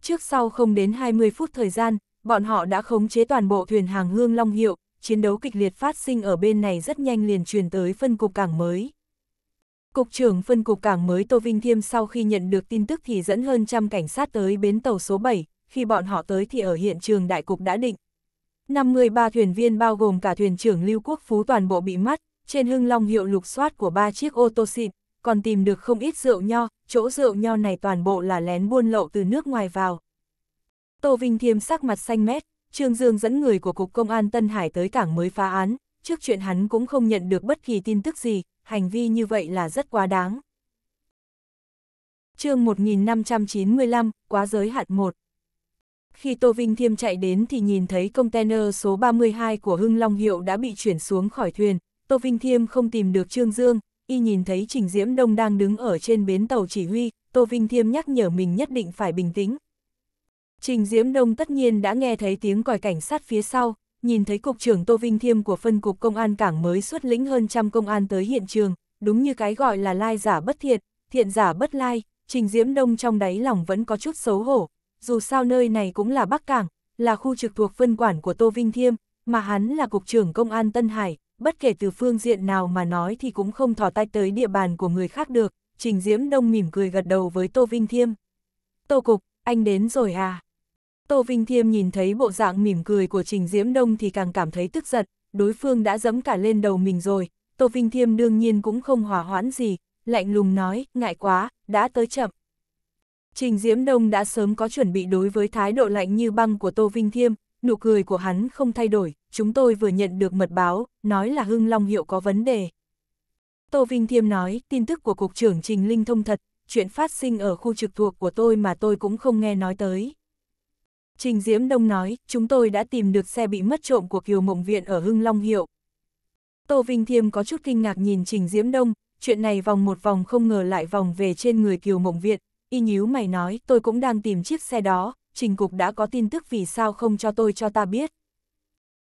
Trước sau không đến 20 phút thời gian, bọn họ đã khống chế toàn bộ thuyền hàng hương Long Hiệu, chiến đấu kịch liệt phát sinh ở bên này rất nhanh liền truyền tới phân cục cảng mới. Cục trưởng phân cục cảng mới Tô Vinh Thiêm sau khi nhận được tin tức thì dẫn hơn trăm cảnh sát tới bến tàu số 7, khi bọn họ tới thì ở hiện trường đại cục đã định. 53 thuyền viên bao gồm cả thuyền trưởng Lưu Quốc Phú toàn bộ bị mắt, trên hưng long hiệu lục soát của ba chiếc ô tô xịn, còn tìm được không ít rượu nho, chỗ rượu nho này toàn bộ là lén buôn lậu từ nước ngoài vào. Tô Vinh Thiêm sắc mặt xanh mét, Trương Dương dẫn người của Cục Công an Tân Hải tới cảng mới phá án, trước chuyện hắn cũng không nhận được bất kỳ tin tức gì, hành vi như vậy là rất quá đáng. chương 1595, quá giới hạn 1 Khi Tô Vinh Thiêm chạy đến thì nhìn thấy container số 32 của Hưng Long Hiệu đã bị chuyển xuống khỏi thuyền, Tô Vinh Thiêm không tìm được Trương Dương, y nhìn thấy Trình Diễm Đông đang đứng ở trên bến tàu chỉ huy, Tô Vinh Thiêm nhắc nhở mình nhất định phải bình tĩnh. Trình Diễm Đông tất nhiên đã nghe thấy tiếng còi cảnh sát phía sau, nhìn thấy Cục trưởng Tô Vinh Thiêm của phân cục công an cảng mới xuất lĩnh hơn trăm công an tới hiện trường, đúng như cái gọi là lai giả bất thiệt, thiện giả bất lai, Trình Diễm Đông trong đáy lòng vẫn có chút xấu hổ, dù sao nơi này cũng là Bắc Cảng, là khu trực thuộc phân quản của Tô Vinh Thiêm, mà hắn là Cục trưởng Công an Tân Hải, bất kể từ phương diện nào mà nói thì cũng không thỏ tay tới địa bàn của người khác được, Trình Diễm Đông mỉm cười gật đầu với Tô Vinh Thiêm. Tô Cục, anh đến rồi à? Tô Vinh Thiêm nhìn thấy bộ dạng mỉm cười của Trình Diễm Đông thì càng cảm thấy tức giận, đối phương đã dẫm cả lên đầu mình rồi, Tô Vinh Thiêm đương nhiên cũng không hòa hoãn gì, lạnh lùng nói, ngại quá, đã tới chậm. Trình Diễm Đông đã sớm có chuẩn bị đối với thái độ lạnh như băng của Tô Vinh Thiêm, nụ cười của hắn không thay đổi, chúng tôi vừa nhận được mật báo, nói là Hưng Long Hiệu có vấn đề. Tô Vinh Thiêm nói, tin tức của Cục trưởng Trình Linh thông thật, chuyện phát sinh ở khu trực thuộc của tôi mà tôi cũng không nghe nói tới. Trình Diễm Đông nói, chúng tôi đã tìm được xe bị mất trộm của Kiều Mộng Viện ở Hưng Long Hiệu. Tô Vinh Thiêm có chút kinh ngạc nhìn Trình Diễm Đông, chuyện này vòng một vòng không ngờ lại vòng về trên người Kiều Mộng Viện, y nhíu mày nói tôi cũng đang tìm chiếc xe đó, Trình Cục đã có tin tức vì sao không cho tôi cho ta biết.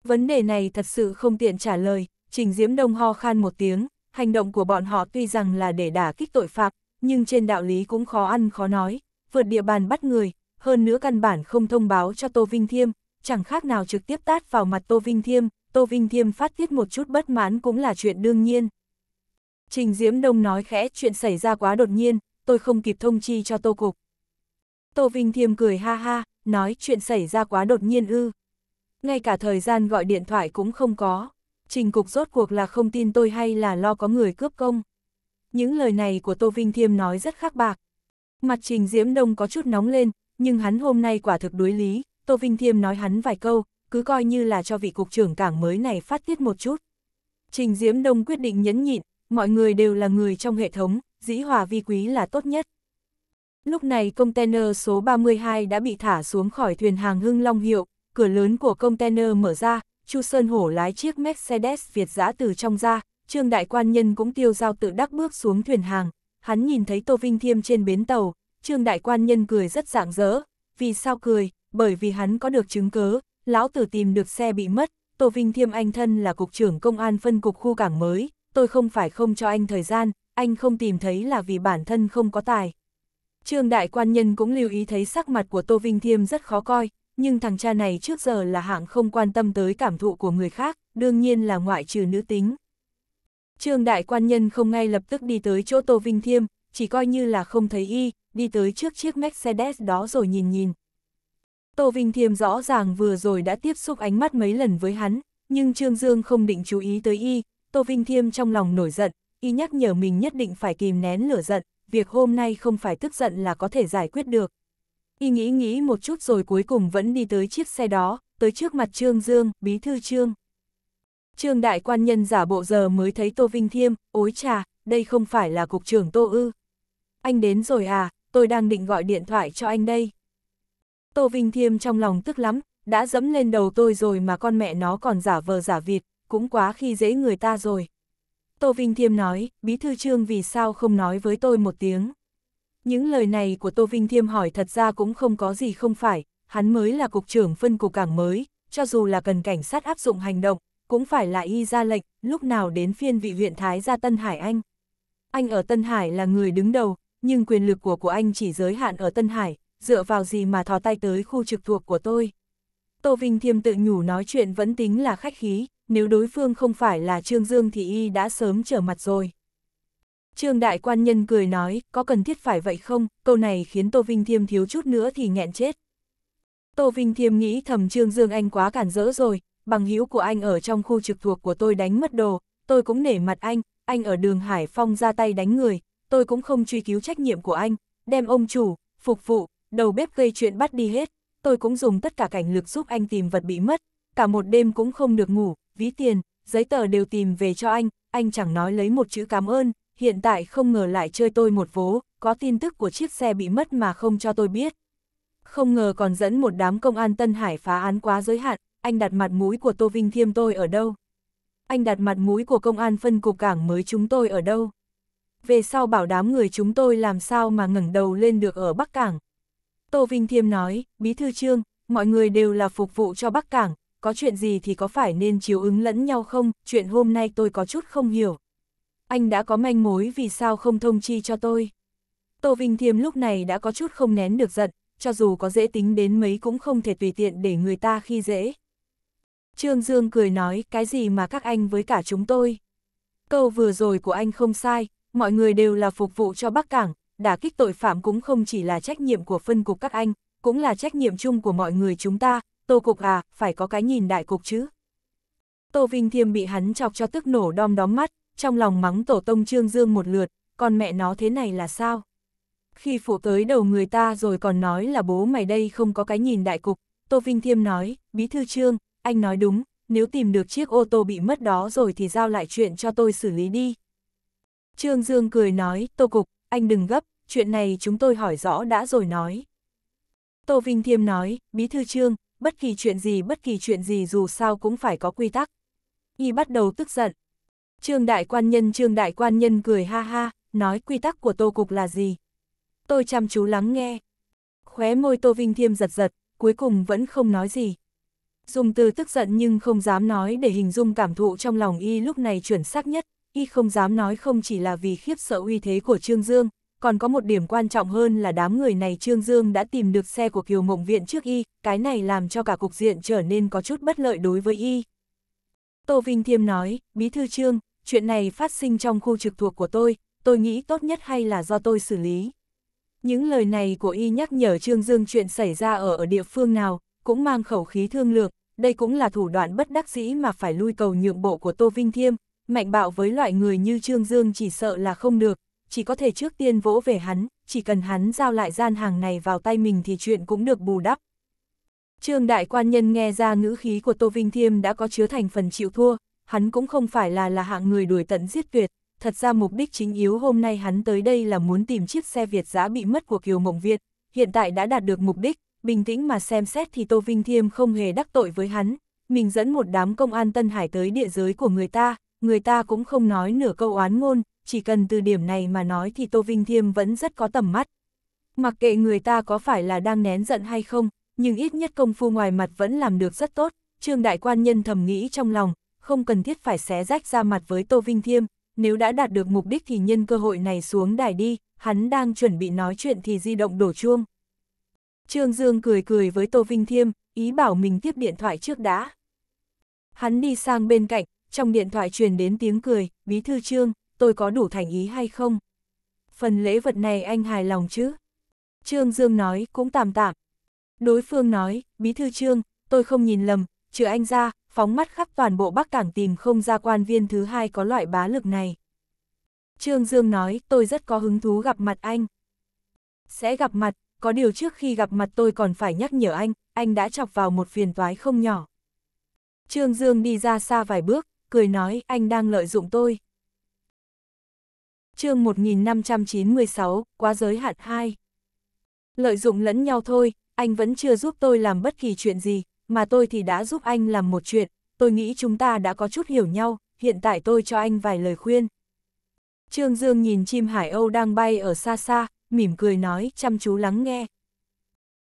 Vấn đề này thật sự không tiện trả lời, Trình Diễm Đông ho khan một tiếng, hành động của bọn họ tuy rằng là để đả kích tội phạm, nhưng trên đạo lý cũng khó ăn khó nói, vượt địa bàn bắt người, hơn nữa căn bản không thông báo cho Tô Vinh Thiêm, chẳng khác nào trực tiếp tát vào mặt Tô Vinh Thiêm, Tô Vinh Thiêm phát tiết một chút bất mãn cũng là chuyện đương nhiên. Trình Diễm Đông nói khẽ chuyện xảy ra quá đột nhiên, tôi không kịp thông chi cho Tô Cục. Tô Vinh Thiêm cười ha ha, nói chuyện xảy ra quá đột nhiên ư ngay cả thời gian gọi điện thoại cũng không có. Trình cục rốt cuộc là không tin tôi hay là lo có người cướp công. Những lời này của Tô Vinh Thiêm nói rất khắc bạc. Mặt Trình Diễm Đông có chút nóng lên, nhưng hắn hôm nay quả thực đối lý, Tô Vinh Thiêm nói hắn vài câu, cứ coi như là cho vị cục trưởng cảng mới này phát tiết một chút. Trình Diễm Đông quyết định nhẫn nhịn, mọi người đều là người trong hệ thống, dĩ hòa vi quý là tốt nhất. Lúc này container số 32 đã bị thả xuống khỏi thuyền hàng Hưng Long Hiệu, cửa lớn của container mở ra, Chu Sơn Hổ lái chiếc Mercedes Việt giã từ trong ra, Trương Đại Quan Nhân cũng tiêu giao tự đắc bước xuống thuyền hàng, hắn nhìn thấy Tô Vinh Thiêm trên bến tàu, Trương Đại Quan Nhân cười rất rạng rỡ, vì sao cười, bởi vì hắn có được chứng cứ, lão tử tìm được xe bị mất, Tô Vinh Thiêm anh thân là cục trưởng công an phân cục khu cảng mới, tôi không phải không cho anh thời gian, anh không tìm thấy là vì bản thân không có tài. Trương Đại Quan Nhân cũng lưu ý thấy sắc mặt của Tô Vinh Thiêm rất khó coi, nhưng thằng cha này trước giờ là hạng không quan tâm tới cảm thụ của người khác, đương nhiên là ngoại trừ nữ tính. Trương đại quan nhân không ngay lập tức đi tới chỗ Tô Vinh Thiêm, chỉ coi như là không thấy y, đi tới trước chiếc Mercedes đó rồi nhìn nhìn. Tô Vinh Thiêm rõ ràng vừa rồi đã tiếp xúc ánh mắt mấy lần với hắn, nhưng Trương Dương không định chú ý tới y, Tô Vinh Thiêm trong lòng nổi giận, y nhắc nhở mình nhất định phải kìm nén lửa giận, việc hôm nay không phải tức giận là có thể giải quyết được. Y nghĩ nghĩ một chút rồi cuối cùng vẫn đi tới chiếc xe đó, tới trước mặt Trương Dương, bí thư Trương. Trương đại quan nhân giả bộ giờ mới thấy Tô Vinh Thiêm, ối trà, đây không phải là cục trưởng Tô Ư. Anh đến rồi à, tôi đang định gọi điện thoại cho anh đây. Tô Vinh Thiêm trong lòng tức lắm, đã dẫm lên đầu tôi rồi mà con mẹ nó còn giả vờ giả vịt, cũng quá khi dễ người ta rồi. Tô Vinh Thiêm nói, bí thư Trương vì sao không nói với tôi một tiếng. Những lời này của Tô Vinh Thiêm hỏi thật ra cũng không có gì không phải, hắn mới là cục trưởng phân cục cảng mới, cho dù là cần cảnh sát áp dụng hành động, cũng phải là y ra lệnh, lúc nào đến phiên vị huyện Thái ra Tân Hải Anh. Anh ở Tân Hải là người đứng đầu, nhưng quyền lực của của anh chỉ giới hạn ở Tân Hải, dựa vào gì mà thò tay tới khu trực thuộc của tôi. Tô Vinh Thiêm tự nhủ nói chuyện vẫn tính là khách khí, nếu đối phương không phải là Trương Dương thì y đã sớm trở mặt rồi. Trương đại quan nhân cười nói, có cần thiết phải vậy không, câu này khiến Tô Vinh Thiêm thiếu chút nữa thì nghẹn chết. Tô Vinh Thiêm nghĩ thầm Trương Dương Anh quá cản rỡ rồi, bằng hữu của anh ở trong khu trực thuộc của tôi đánh mất đồ, tôi cũng nể mặt anh, anh ở đường Hải Phong ra tay đánh người, tôi cũng không truy cứu trách nhiệm của anh, đem ông chủ, phục vụ, đầu bếp gây chuyện bắt đi hết, tôi cũng dùng tất cả cảnh lực giúp anh tìm vật bị mất, cả một đêm cũng không được ngủ, ví tiền, giấy tờ đều tìm về cho anh, anh chẳng nói lấy một chữ cảm ơn, hiện tại không ngờ lại chơi tôi một vố, có tin tức của chiếc xe bị mất mà không cho tôi biết. Không ngờ còn dẫn một đám công an Tân Hải phá án quá giới hạn, anh đặt mặt mũi của Tô Vinh Thiêm tôi ở đâu? Anh đặt mặt mũi của công an phân cục cảng mới chúng tôi ở đâu? Về sau bảo đám người chúng tôi làm sao mà ngẩng đầu lên được ở Bắc Cảng? Tô Vinh Thiêm nói, Bí Thư Trương, mọi người đều là phục vụ cho Bắc Cảng, có chuyện gì thì có phải nên chiếu ứng lẫn nhau không? Chuyện hôm nay tôi có chút không hiểu anh đã có manh mối vì sao không thông chi cho tôi. Tô Vinh Thiêm lúc này đã có chút không nén được giận, cho dù có dễ tính đến mấy cũng không thể tùy tiện để người ta khi dễ. Trương Dương cười nói cái gì mà các anh với cả chúng tôi. Câu vừa rồi của anh không sai, mọi người đều là phục vụ cho Bắc Cảng, đả kích tội phạm cũng không chỉ là trách nhiệm của phân cục các anh, cũng là trách nhiệm chung của mọi người chúng ta, Tô Cục à, phải có cái nhìn đại cục chứ. Tô Vinh Thiêm bị hắn chọc cho tức nổ đom đóm mắt, trong lòng mắng tổ tông Trương Dương một lượt, con mẹ nó thế này là sao? Khi phụ tới đầu người ta rồi còn nói là bố mày đây không có cái nhìn đại cục, Tô Vinh Thiêm nói, bí thư Trương, anh nói đúng, nếu tìm được chiếc ô tô bị mất đó rồi thì giao lại chuyện cho tôi xử lý đi. Trương Dương cười nói, Tô Cục, anh đừng gấp, chuyện này chúng tôi hỏi rõ đã rồi nói. Tô Vinh Thiêm nói, Bí Thư Trương, bất kỳ chuyện gì bất kỳ chuyện gì dù sao cũng phải có quy tắc. Y bắt đầu tức giận, Trương đại quan nhân Trương đại quan nhân cười ha ha, nói quy tắc của tô cục là gì. Tôi chăm chú lắng nghe. Khóe môi Tô Vinh Thiêm giật giật, cuối cùng vẫn không nói gì. Dùng từ tức giận nhưng không dám nói để hình dung cảm thụ trong lòng y lúc này chuẩn xác nhất, y không dám nói không chỉ là vì khiếp sợ uy thế của Trương Dương, còn có một điểm quan trọng hơn là đám người này Trương Dương đã tìm được xe của Kiều Mộng Viện trước y, cái này làm cho cả cục diện trở nên có chút bất lợi đối với y. Tô Vinh Thiêm nói, Bí Thư Trương, chuyện này phát sinh trong khu trực thuộc của tôi, tôi nghĩ tốt nhất hay là do tôi xử lý. Những lời này của y nhắc nhở Trương Dương chuyện xảy ra ở ở địa phương nào, cũng mang khẩu khí thương lượng, đây cũng là thủ đoạn bất đắc dĩ mà phải lui cầu nhượng bộ của Tô Vinh Thiêm, mạnh bạo với loại người như Trương Dương chỉ sợ là không được, chỉ có thể trước tiên vỗ về hắn, chỉ cần hắn giao lại gian hàng này vào tay mình thì chuyện cũng được bù đắp. Trương đại quan nhân nghe ra ngữ khí của Tô Vinh Thiêm đã có chứa thành phần chịu thua, hắn cũng không phải là là hạng người đuổi tận giết tuyệt, thật ra mục đích chính yếu hôm nay hắn tới đây là muốn tìm chiếc xe Việt giá bị mất của Kiều Mộng Việt, hiện tại đã đạt được mục đích, bình tĩnh mà xem xét thì Tô Vinh Thiêm không hề đắc tội với hắn, mình dẫn một đám công an Tân Hải tới địa giới của người ta, người ta cũng không nói nửa câu oán ngôn, chỉ cần từ điểm này mà nói thì Tô Vinh Thiêm vẫn rất có tầm mắt. Mặc kệ người ta có phải là đang nén giận hay không, nhưng ít nhất công phu ngoài mặt vẫn làm được rất tốt, Trương Đại Quan Nhân thầm nghĩ trong lòng, không cần thiết phải xé rách ra mặt với Tô Vinh Thiêm, nếu đã đạt được mục đích thì nhân cơ hội này xuống đài đi, hắn đang chuẩn bị nói chuyện thì di động đổ chuông. Trương Dương cười cười với Tô Vinh Thiêm, ý bảo mình tiếp điện thoại trước đã. Hắn đi sang bên cạnh, trong điện thoại truyền đến tiếng cười, bí thư Trương, tôi có đủ thành ý hay không? Phần lễ vật này anh hài lòng chứ? Trương Dương nói, cũng tạm tạm. Đối phương nói, bí thư Trương, tôi không nhìn lầm, trừ anh ra, phóng mắt khắp toàn bộ Bắc Cảng tìm không ra quan viên thứ hai có loại bá lực này. Trương Dương nói, tôi rất có hứng thú gặp mặt anh. Sẽ gặp mặt, có điều trước khi gặp mặt tôi còn phải nhắc nhở anh, anh đã chọc vào một phiền toái không nhỏ. Trương Dương đi ra xa vài bước, cười nói, anh đang lợi dụng tôi. chương 1596, quá giới hạn 2. Lợi dụng lẫn nhau thôi, anh vẫn chưa giúp tôi làm bất kỳ chuyện gì, mà tôi thì đã giúp anh làm một chuyện, tôi nghĩ chúng ta đã có chút hiểu nhau, hiện tại tôi cho anh vài lời khuyên. Trương Dương nhìn chim Hải Âu đang bay ở xa xa, mỉm cười nói chăm chú lắng nghe.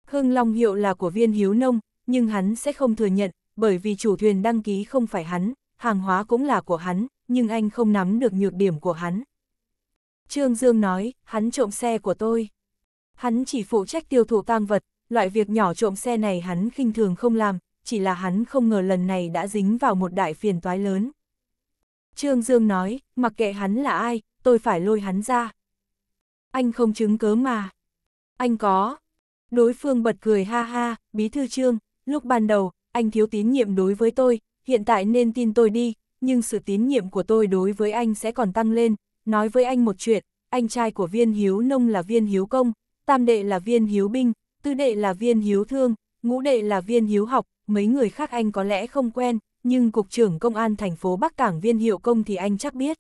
Hưng Long hiệu là của viên hiếu nông, nhưng hắn sẽ không thừa nhận, bởi vì chủ thuyền đăng ký không phải hắn, hàng hóa cũng là của hắn, nhưng anh không nắm được nhược điểm của hắn. Trương Dương nói, hắn trộm xe của tôi. Hắn chỉ phụ trách tiêu thụ tang vật, loại việc nhỏ trộm xe này hắn khinh thường không làm, chỉ là hắn không ngờ lần này đã dính vào một đại phiền toái lớn. Trương Dương nói, mặc kệ hắn là ai, tôi phải lôi hắn ra. Anh không chứng cớ mà. Anh có. Đối phương bật cười ha ha, bí thư Trương, lúc ban đầu, anh thiếu tín nhiệm đối với tôi, hiện tại nên tin tôi đi, nhưng sự tín nhiệm của tôi đối với anh sẽ còn tăng lên. Nói với anh một chuyện, anh trai của viên hiếu nông là viên hiếu công, tam đệ là viên hiếu binh, tứ đệ là viên hiếu thương, ngũ đệ là viên hiếu học, mấy người khác anh có lẽ không quen, nhưng Cục trưởng Công an thành phố Bắc Cảng viên hiệu công thì anh chắc biết.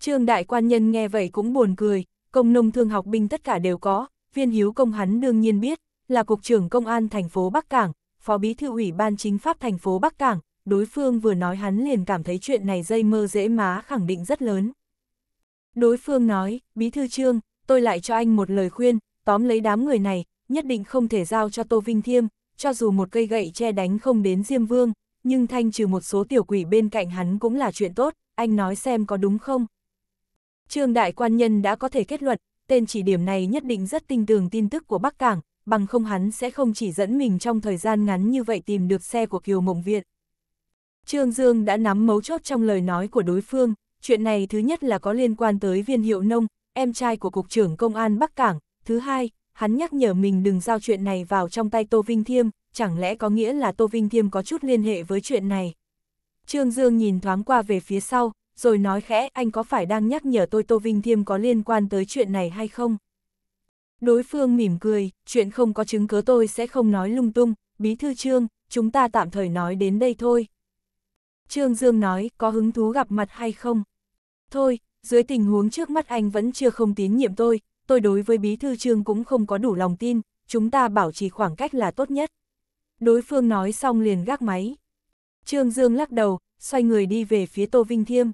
Trương đại quan nhân nghe vậy cũng buồn cười, công nông thương học binh tất cả đều có, viên hiếu công hắn đương nhiên biết, là Cục trưởng Công an thành phố Bắc Cảng, Phó Bí Thư ủy ban chính pháp thành phố Bắc Cảng, đối phương vừa nói hắn liền cảm thấy chuyện này dây mơ dễ má khẳng định rất lớn. Đối phương nói, Bí Thư Trương, tôi lại cho anh một lời khuyên, tóm lấy đám người này, nhất định không thể giao cho Tô Vinh Thiêm, cho dù một cây gậy che đánh không đến Diêm Vương, nhưng thanh trừ một số tiểu quỷ bên cạnh hắn cũng là chuyện tốt, anh nói xem có đúng không? Trương Đại Quan Nhân đã có thể kết luận, tên chỉ điểm này nhất định rất tinh tường tin tức của Bắc Cảng, bằng không hắn sẽ không chỉ dẫn mình trong thời gian ngắn như vậy tìm được xe của Kiều Mộng Viện. Trương Dương đã nắm mấu chốt trong lời nói của đối phương, chuyện này thứ nhất là có liên quan tới viên hiệu nông, em trai của Cục trưởng Công an Bắc Cảng, thứ hai, hắn nhắc nhở mình đừng giao chuyện này vào trong tay Tô Vinh Thiêm, chẳng lẽ có nghĩa là Tô Vinh Thiêm có chút liên hệ với chuyện này. Trương Dương nhìn thoáng qua về phía sau, rồi nói khẽ anh có phải đang nhắc nhở tôi Tô Vinh Thiêm có liên quan tới chuyện này hay không? Đối phương mỉm cười, chuyện không có chứng cứ tôi sẽ không nói lung tung, bí thư Trương, chúng ta tạm thời nói đến đây thôi. Trương Dương nói, có hứng thú gặp mặt hay không? Thôi, dưới tình huống trước mắt anh vẫn chưa không tín nhiệm tôi, tôi đối với bí thư trương cũng không có đủ lòng tin, chúng ta bảo trì khoảng cách là tốt nhất. Đối phương nói xong liền gác máy. Trương Dương lắc đầu, xoay người đi về phía Tô Vinh Thiêm.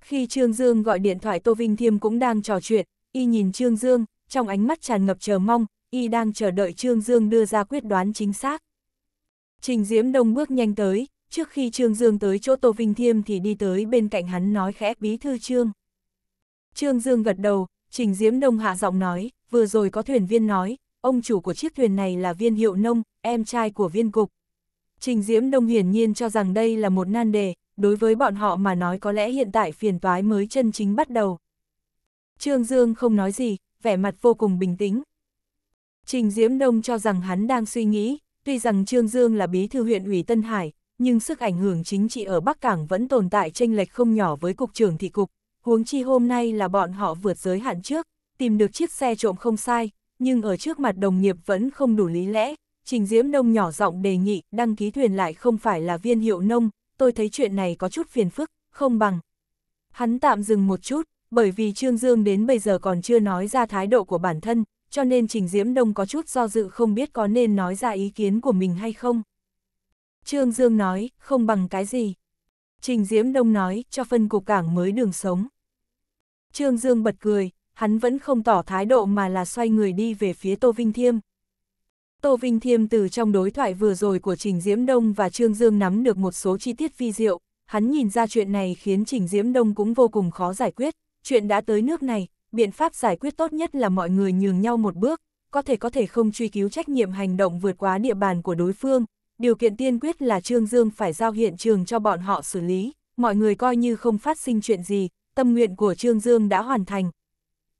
Khi Trương Dương gọi điện thoại Tô Vinh Thiêm cũng đang trò chuyện, y nhìn Trương Dương, trong ánh mắt tràn ngập chờ mong, y đang chờ đợi Trương Dương đưa ra quyết đoán chính xác. Trình Diễm Đông bước nhanh tới, trước khi Trương Dương tới chỗ Tô Vinh Thiêm thì đi tới bên cạnh hắn nói khẽ bí thư Trương. Trương Dương gật đầu, Trình Diễm Đông hạ giọng nói, vừa rồi có thuyền viên nói, ông chủ của chiếc thuyền này là viên hiệu nông, em trai của viên cục. Trình Diễm Đông hiển nhiên cho rằng đây là một nan đề, đối với bọn họ mà nói có lẽ hiện tại phiền toái mới chân chính bắt đầu. Trương Dương không nói gì, vẻ mặt vô cùng bình tĩnh. Trình Diễm Đông cho rằng hắn đang suy nghĩ, tuy rằng Trương Dương là bí thư huyện ủy Tân Hải, nhưng sức ảnh hưởng chính trị ở Bắc Cảng vẫn tồn tại tranh lệch không nhỏ với cục trưởng thị cục, huống chi hôm nay là bọn họ vượt giới hạn trước, tìm được chiếc xe trộm không sai, nhưng ở trước mặt đồng nghiệp vẫn không đủ lý lẽ. Trình Diễm Đông nhỏ giọng đề nghị đăng ký thuyền lại không phải là viên hiệu nông, tôi thấy chuyện này có chút phiền phức, không bằng. Hắn tạm dừng một chút, bởi vì Trương Dương đến bây giờ còn chưa nói ra thái độ của bản thân, cho nên Trình Diễm Đông có chút do dự không biết có nên nói ra ý kiến của mình hay không. Trương Dương nói, không bằng cái gì. Trình Diễm Đông nói, cho phân cục cảng mới đường sống. Trương Dương bật cười, hắn vẫn không tỏ thái độ mà là xoay người đi về phía Tô Vinh Thiêm. Tô Vinh Thiêm từ trong đối thoại vừa rồi của Trình Diễm Đông và Trương Dương nắm được một số chi tiết vi diệu, hắn nhìn ra chuyện này khiến Trình Diễm Đông cũng vô cùng khó giải quyết, chuyện đã tới nước này, biện pháp giải quyết tốt nhất là mọi người nhường nhau một bước, có thể có thể không truy cứu trách nhiệm hành động vượt quá địa bàn của đối phương, điều kiện tiên quyết là Trương Dương phải giao hiện trường cho bọn họ xử lý, mọi người coi như không phát sinh chuyện gì, tâm nguyện của Trương Dương đã hoàn thành.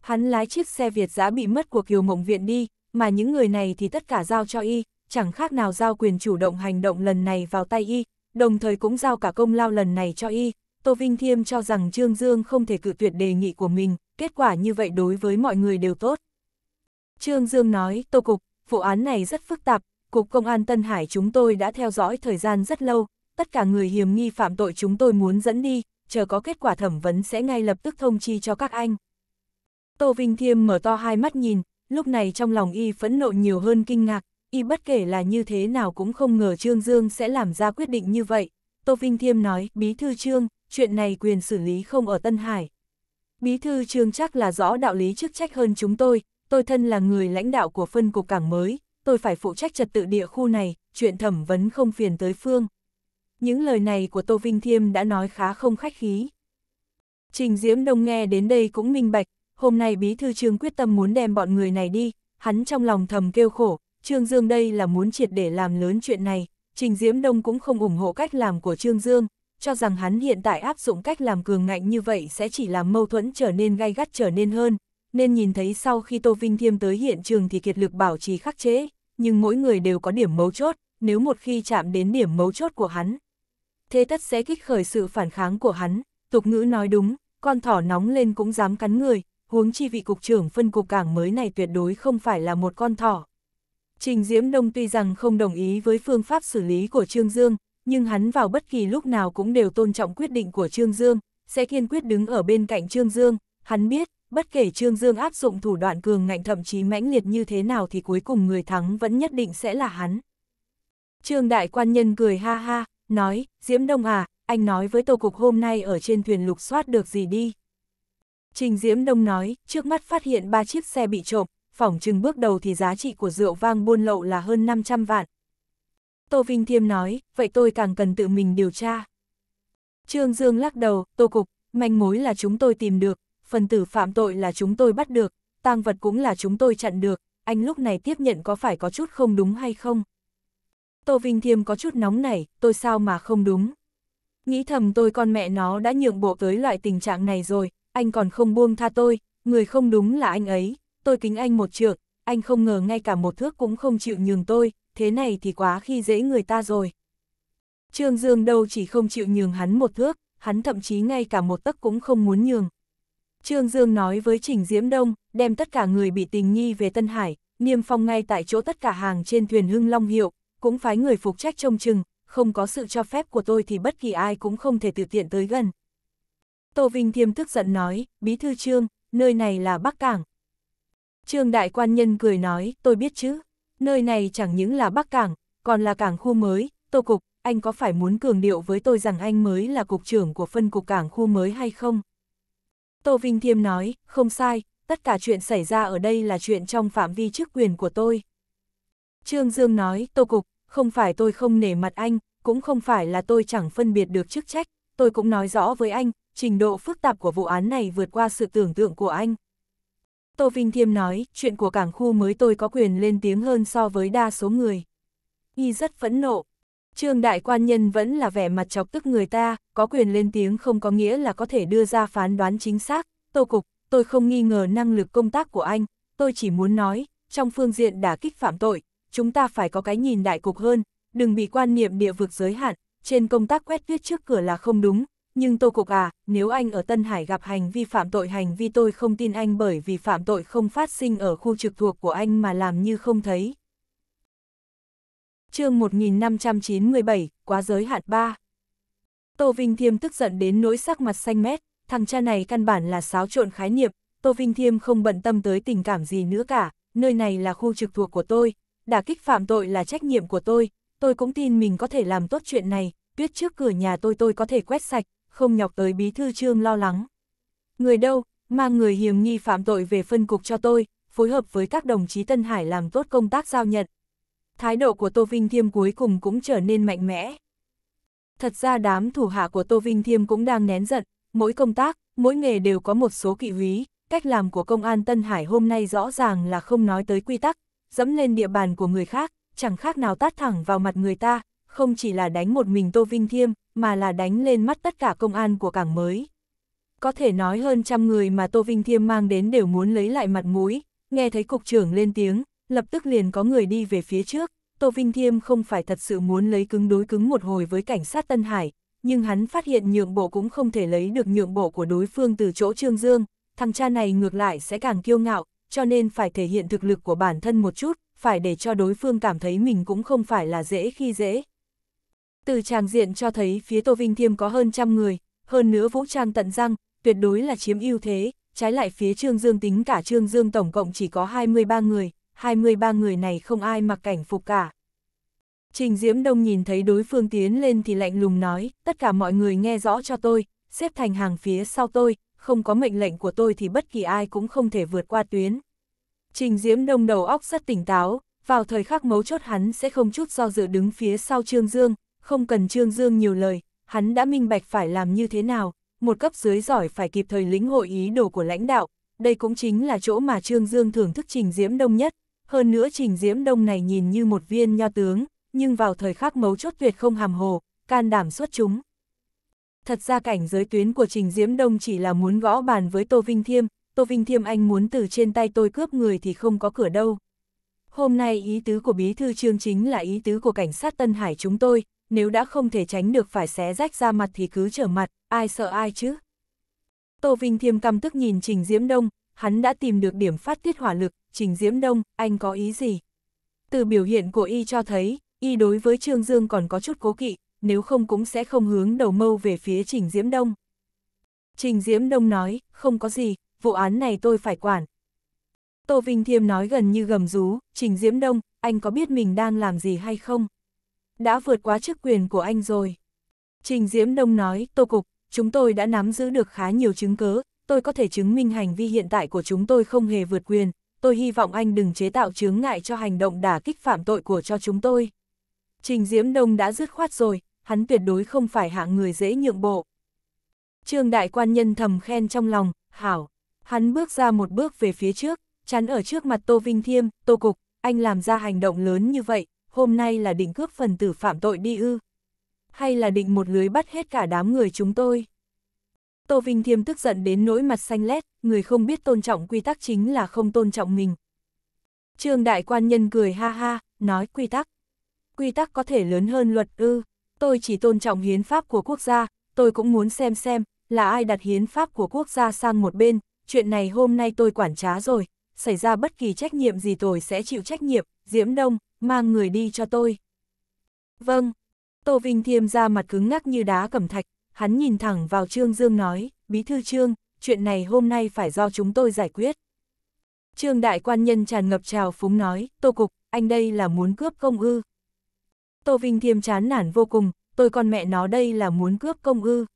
Hắn lái chiếc xe Việt giã bị mất của Kiều Mộng Viện đi, mà những người này thì tất cả giao cho y, chẳng khác nào giao quyền chủ động hành động lần này vào tay y, đồng thời cũng giao cả công lao lần này cho y. Tô Vinh Thiêm cho rằng Trương Dương không thể cự tuyệt đề nghị của mình, kết quả như vậy đối với mọi người đều tốt. Trương Dương nói, Tô Cục, vụ án này rất phức tạp, Cục Công an Tân Hải chúng tôi đã theo dõi thời gian rất lâu, tất cả người hiểm nghi phạm tội chúng tôi muốn dẫn đi, chờ có kết quả thẩm vấn sẽ ngay lập tức thông chi cho các anh. Tô Vinh Thiêm mở to hai mắt nhìn, lúc này trong lòng y phẫn nộ nhiều hơn kinh ngạc, y bất kể là như thế nào cũng không ngờ Trương Dương sẽ làm ra quyết định như vậy. Tô Vinh Thiêm nói, Bí Thư Trương, chuyện này quyền xử lý không ở Tân Hải. Bí Thư Trương chắc là rõ đạo lý chức trách hơn chúng tôi, tôi thân là người lãnh đạo của phân cục cảng mới, tôi phải phụ trách trật tự địa khu này, chuyện thẩm vấn không phiền tới phương. Những lời này của Tô Vinh Thiêm đã nói khá không khách khí. Trình Diễm Đông nghe đến đây cũng minh bạch, hôm nay Bí Thư Trương quyết tâm muốn đem bọn người này đi, hắn trong lòng thầm kêu khổ, Trương Dương đây là muốn triệt để làm lớn chuyện này, Trình Diễm Đông cũng không ủng hộ cách làm của Trương Dương, cho rằng hắn hiện tại áp dụng cách làm cường ngạnh như vậy sẽ chỉ làm mâu thuẫn trở nên gay gắt trở nên hơn, nên nhìn thấy sau khi Tô Vinh Thiêm tới hiện trường thì kiệt lực bảo trì khắc chế, nhưng mỗi người đều có điểm mấu chốt, nếu một khi chạm đến điểm mấu chốt của hắn, thế tất sẽ kích khởi sự phản kháng của hắn, tục ngữ nói đúng, con thỏ nóng lên cũng dám cắn người, huống chi vị cục trưởng phân cục cảng mới này tuyệt đối không phải là một con thỏ. Trình Diễm Đông tuy rằng không đồng ý với phương pháp xử lý của Trương Dương, nhưng hắn vào bất kỳ lúc nào cũng đều tôn trọng quyết định của Trương Dương, sẽ kiên quyết đứng ở bên cạnh Trương Dương, hắn biết, bất kể Trương Dương áp dụng thủ đoạn cường ngạnh thậm chí mãnh liệt như thế nào thì cuối cùng người thắng vẫn nhất định sẽ là hắn. Trương Đại Quan Nhân cười ha ha, nói, Diễm Đông à, anh nói với Tô Cục hôm nay ở trên thuyền lục soát được gì đi. Trình Diễm Đông nói, trước mắt phát hiện ba chiếc xe bị trộm, phỏng chừng bước đầu thì giá trị của rượu vang buôn lậu là hơn 500 vạn. Tô Vinh Thiêm nói, vậy tôi càng cần tự mình điều tra. Trương Dương lắc đầu, Tô Cục, manh mối là chúng tôi tìm được, phần tử phạm tội là chúng tôi bắt được, tang vật cũng là chúng tôi chặn được, anh lúc này tiếp nhận có phải có chút không đúng hay không? Tô Vinh Thiêm có chút nóng nảy, tôi sao mà không đúng. Nghĩ thầm tôi con mẹ nó đã nhượng bộ tới loại tình trạng này rồi, anh còn không buông tha tôi, người không đúng là anh ấy, tôi kính anh một trượng, anh không ngờ ngay cả một thước cũng không chịu nhường tôi, thế này thì quá khi dễ người ta rồi. Trương Dương đâu chỉ không chịu nhường hắn một thước, hắn thậm chí ngay cả một tấc cũng không muốn nhường. Trương Dương nói với Trình Diễm Đông, đem tất cả người bị tình nghi về Tân Hải, niêm phong ngay tại chỗ tất cả hàng trên thuyền Hưng Long Hiệu, cũng phái người phục trách trông chừng, không có sự cho phép của tôi thì bất kỳ ai cũng không thể tự tiện tới gần. Tô Vinh Thiêm tức giận nói, Bí Thư Trương, nơi này là Bắc Cảng. Trương Đại Quan Nhân cười nói, tôi biết chứ, nơi này chẳng những là Bắc Cảng, còn là cảng khu mới, Tô Cục, anh có phải muốn cường điệu với tôi rằng anh mới là cục trưởng của phân cục cảng khu mới hay không? Tô Vinh Thiêm nói, không sai, tất cả chuyện xảy ra ở đây là chuyện trong phạm vi chức quyền của tôi. Trương Dương nói, Tô Cục, không phải tôi không nể mặt anh, cũng không phải là tôi chẳng phân biệt được chức trách, tôi cũng nói rõ với anh, trình độ phức tạp của vụ án này vượt qua sự tưởng tượng của anh. Tô Vinh Thiêm nói, chuyện của cảng khu mới tôi có quyền lên tiếng hơn so với đa số người. Y rất phẫn nộ. Trương Đại Quan Nhân vẫn là vẻ mặt chọc tức người ta, có quyền lên tiếng không có nghĩa là có thể đưa ra phán đoán chính xác. Tô Cục, tôi không nghi ngờ năng lực công tác của anh, tôi chỉ muốn nói, trong phương diện đả kích phạm tội, chúng ta phải có cái nhìn đại cục hơn, đừng bị quan niệm địa vực giới hạn, trên công tác quét viết trước cửa là không đúng, nhưng Tô Cục à, nếu anh ở Tân Hải gặp hành vi phạm tội hành vi tôi không tin anh bởi vì phạm tội không phát sinh ở khu trực thuộc của anh mà làm như không thấy. chương 1597, quá giới hạn 3 Tô Vinh Thiêm tức giận đến nỗi sắc mặt xanh mét, thằng cha này căn bản là xáo trộn khái niệm, Tô Vinh Thiêm không bận tâm tới tình cảm gì nữa cả, nơi này là khu trực thuộc của tôi, đả kích phạm tội là trách nhiệm của tôi, tôi cũng tin mình có thể làm tốt chuyện này, tuyết trước cửa nhà tôi tôi có thể quét sạch, không nhọc tới bí thư trương lo lắng. Người đâu, mang người hiểm nghi phạm tội về phân cục cho tôi, phối hợp với các đồng chí Tân Hải làm tốt công tác giao nhận. Thái độ của Tô Vinh Thiêm cuối cùng cũng trở nên mạnh mẽ. Thật ra đám thủ hạ của Tô Vinh Thiêm cũng đang nén giận, mỗi công tác, mỗi nghề đều có một số kỵ húy, cách làm của công an Tân Hải hôm nay rõ ràng là không nói tới quy tắc, dẫm lên địa bàn của người khác, chẳng khác nào tát thẳng vào mặt người ta, không chỉ là đánh một mình Tô Vinh Thiêm, mà là đánh lên mắt tất cả công an của cảng mới. Có thể nói hơn trăm người mà Tô Vinh Thiêm mang đến đều muốn lấy lại mặt mũi, nghe thấy cục trưởng lên tiếng, lập tức liền có người đi về phía trước. Tô Vinh Thiêm không phải thật sự muốn lấy cứng đối cứng một hồi với cảnh sát Tân Hải, nhưng hắn phát hiện nhượng bộ cũng không thể lấy được nhượng bộ của đối phương từ chỗ Trương Dương, thằng cha này ngược lại sẽ càng kiêu ngạo, cho nên phải thể hiện thực lực của bản thân một chút, phải để cho đối phương cảm thấy mình cũng không phải là dễ khi dễ. Từ tràng diện cho thấy phía Tô Vinh Thiêm có hơn trăm người, hơn nữa vũ trang tận răng, tuyệt đối là chiếm ưu thế, trái lại phía Trương Dương tính cả Trương Dương tổng cộng chỉ có 23 người, 23 người này không ai mặc cảnh phục cả. Trình Diễm Đông nhìn thấy đối phương tiến lên thì lạnh lùng nói, tất cả mọi người nghe rõ cho tôi, xếp thành hàng phía sau tôi, không có mệnh lệnh của tôi thì bất kỳ ai cũng không thể vượt qua tuyến. Trình Diễm Đông đầu óc rất tỉnh táo, vào thời khắc mấu chốt hắn sẽ không chút do dự đứng phía sau Trương Dương, không cần Trương Dương nhiều lời, hắn đã minh bạch phải làm như thế nào, một cấp dưới giỏi phải kịp thời lĩnh hội ý đồ của lãnh đạo, đây cũng chính là chỗ mà Trương Dương thưởng thức Trình Diễm Đông nhất, hơn nữa Trình Diễm Đông này nhìn như một viên nho tướng, nhưng vào thời khắc mấu chốt tuyệt không hàm hồ, can đảm xuất chúng thật ra cảnh giới tuyến của Trình Diễm Đông chỉ là muốn gõ bàn với Tô Vinh Thiêm, Tô Vinh Thiêm anh muốn từ trên tay tôi cướp người thì không có cửa đâu. Hôm nay ý tứ của bí thư trương chính là ý tứ của cảnh sát Tân Hải chúng tôi, nếu đã không thể tránh được phải xé rách ra mặt thì cứ trở mặt, ai sợ ai chứ. Tô Vinh Thiêm căm tức nhìn Trình Diễm Đông, hắn đã tìm được điểm phát tiết hỏa lực, Trình Diễm Đông, anh có ý gì? Từ biểu hiện của y cho thấy, y đối với Trương Dương còn có chút cố kỵ, nếu không cũng sẽ không hướng đầu mâu về phía Trình Diễm Đông. Trình Diễm Đông nói, không có gì, vụ án này tôi phải quản. Tô Vinh Thiêm nói gần như gầm rú, Trình Diễm Đông, anh có biết mình đang làm gì hay không? Đã vượt quá chức quyền của anh rồi. Trình Diễm Đông nói, Tô Cục, chúng tôi đã nắm giữ được khá nhiều chứng cứ, tôi có thể chứng minh hành vi hiện tại của chúng tôi không hề vượt quyền, tôi hy vọng anh đừng chế tạo chướng ngại cho hành động đả kích phạm tội của cho chúng tôi. Trình Diễm Đông đã dứt khoát rồi, hắn tuyệt đối không phải hạng người dễ nhượng bộ. Trương đại quan nhân thầm khen trong lòng, hảo, hắn bước ra một bước về phía trước, chắn ở trước mặt Tô Vinh Thiêm, Tô Cục, anh làm ra hành động lớn như vậy, hôm nay là định cướp phần tử phạm tội đi ư. Hay là định một lưới bắt hết cả đám người chúng tôi. Tô Vinh Thiêm tức giận đến nỗi mặt xanh lét, người không biết tôn trọng quy tắc chính là không tôn trọng mình. Trương đại quan nhân cười ha ha, nói quy tắc. Quy tắc có thể lớn hơn luật ư tôi chỉ tôn trọng hiến pháp của quốc gia, tôi cũng muốn xem xem, là ai đặt hiến pháp của quốc gia sang một bên, chuyện này hôm nay tôi quản trá rồi, xảy ra bất kỳ trách nhiệm gì tôi sẽ chịu trách nhiệm, Diễm Đông, mang người đi cho tôi. Vâng, Tô Vinh Thiêm ra mặt cứng ngắc như đá cẩm thạch, hắn nhìn thẳng vào Trương Dương nói, Bí thư Trương, chuyện này hôm nay phải do chúng tôi giải quyết. Trương Đại Quan Nhân tràn ngập trào phúng nói, Tô Cục, anh đây là muốn cướp công ư. Tô Vinh Thiêm chán nản vô cùng, tôi con mẹ nó đây là muốn cướp công ư.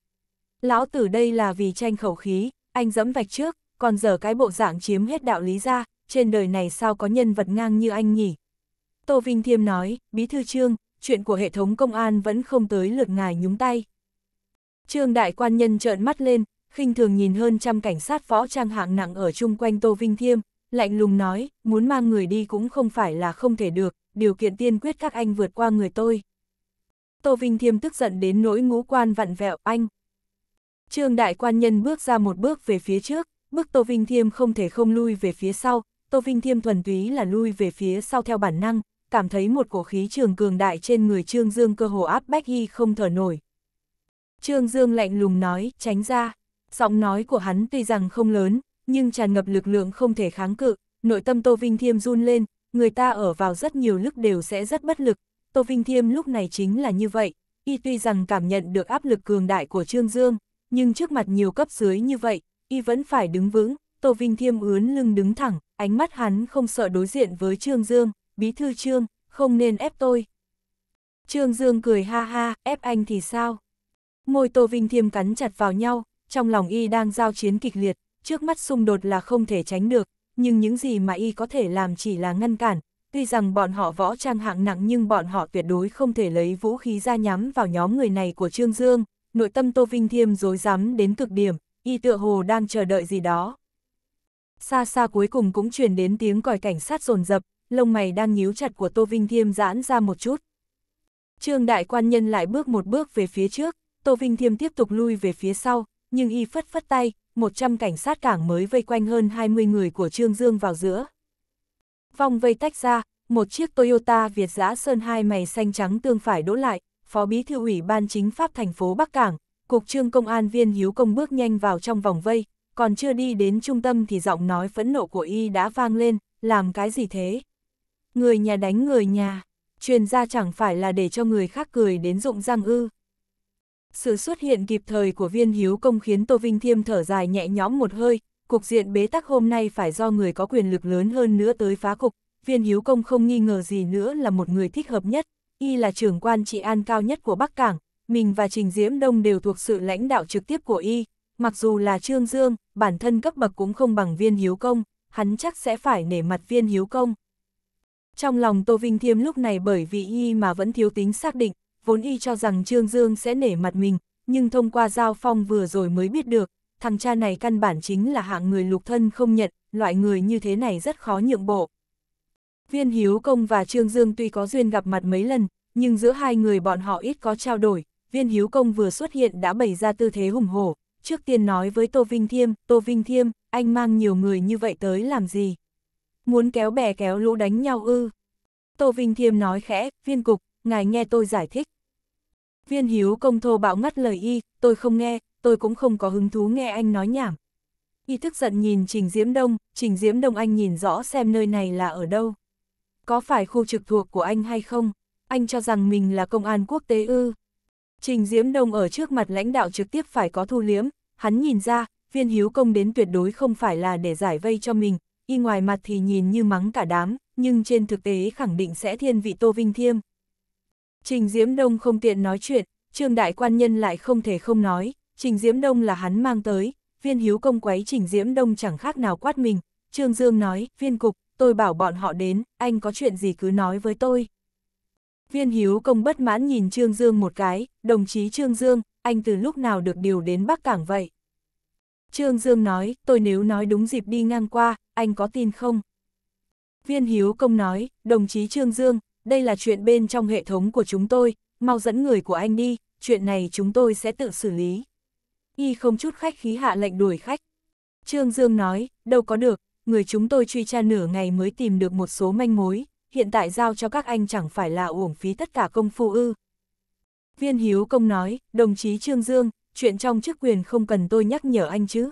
Lão tử đây là vì tranh khẩu khí, anh dẫm vạch trước, còn giờ cái bộ dạng chiếm hết đạo lý ra, trên đời này sao có nhân vật ngang như anh nhỉ. Tô Vinh Thiêm nói, Bí Thư Trương, chuyện của hệ thống công an vẫn không tới lượt ngài nhúng tay. Trương Đại Quan Nhân trợn mắt lên, khinh thường nhìn hơn trăm cảnh sát võ trang hạng nặng ở chung quanh Tô Vinh Thiêm, lạnh lùng nói, muốn mang người đi cũng không phải là không thể được, điều kiện tiên quyết các anh vượt qua người tôi. Tô Vinh Thiêm tức giận đến nỗi ngũ quan vặn vẹo anh. Trương Đại Quan Nhân bước ra một bước về phía trước, bước Tô Vinh Thiêm không thể không lui về phía sau, Tô Vinh Thiêm thuần túy là lui về phía sau theo bản năng, cảm thấy một cổ khí trường cường đại trên người Trương Dương cơ hồ áp bách y không thở nổi. Trương Dương lạnh lùng nói, tránh ra, giọng nói của hắn tuy rằng không lớn, nhưng tràn ngập lực lượng không thể kháng cự, nội tâm Tô Vinh Thiêm run lên, người ta ở vào rất nhiều lúc đều sẽ rất bất lực. Tô Vinh Thiêm lúc này chính là như vậy, y tuy rằng cảm nhận được áp lực cường đại của Trương Dương, nhưng trước mặt nhiều cấp dưới như vậy, y vẫn phải đứng vững. Tô Vinh Thiêm ướn lưng đứng thẳng, ánh mắt hắn không sợ đối diện với Trương Dương, bí thư Trương, không nên ép tôi. Trương Dương cười ha ha, ép anh thì sao? Môi Tô Vinh Thiêm cắn chặt vào nhau, trong lòng y đang giao chiến kịch liệt, trước mắt xung đột là không thể tránh được, nhưng những gì mà y có thể làm chỉ là ngăn cản, tuy rằng bọn họ võ trang hạng nặng nhưng bọn họ tuyệt đối không thể lấy vũ khí ra nhắm vào nhóm người này của Trương Dương, nội tâm Tô Vinh Thiêm dối rắm đến cực điểm, y tựa hồ đang chờ đợi gì đó. Xa xa cuối cùng cũng truyền đến tiếng còi cảnh sát rồn rập, lông mày đang nhíu chặt của Tô Vinh Thiêm giãn ra một chút. Trương Đại Quan Nhân lại bước một bước về phía trước, Tô Vinh Thiêm tiếp tục lui về phía sau, nhưng y phất phất tay, 100 cảnh sát cảng mới vây quanh hơn 20 người của Trương Dương vào giữa. Vòng vây tách ra, một chiếc Toyota Việt giã sơn hai mày xanh trắng tương phải đỗ lại, Phó Bí Thư ủy Ban Chính Pháp thành phố Bắc Cảng, Cục Trương Công an viên Hiếu Công bước nhanh vào trong vòng vây, còn chưa đi đến trung tâm thì giọng nói phẫn nộ của y đã vang lên, làm cái gì thế? Người nhà đánh người nhà, truyền ra chẳng phải là để cho người khác cười đến rụng răng ư. Sự xuất hiện kịp thời của viên hiếu công khiến Tô Vinh Thiêm thở dài nhẹ nhõm một hơi, cục diện bế tắc hôm nay phải do người có quyền lực lớn hơn nữa tới phá cục, viên hiếu công không nghi ngờ gì nữa là một người thích hợp nhất, y là trưởng quan trị an cao nhất của Bắc Cảng, mình và Trình Diễm Đông đều thuộc sự lãnh đạo trực tiếp của y, mặc dù là Trương Dương, bản thân cấp bậc cũng không bằng viên hiếu công, hắn chắc sẽ phải nể mặt viên hiếu công. Trong lòng Tô Vinh Thiêm lúc này bởi vì y mà vẫn thiếu tính xác định, vốn y cho rằng Trương Dương sẽ nể mặt mình, nhưng thông qua giao phong vừa rồi mới biết được, thằng cha này căn bản chính là hạng người lục thân không nhận, loại người như thế này rất khó nhượng bộ. Viên Hiếu Công và Trương Dương tuy có duyên gặp mặt mấy lần, nhưng giữa hai người bọn họ ít có trao đổi, Viên Hiếu Công vừa xuất hiện đã bày ra tư thế hùng hổ, trước tiên nói với Tô Vinh Thiêm, Tô Vinh Thiêm, anh mang nhiều người như vậy tới làm gì? Muốn kéo bè kéo lũ đánh nhau ư? Tô Vinh Thiêm nói khẽ, viên cục, ngài nghe tôi giải thích. Viên hiếu công thô bạo ngắt lời y, tôi không nghe, tôi cũng không có hứng thú nghe anh nói nhảm. Y thức giận nhìn Trình Diễm Đông, Trình Diễm Đông anh nhìn rõ xem nơi này là ở đâu. Có phải khu trực thuộc của anh hay không? Anh cho rằng mình là công an quốc tế ư. Trình Diễm Đông ở trước mặt lãnh đạo trực tiếp phải có thu liếm, hắn nhìn ra, viên hiếu công đến tuyệt đối không phải là để giải vây cho mình, y ngoài mặt thì nhìn như mắng cả đám, nhưng trên thực tế khẳng định sẽ thiên vị Tô Vinh Thiêm. Trình Diễm Đông không tiện nói chuyện, Trương Đại Quan Nhân lại không thể không nói, Trình Diễm Đông là hắn mang tới, viên hiếu công quấy Trình Diễm Đông chẳng khác nào quát mình. Trương Dương nói, viên cục, tôi bảo bọn họ đến, anh có chuyện gì cứ nói với tôi. Viên hiếu công bất mãn nhìn Trương Dương một cái, đồng chí Trương Dương, anh từ lúc nào được điều đến Bắc Cảng vậy? Trương Dương nói, tôi nếu nói đúng dịp đi ngang qua, anh có tin không? Viên hiếu công nói, đồng chí Trương Dương, đây là chuyện bên trong hệ thống của chúng tôi, mau dẫn người của anh đi, chuyện này chúng tôi sẽ tự xử lý. Y không chút khách khí hạ lệnh đuổi khách. Trương Dương nói, đâu có được, người chúng tôi truy tra nửa ngày mới tìm được một số manh mối, hiện tại giao cho các anh chẳng phải là uổng phí tất cả công phu ư. Viên Hiếu Công nói, đồng chí Trương Dương, chuyện trong chức quyền không cần tôi nhắc nhở anh chứ.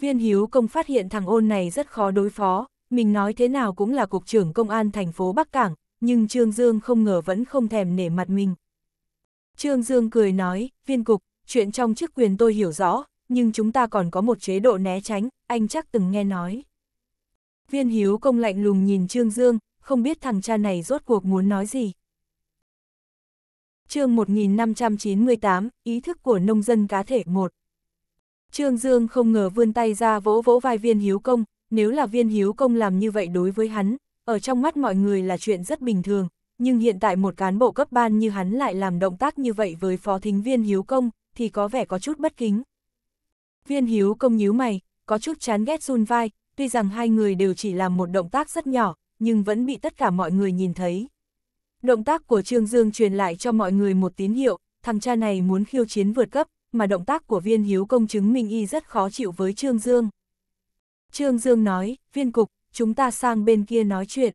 Viên Hiếu Công phát hiện thằng ôn này rất khó đối phó, mình nói thế nào cũng là cục trưởng công an thành phố Bắc Cảng, nhưng Trương Dương không ngờ vẫn không thèm nể mặt mình. Trương Dương cười nói, viên cục, chuyện trong chức quyền tôi hiểu rõ, nhưng chúng ta còn có một chế độ né tránh, anh chắc từng nghe nói. Viên hiếu công lạnh lùng nhìn Trương Dương, không biết thằng cha này rốt cuộc muốn nói gì. chương 1598, ý thức của nông dân cá thể 1. Trương Dương không ngờ vươn tay ra vỗ vỗ vai viên hiếu công, nếu là viên hiếu công làm như vậy đối với hắn, ở trong mắt mọi người là chuyện rất bình thường, nhưng hiện tại một cán bộ cấp ban như hắn lại làm động tác như vậy với phó thính viên Hiếu Công, thì có vẻ có chút bất kính. Viên Hiếu Công nhíu mày, có chút chán ghét run vai, tuy rằng hai người đều chỉ làm một động tác rất nhỏ, nhưng vẫn bị tất cả mọi người nhìn thấy. Động tác của Trương Dương truyền lại cho mọi người một tín hiệu, thằng cha này muốn khiêu chiến vượt cấp, mà động tác của viên hiếu công chứng minh y rất khó chịu với Trương Dương. Trương Dương nói, viên cục, chúng ta sang bên kia nói chuyện.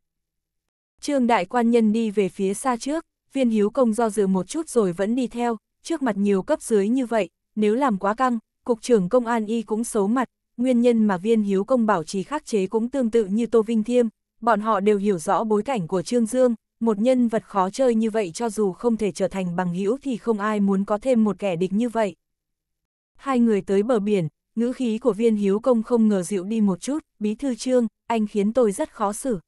Trương đại quan nhân đi về phía xa trước, viên hiếu công do dự một chút rồi vẫn đi theo, trước mặt nhiều cấp dưới như vậy, nếu làm quá căng, cục trưởng công an y cũng xấu mặt, nguyên nhân mà viên hiếu công bảo trì khắc chế cũng tương tự như Tô Vinh Thiêm, bọn họ đều hiểu rõ bối cảnh của Trương Dương, một nhân vật khó chơi như vậy cho dù không thể trở thành bằng hữu thì không ai muốn có thêm một kẻ địch như vậy. Hai người tới bờ biển, ngữ khí của viên hiếu công không ngờ dịu đi một chút, bí thư Trương, anh khiến tôi rất khó xử.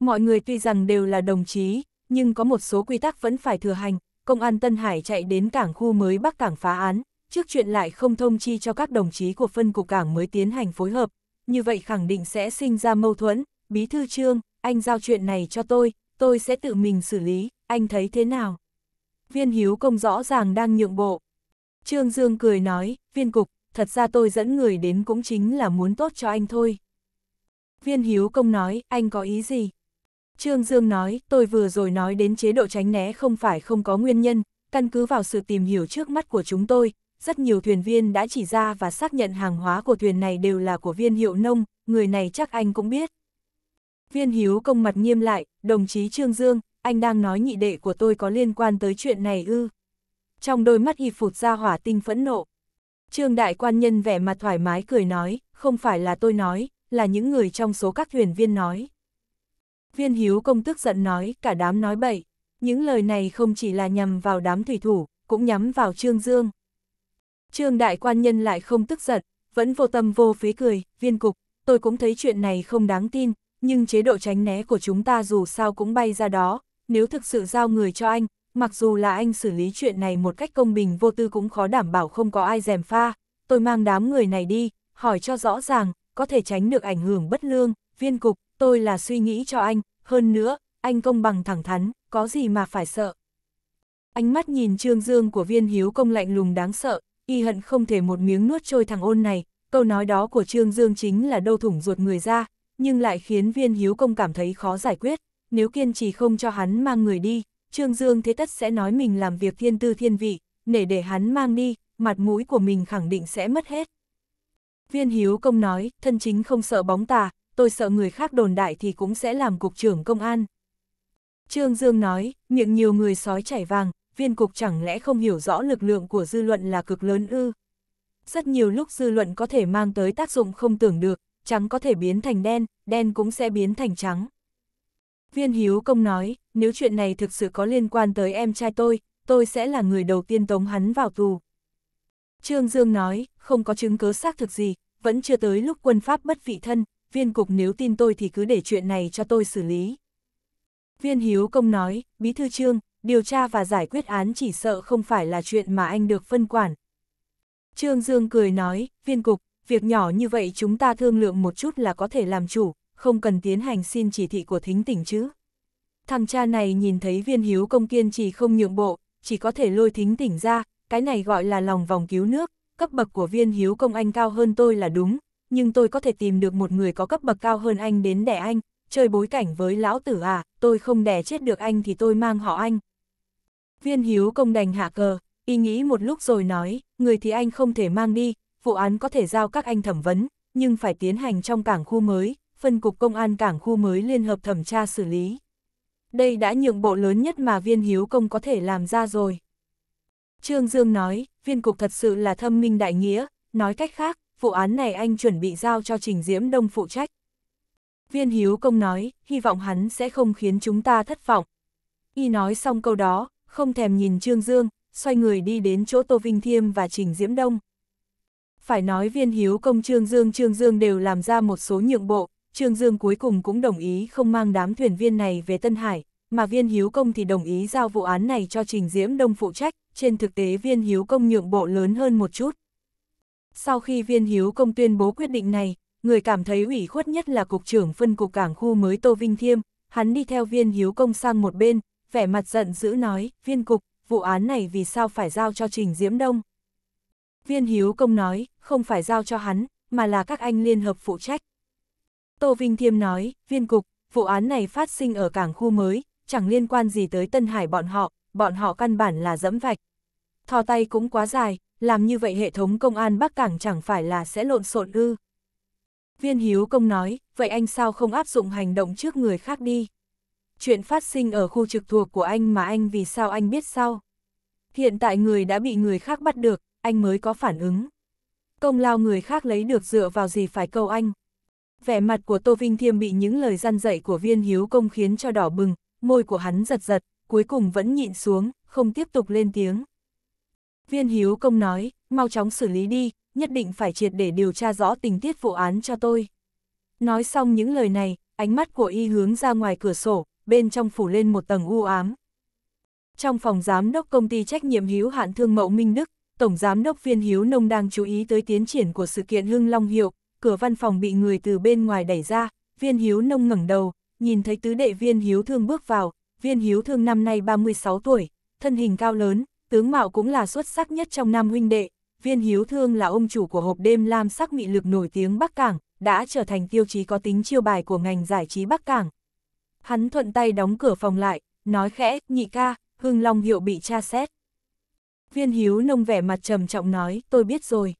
Mọi người tuy rằng đều là đồng chí, nhưng có một số quy tắc vẫn phải thừa hành. Công an Tân Hải chạy đến cảng khu mới Bắc Cảng phá án, trước chuyện lại không thông chi cho các đồng chí của phân cục cảng mới tiến hành phối hợp. Như vậy khẳng định sẽ sinh ra mâu thuẫn. Bí thư trương, anh giao chuyện này cho tôi, tôi sẽ tự mình xử lý, anh thấy thế nào? Viên hiếu công rõ ràng đang nhượng bộ. Trương Dương cười nói, viên cục, thật ra tôi dẫn người đến cũng chính là muốn tốt cho anh thôi. Viên Hiếu Công nói, anh có ý gì? Trương Dương nói, tôi vừa rồi nói đến chế độ tránh né không phải không có nguyên nhân, căn cứ vào sự tìm hiểu trước mắt của chúng tôi, rất nhiều thuyền viên đã chỉ ra và xác nhận hàng hóa của thuyền này đều là của viên hiệu nông, người này chắc anh cũng biết. Viên Hiếu Công mặt nghiêm lại, đồng chí Trương Dương, anh đang nói nhị đệ của tôi có liên quan tới chuyện này ư. Trong đôi mắt y phụt ra hỏa tinh phẫn nộ. Trương Đại Quan Nhân vẻ mặt thoải mái cười nói, không phải là tôi nói, là những người trong số các thuyền viên nói. Viên hiếu công tức giận nói, cả đám nói bậy, những lời này không chỉ là nhằm vào đám thủy thủ, cũng nhắm vào Trương Dương. Trương đại quan nhân lại không tức giận, vẫn vô tâm vô phí cười, viên cục, tôi cũng thấy chuyện này không đáng tin, nhưng chế độ tránh né của chúng ta dù sao cũng bay ra đó, nếu thực sự giao người cho anh, mặc dù là anh xử lý chuyện này một cách công bình vô tư cũng khó đảm bảo không có ai dèm pha, tôi mang đám người này đi, hỏi cho rõ ràng, có thể tránh được ảnh hưởng bất lương, viên cục, tôi là suy nghĩ cho anh, hơn nữa, anh công bằng thẳng thắn, có gì mà phải sợ. Ánh mắt nhìn Trương Dương của viên hiếu công lạnh lùng đáng sợ, y hận không thể một miếng nuốt trôi thằng ôn này, câu nói đó của Trương Dương chính là đâu thủng ruột người ra, nhưng lại khiến viên hiếu công cảm thấy khó giải quyết, nếu kiên trì không cho hắn mang người đi, Trương Dương thế tất sẽ nói mình làm việc thiên tư thiên vị, nể để hắn mang đi, mặt mũi của mình khẳng định sẽ mất hết. Viên Hiếu Công nói, thân chính không sợ bóng tà, tôi sợ người khác đồn đại thì cũng sẽ làm cục trưởng công an. Trương Dương nói, miệng nhiều người sói chảy vàng, viên cục chẳng lẽ không hiểu rõ lực lượng của dư luận là cực lớn ư. Rất nhiều lúc dư luận có thể mang tới tác dụng không tưởng được, trắng có thể biến thành đen, đen cũng sẽ biến thành trắng. Viên Hiếu Công nói, nếu chuyện này thực sự có liên quan tới em trai tôi, tôi sẽ là người đầu tiên tống hắn vào tù. Trương Dương nói, không có chứng cứ xác thực gì, vẫn chưa tới lúc quân Pháp bất vị thân, viên cục nếu tin tôi thì cứ để chuyện này cho tôi xử lý. Viên Hiếu Công nói, Bí Thư Trương, điều tra và giải quyết án chỉ sợ không phải là chuyện mà anh được phân quản. Trương Dương cười nói, viên cục, việc nhỏ như vậy chúng ta thương lượng một chút là có thể làm chủ, không cần tiến hành xin chỉ thị của thính tỉnh chứ. Thằng cha này nhìn thấy viên hiếu công kiên trì không nhượng bộ, chỉ có thể lôi thính tỉnh ra, cái này gọi là lòng vòng cứu nước, cấp bậc của viên hiếu công anh cao hơn tôi là đúng, nhưng tôi có thể tìm được một người có cấp bậc cao hơn anh đến đẻ anh, chơi bối cảnh với lão tử à, tôi không đẻ chết được anh thì tôi mang họ anh. Viên hiếu công đành hạ cờ, y nghĩ một lúc rồi nói, người thì anh không thể mang đi, vụ án có thể giao các anh thẩm vấn, nhưng phải tiến hành trong cảng khu mới, phân cục công an cảng khu mới liên hợp thẩm tra xử lý. Đây đã nhượng bộ lớn nhất mà viên hiếu công có thể làm ra rồi. Trương Dương nói, viên cục thật sự là thâm minh đại nghĩa, nói cách khác, vụ án này anh chuẩn bị giao cho Trình Diễm Đông phụ trách. Viên Hiếu Công nói, hy vọng hắn sẽ không khiến chúng ta thất vọng. Y nói xong câu đó, không thèm nhìn Trương Dương, xoay người đi đến chỗ Tô Vinh Thiêm và Trình Diễm Đông. Phải nói viên hiếu công Trương Dương Trương Dương đều làm ra một số nhượng bộ, Trương Dương cuối cùng cũng đồng ý không mang đám thuyền viên này về Tân Hải, mà viên hiếu công thì đồng ý giao vụ án này cho Trình Diễm Đông phụ trách, trên thực tế viên hiếu công nhượng bộ lớn hơn một chút. Sau khi viên hiếu công tuyên bố quyết định này, người cảm thấy ủy khuất nhất là cục trưởng phân cục cảng khu mới Tô Vinh Thiêm, hắn đi theo viên hiếu công sang một bên, vẻ mặt giận dữ nói, viên cục, vụ án này vì sao phải giao cho Trình Diễm Đông? Viên hiếu công nói, không phải giao cho hắn, mà là các anh liên hợp phụ trách. Tô Vinh Thiêm nói, viên cục, vụ án này phát sinh ở cảng khu mới, chẳng liên quan gì tới Tân Hải bọn họ, bọn họ căn bản là dẫm vạch. Thò tay cũng quá dài, làm như vậy hệ thống công an Bắc Cảng chẳng phải là sẽ lộn xộn ư. Viên Hiếu Công nói, vậy anh sao không áp dụng hành động trước người khác đi? Chuyện phát sinh ở khu trực thuộc của anh mà anh vì sao anh biết sao? Hiện tại người đã bị người khác bắt được, anh mới có phản ứng. Công lao người khác lấy được dựa vào gì phải câu anh. Vẻ mặt của Tô Vinh Thiêm bị những lời gian dạy của viên hiếu công khiến cho đỏ bừng, môi của hắn giật giật, cuối cùng vẫn nhịn xuống, không tiếp tục lên tiếng. Viên Hiếu Công nói, mau chóng xử lý đi, nhất định phải triệt để điều tra rõ tình tiết vụ án cho tôi. Nói xong những lời này, ánh mắt của y hướng ra ngoài cửa sổ, bên trong phủ lên một tầng u ám. Trong phòng giám đốc công ty trách nhiệm hiếu hạn thương mẫu Minh Đức, Tổng Giám đốc Viên Hiếu Nông đang chú ý tới tiến triển của sự kiện Hưng Long Hiệu, cửa văn phòng bị người từ bên ngoài đẩy ra, Viên Hiếu Nông ngẩng đầu, nhìn thấy tứ đệ viên hiếu thương bước vào, viên hiếu thương năm nay 36 tuổi, thân hình cao lớn, tướng mạo cũng là xuất sắc nhất trong năm huynh đệ, viên hiếu thương là ông chủ của hộp đêm lam sắc mị lực nổi tiếng Bắc Cảng, đã trở thành tiêu chí có tính chiêu bài của ngành giải trí Bắc Cảng. Hắn thuận tay đóng cửa phòng lại, nói khẽ, nhị ca, hưng long hiệu bị tra xét. Viên hiếu nông vẻ mặt trầm trọng nói, tôi biết rồi.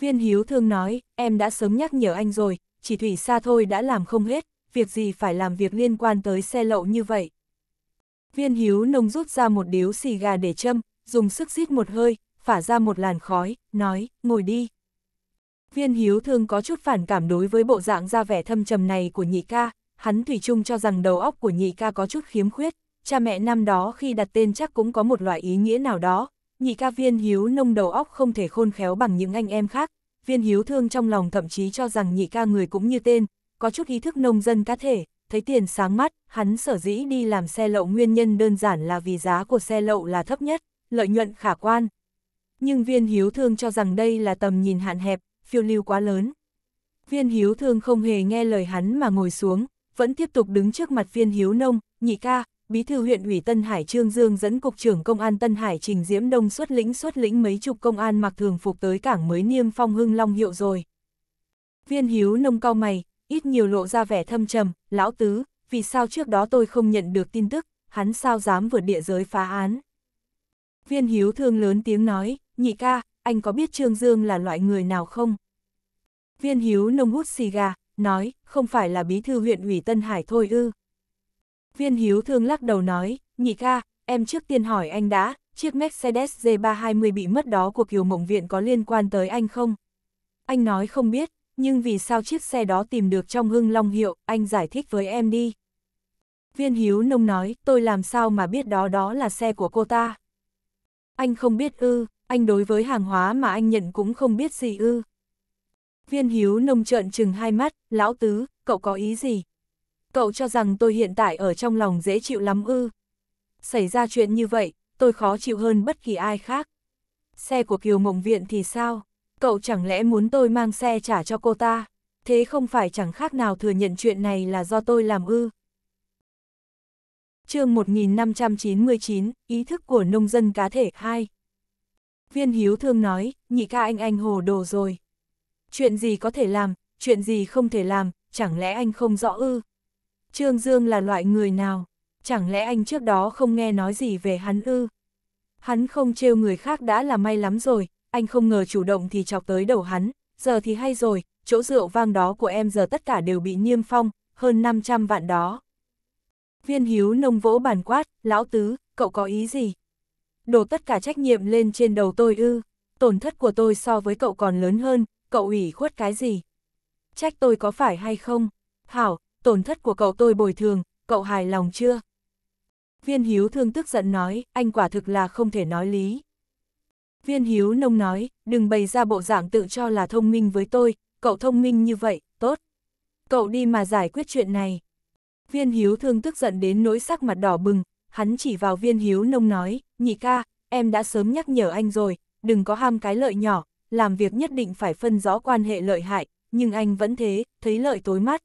Viên hiếu thương nói, em đã sớm nhắc nhở anh rồi, chỉ thủy xa thôi đã làm không hết, việc gì phải làm việc liên quan tới xe lậu như vậy. Viên hiếu nông rút ra một điếu xì gà để châm, dùng sức rít một hơi, phả ra một làn khói, nói, ngồi đi. Viên hiếu thường có chút phản cảm đối với bộ dạng ra vẻ thâm trầm này của nhị ca, hắn thủy chung cho rằng đầu óc của nhị ca có chút khiếm khuyết, cha mẹ năm đó khi đặt tên chắc cũng có một loại ý nghĩa nào đó, nhị ca viên hiếu nông đầu óc không thể khôn khéo bằng những anh em khác, viên hiếu thương trong lòng thậm chí cho rằng nhị ca người cũng như tên, có chút ý thức nông dân cá thể, thấy tiền sáng mắt, hắn sở dĩ đi làm xe lậu nguyên nhân đơn giản là vì giá của xe lậu là thấp nhất, lợi nhuận khả quan. Nhưng viên hiếu thương cho rằng đây là tầm nhìn hạn hẹp, phiêu lưu quá lớn. Viên hiếu thương không hề nghe lời hắn mà ngồi xuống, vẫn tiếp tục đứng trước mặt viên hiếu nông, nhị ca, bí thư huyện ủy Tân Hải Trương Dương dẫn cục trưởng công an Tân Hải Trình Diễm Đông xuất lĩnh xuất lĩnh mấy chục công an mặc thường phục tới cảng mới niêm phong hưng long hiệu rồi. Viên hiếu nông cao mày, ít nhiều lộ ra vẻ thâm trầm, lão tứ, vì sao trước đó tôi không nhận được tin tức, hắn sao dám vượt địa giới phá án. Viên hiếu thương lớn tiếng nói, nhị ca, anh có biết Trương Dương là loại người nào không? Viên hiếu nông hút xì gà, nói, không phải là bí thư huyện ủy Tân Hải thôi ư. Viên hiếu thương lắc đầu nói, nhị ca, em trước tiên hỏi anh đã, chiếc Mercedes G320 bị mất đó của Kiều Mộng Viện có liên quan tới anh không? Anh nói không biết, nhưng vì sao chiếc xe đó tìm được trong hưng long hiệu, anh giải thích với em đi. Viên Hiếu Nông nói, tôi làm sao mà biết đó đó là xe của cô ta. Anh không biết ư, anh đối với hàng hóa mà anh nhận cũng không biết gì ư. Viên Hiếu Nông trợn trừng hai mắt, lão tứ, cậu có ý gì? Cậu cho rằng tôi hiện tại ở trong lòng dễ chịu lắm ư. Xảy ra chuyện như vậy, tôi khó chịu hơn bất kỳ ai khác. Xe của Kiều Mộng Viện thì sao? cậu chẳng lẽ muốn tôi mang xe trả cho cô ta, thế không phải chẳng khác nào thừa nhận chuyện này là do tôi làm ư. chương 1599, ý thức của nông dân cá thể 2. Viên Hiếu Thương nói, nhị ca anh anh hồ đồ rồi. Chuyện gì có thể làm, chuyện gì không thể làm, chẳng lẽ anh không rõ ư? Trương Dương là loại người nào? Chẳng lẽ anh trước đó không nghe nói gì về hắn ư? Hắn không trêu người khác đã là may lắm rồi, anh không ngờ chủ động thì chọc tới đầu hắn, giờ thì hay rồi, chỗ rượu vang đó của em giờ tất cả đều bị niêm phong, hơn 500 vạn đó. Viên hiếu nông vỗ bàn quát, lão tứ, cậu có ý gì? Đổ tất cả trách nhiệm lên trên đầu tôi ư, tổn thất của tôi so với cậu còn lớn hơn, cậu ủy khuất cái gì? Trách tôi có phải hay không? Hảo, tổn thất của cậu tôi bồi thường, cậu hài lòng chưa? Viên hiếu thương tức giận nói, anh quả thực là không thể nói lý. Viên hiếu nông nói, đừng bày ra bộ dạng tự cho là thông minh với tôi, cậu thông minh như vậy, tốt. Cậu đi mà giải quyết chuyện này. Viên hiếu thương tức giận đến nỗi sắc mặt đỏ bừng, hắn chỉ vào viên hiếu nông nói, nhị ca, em đã sớm nhắc nhở anh rồi, đừng có ham cái lợi nhỏ, làm việc nhất định phải phân rõ quan hệ lợi hại, nhưng anh vẫn thế, thấy lợi tối mắt.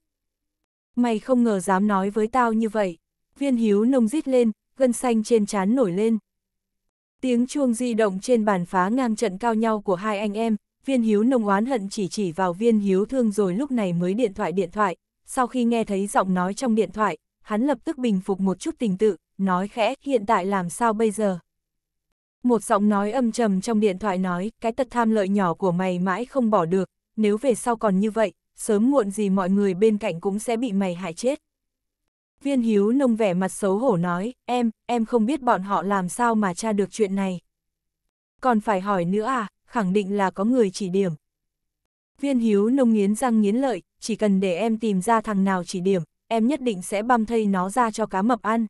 Mày không ngờ dám nói với tao như vậy. Viên hiếu nông rít lên, gân xanh trên trán nổi lên. Tiếng chuông di động trên bàn phá ngang trận cao nhau của hai anh em, viên hiếu nông oán hận chỉ chỉ vào viên hiếu thương rồi lúc này mới điện thoại điện thoại. Sau khi nghe thấy giọng nói trong điện thoại, hắn lập tức bình phục một chút tình tự, nói khẽ hiện tại làm sao bây giờ. Một giọng nói âm trầm trong điện thoại nói, cái tật tham lợi nhỏ của mày mãi không bỏ được, nếu về sau còn như vậy, sớm muộn gì mọi người bên cạnh cũng sẽ bị mày hại chết. Viên hiếu nông vẻ mặt xấu hổ nói, em, em không biết bọn họ làm sao mà tra được chuyện này. Còn phải hỏi nữa à, khẳng định là có người chỉ điểm. Viên hiếu nông nghiến răng nghiến lợi, chỉ cần để em tìm ra thằng nào chỉ điểm, em nhất định sẽ băm thây nó ra cho cá mập ăn.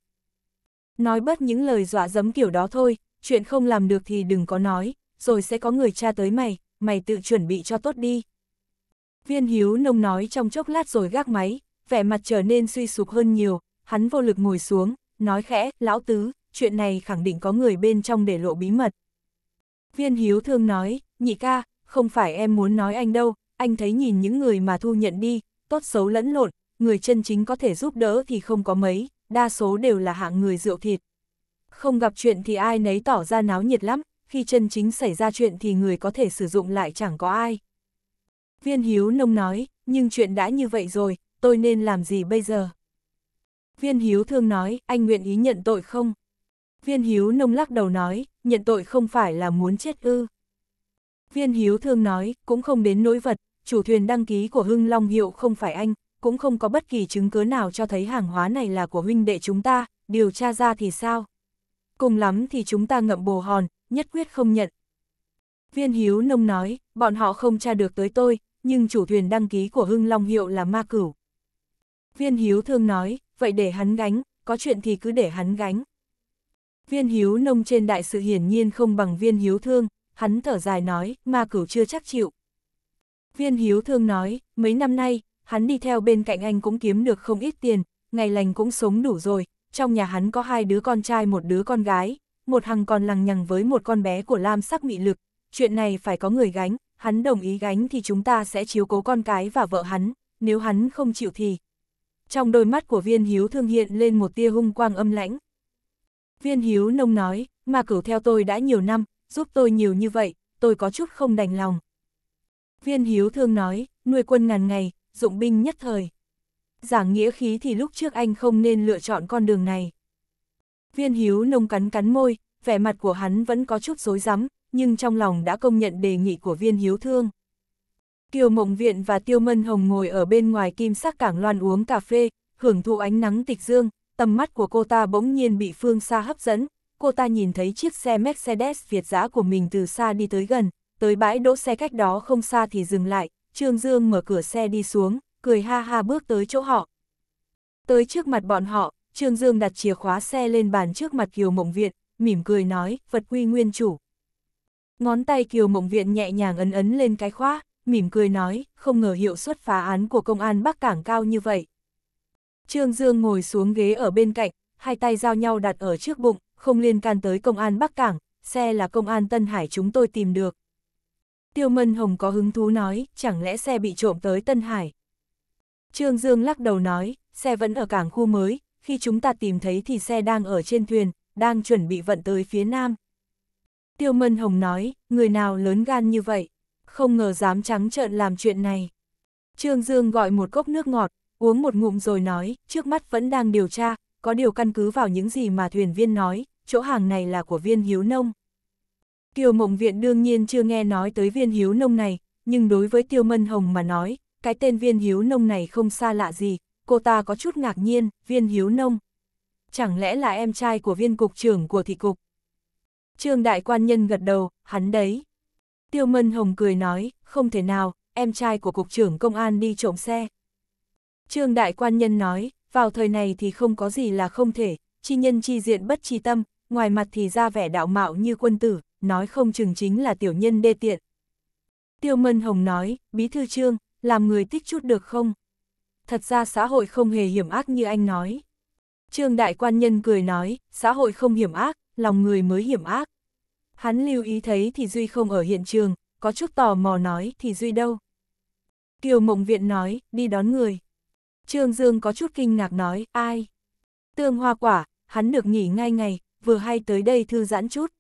Nói bớt những lời dọa dẫm kiểu đó thôi, chuyện không làm được thì đừng có nói, rồi sẽ có người tra tới mày, mày tự chuẩn bị cho tốt đi. Viên hiếu nông nói trong chốc lát rồi gác máy, vẻ mặt trở nên suy sụp hơn nhiều, hắn vô lực ngồi xuống, nói khẽ, lão tứ, chuyện này khẳng định có người bên trong để lộ bí mật. Viên hiếu thương nói, nhị ca, không phải em muốn nói anh đâu, anh thấy nhìn những người mà thu nhận đi, tốt xấu lẫn lộn, người chân chính có thể giúp đỡ thì không có mấy, đa số đều là hạng người rượu thịt. Không gặp chuyện thì ai nấy tỏ ra náo nhiệt lắm, khi chân chính xảy ra chuyện thì người có thể sử dụng lại chẳng có ai. Viên hiếu nông nói, nhưng chuyện đã như vậy rồi, tôi nên làm gì bây giờ? Viên Hiếu thương nói, anh nguyện ý nhận tội không? Viên Hiếu nông lắc đầu nói, nhận tội không phải là muốn chết ư. Viên Hiếu thương nói, cũng không đến nỗi vật, chủ thuyền đăng ký của Hưng Long Hiệu không phải anh, cũng không có bất kỳ chứng cứ nào cho thấy hàng hóa này là của huynh đệ chúng ta, điều tra ra thì sao? Cùng lắm thì chúng ta ngậm bồ hòn, nhất quyết không nhận. Viên Hiếu Nông nói, bọn họ không tra được tới tôi, nhưng chủ thuyền đăng ký của Hưng Long Hiệu là ma cửu. Viên Hiếu Thương nói, vậy để hắn gánh, có chuyện thì cứ để hắn gánh. Viên hiếu nông trên đại sự hiển nhiên không bằng viên hiếu thương, hắn thở dài nói, ma cửu chưa chắc chịu. Viên hiếu thương nói, mấy năm nay, hắn đi theo bên cạnh anh cũng kiếm được không ít tiền, ngày lành cũng sống đủ rồi, trong nhà hắn có hai đứa con trai một đứa con gái, một hằng còn lằng nhằng với một con bé của Lam sắc mị lực, chuyện này phải có người gánh, hắn đồng ý gánh thì chúng ta sẽ chiếu cố con cái và vợ hắn, nếu hắn không chịu thì, trong đôi mắt của viên hiếu thương hiện lên một tia hung quang âm lãnh. Viên hiếu nông nói, mà cửu theo tôi đã nhiều năm, giúp tôi nhiều như vậy, tôi có chút không đành lòng. Viên hiếu thương nói, nuôi quân ngàn ngày, dụng binh nhất thời. Giảng nghĩa khí thì lúc trước anh không nên lựa chọn con đường này. Viên hiếu nông cắn cắn môi, vẻ mặt của hắn vẫn có chút rối rắm nhưng trong lòng đã công nhận đề nghị của viên hiếu thương. Kiều Mộng Viện và Tiêu Mân Hồng ngồi ở bên ngoài kim sắc cảng loan uống cà phê, hưởng thụ ánh nắng tịch dương, tầm mắt của cô ta bỗng nhiên bị phương xa hấp dẫn, cô ta nhìn thấy chiếc xe Mercedes Việt giã của mình từ xa đi tới gần, tới bãi đỗ xe cách đó không xa thì dừng lại, Trương Dương mở cửa xe đi xuống, cười ha ha bước tới chỗ họ. Tới trước mặt bọn họ, Trương Dương đặt chìa khóa xe lên bàn trước mặt Kiều Mộng Viện, mỉm cười nói, vật quy nguyên chủ. Ngón tay Kiều Mộng Viện nhẹ nhàng ấn ấn lên cái khóa, mỉm cười nói, không ngờ hiệu suất phá án của công an Bắc Cảng cao như vậy. Trương Dương ngồi xuống ghế ở bên cạnh, hai tay giao nhau đặt ở trước bụng, không liên can tới công an Bắc Cảng, xe là công an Tân Hải chúng tôi tìm được. Tiêu Mân Hồng có hứng thú nói, chẳng lẽ xe bị trộm tới Tân Hải. Trương Dương lắc đầu nói, xe vẫn ở cảng khu mới, khi chúng ta tìm thấy thì xe đang ở trên thuyền, đang chuẩn bị vận tới phía nam. Tiêu Mân Hồng nói, người nào lớn gan như vậy không ngờ dám trắng trợn làm chuyện này. Trương Dương gọi một cốc nước ngọt, uống một ngụm rồi nói, trước mắt vẫn đang điều tra, có điều căn cứ vào những gì mà thuyền viên nói, chỗ hàng này là của viên hiếu nông. Kiều Mộng Viện đương nhiên chưa nghe nói tới viên hiếu nông này, nhưng đối với Tiêu Mân Hồng mà nói, cái tên viên hiếu nông này không xa lạ gì, cô ta có chút ngạc nhiên, viên hiếu nông. Chẳng lẽ là em trai của viên cục trưởng của thị cục? Trương Đại Quan Nhân gật đầu, hắn đấy. Tiêu Mân Hồng cười nói, không thể nào, em trai của Cục trưởng Công an đi trộm xe. Trương Đại Quan Nhân nói, vào thời này thì không có gì là không thể, chi nhân chi diện bất chi tâm, ngoài mặt thì ra vẻ đạo mạo như quân tử, nói không chừng chính là tiểu nhân đê tiện. Tiêu Mân Hồng nói, Bí Thư Trương, làm người tích chút được không? Thật ra xã hội không hề hiểm ác như anh nói. Trương Đại Quan Nhân cười nói, xã hội không hiểm ác, lòng người mới hiểm ác. Hắn lưu ý thấy thì Duy không ở hiện trường, có chút tò mò nói thì Duy đâu. Kiều Mộng Viện nói, đi đón người. Trương Dương có chút kinh ngạc nói, ai? Tương hoa quả, hắn được nghỉ ngay ngày, vừa hay tới đây thư giãn chút.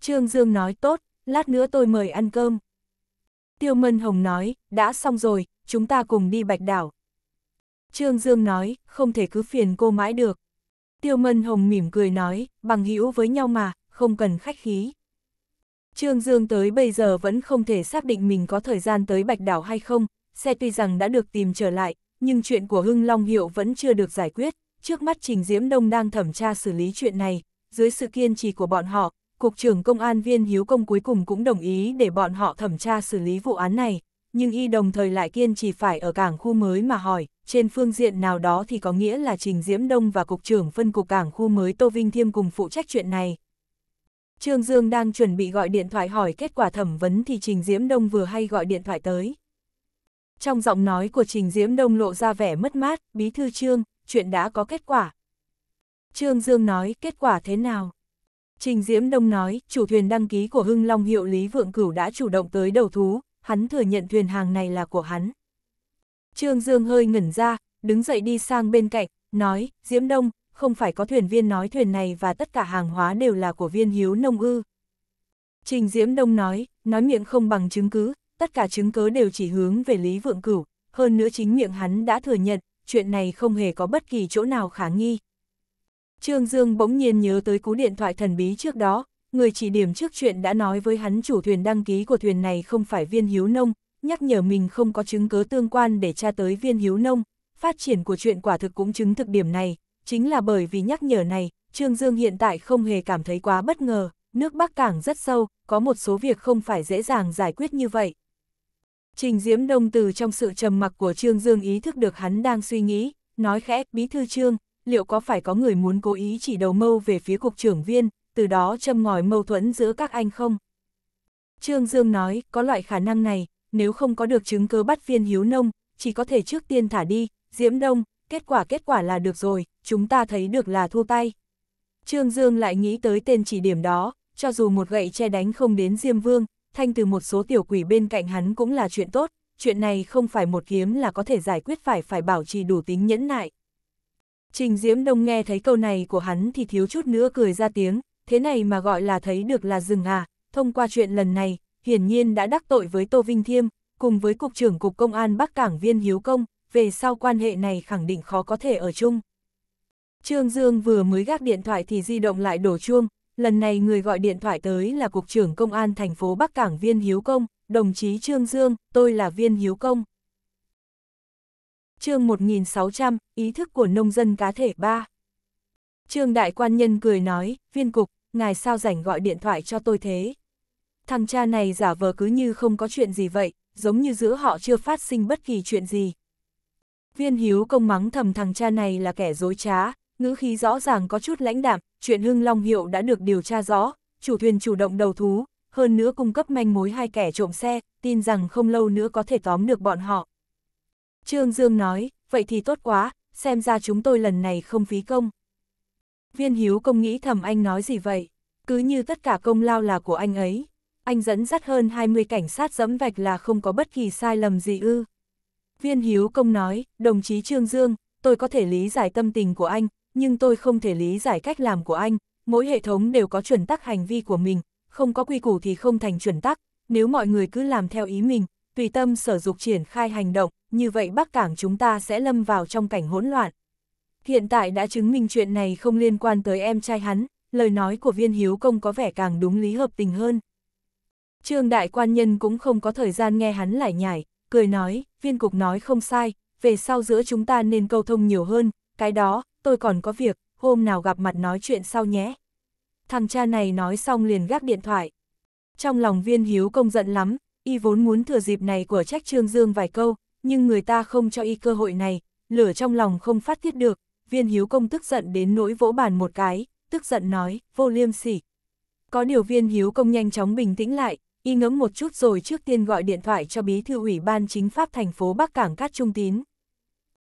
Trương Dương nói tốt, lát nữa tôi mời ăn cơm. Tiêu Mân Hồng nói, đã xong rồi, chúng ta cùng đi bạch đảo. Trương Dương nói, không thể cứ phiền cô mãi được. Tiêu Mân Hồng mỉm cười nói, bằng hữu với nhau mà, không cần khách khí. Trương Dương tới bây giờ vẫn không thể xác định mình có thời gian tới Bạch Đảo hay không, xe tuy rằng đã được tìm trở lại, nhưng chuyện của Hưng Long Hiệu vẫn chưa được giải quyết, trước mắt Trình Diễm Đông đang thẩm tra xử lý chuyện này, dưới sự kiên trì của bọn họ, Cục trưởng Công an viên Hiếu Công cuối cùng cũng đồng ý để bọn họ thẩm tra xử lý vụ án này, nhưng y đồng thời lại kiên trì phải ở cảng khu mới mà hỏi, trên phương diện nào đó thì có nghĩa là Trình Diễm Đông và Cục trưởng phân cục cảng khu mới Tô Vinh Thiêm cùng phụ trách chuyện này. Trương Dương đang chuẩn bị gọi điện thoại hỏi kết quả thẩm vấn thì Trình Diễm Đông vừa hay gọi điện thoại tới. Trong giọng nói của Trình Diễm Đông lộ ra vẻ mất mát, bí thư Trương, chuyện đã có kết quả. Trương Dương nói kết quả thế nào? Trình Diễm Đông nói, chủ thuyền đăng ký của Hưng Long hiệu Lý Vượng Cửu đã chủ động tới đầu thú, hắn thừa nhận thuyền hàng này là của hắn. Trương Dương hơi ngẩn ra, đứng dậy đi sang bên cạnh, nói, Diễm Đông, không phải có thuyền viên nói thuyền này và tất cả hàng hóa đều là của viên hiếu nông ư. Trình Diễm Đông nói, nói miệng không bằng chứng cứ, tất cả chứng cứ đều chỉ hướng về Lý Vượng Cửu, hơn nữa chính miệng hắn đã thừa nhận, chuyện này không hề có bất kỳ chỗ nào khả nghi. Trương Dương bỗng nhiên nhớ tới cú điện thoại thần bí trước đó, người chỉ điểm trước chuyện đã nói với hắn chủ thuyền đăng ký của thuyền này không phải viên hiếu nông, nhắc nhở mình không có chứng cứ tương quan để tra tới viên hiếu nông, phát triển của chuyện quả thực cũng chứng thực điểm này, chính là bởi vì nhắc nhở này, Trương Dương hiện tại không hề cảm thấy quá bất ngờ, nước Bắc Cảng rất sâu, có một số việc không phải dễ dàng giải quyết như vậy. Trình Diễm Đông từ trong sự trầm mặc của Trương Dương ý thức được hắn đang suy nghĩ, nói khẽ, bí thư Trương, liệu có phải có người muốn cố ý chỉ đầu mâu về phía cục trưởng viên, từ đó châm ngòi mâu thuẫn giữa các anh không? Trương Dương nói, có loại khả năng này, nếu không có được chứng cứ bắt viên hiếu nông, chỉ có thể trước tiên thả đi, Diễm Đông, kết quả kết quả là được rồi, chúng ta thấy được là thua tay. Trương Dương lại nghĩ tới tên chỉ điểm đó, cho dù một gậy che đánh không đến Diêm Vương, thanh từ một số tiểu quỷ bên cạnh hắn cũng là chuyện tốt, chuyện này không phải một kiếm là có thể giải quyết phải phải bảo trì đủ tính nhẫn nại. Trình Diễm Đông nghe thấy câu này của hắn thì thiếu chút nữa cười ra tiếng, thế này mà gọi là thấy được là dừng à, thông qua chuyện lần này, hiển nhiên đã đắc tội với Tô Vinh Thiêm, cùng với Cục trưởng Cục Công an Bắc Cảng Viên Hiếu Công, về sau quan hệ này khẳng định khó có thể ở chung. Trương Dương vừa mới gác điện thoại thì di động lại đổ chuông, lần này người gọi điện thoại tới là Cục trưởng Công an thành phố Bắc Cảng Viên Hiếu Công, đồng chí Trương Dương, tôi là Viên Hiếu Công. chương 1600, ý thức của nông dân cá thể 3. Trương Đại Quan Nhân cười nói, viên cục, ngài sao rảnh gọi điện thoại cho tôi thế? Thằng cha này giả vờ cứ như không có chuyện gì vậy, giống như giữa họ chưa phát sinh bất kỳ chuyện gì, Viên hiếu công mắng thầm thằng cha này là kẻ dối trá, ngữ khí rõ ràng có chút lãnh đạm, chuyện hưng long hiệu đã được điều tra rõ, chủ thuyền chủ động đầu thú, hơn nữa cung cấp manh mối hai kẻ trộm xe, tin rằng không lâu nữa có thể tóm được bọn họ. Trương Dương nói, vậy thì tốt quá, xem ra chúng tôi lần này không phí công. Viên hiếu công nghĩ thầm anh nói gì vậy, cứ như tất cả công lao là của anh ấy. Anh dẫn dắt hơn 20 cảnh sát dẫm vạch là không có bất kỳ sai lầm gì ư. Viên Hiếu Công nói, đồng chí Trương Dương, tôi có thể lý giải tâm tình của anh, nhưng tôi không thể lý giải cách làm của anh, mỗi hệ thống đều có chuẩn tắc hành vi của mình, không có quy củ thì không thành chuẩn tắc, nếu mọi người cứ làm theo ý mình, tùy tâm sở dục triển khai hành động, như vậy Bắc Cảng chúng ta sẽ lâm vào trong cảnh hỗn loạn. Hiện tại đã chứng minh chuyện này không liên quan tới em trai hắn, lời nói của viên hiếu công có vẻ càng đúng lý hợp tình hơn. Trương đại quan nhân cũng không có thời gian nghe hắn lải nhải, cười nói, viên cục nói không sai, về sau giữa chúng ta nên câu thông nhiều hơn, cái đó, tôi còn có việc, hôm nào gặp mặt nói chuyện sau nhé. Thằng cha này nói xong liền gác điện thoại. Trong lòng viên hiếu công giận lắm, y vốn muốn thừa dịp này của trách Trương Dương vài câu, nhưng người ta không cho y cơ hội này, lửa trong lòng không phát tiết được, viên hiếu công tức giận đến nỗi vỗ bàn một cái, tức giận nói, vô liêm sỉ. Có điều viên hiếu công nhanh chóng bình tĩnh lại, y ngẫm một chút rồi trước tiên gọi điện thoại cho bí thư ủy ban chính pháp thành phố Bắc Cảng Cát Trung Tín.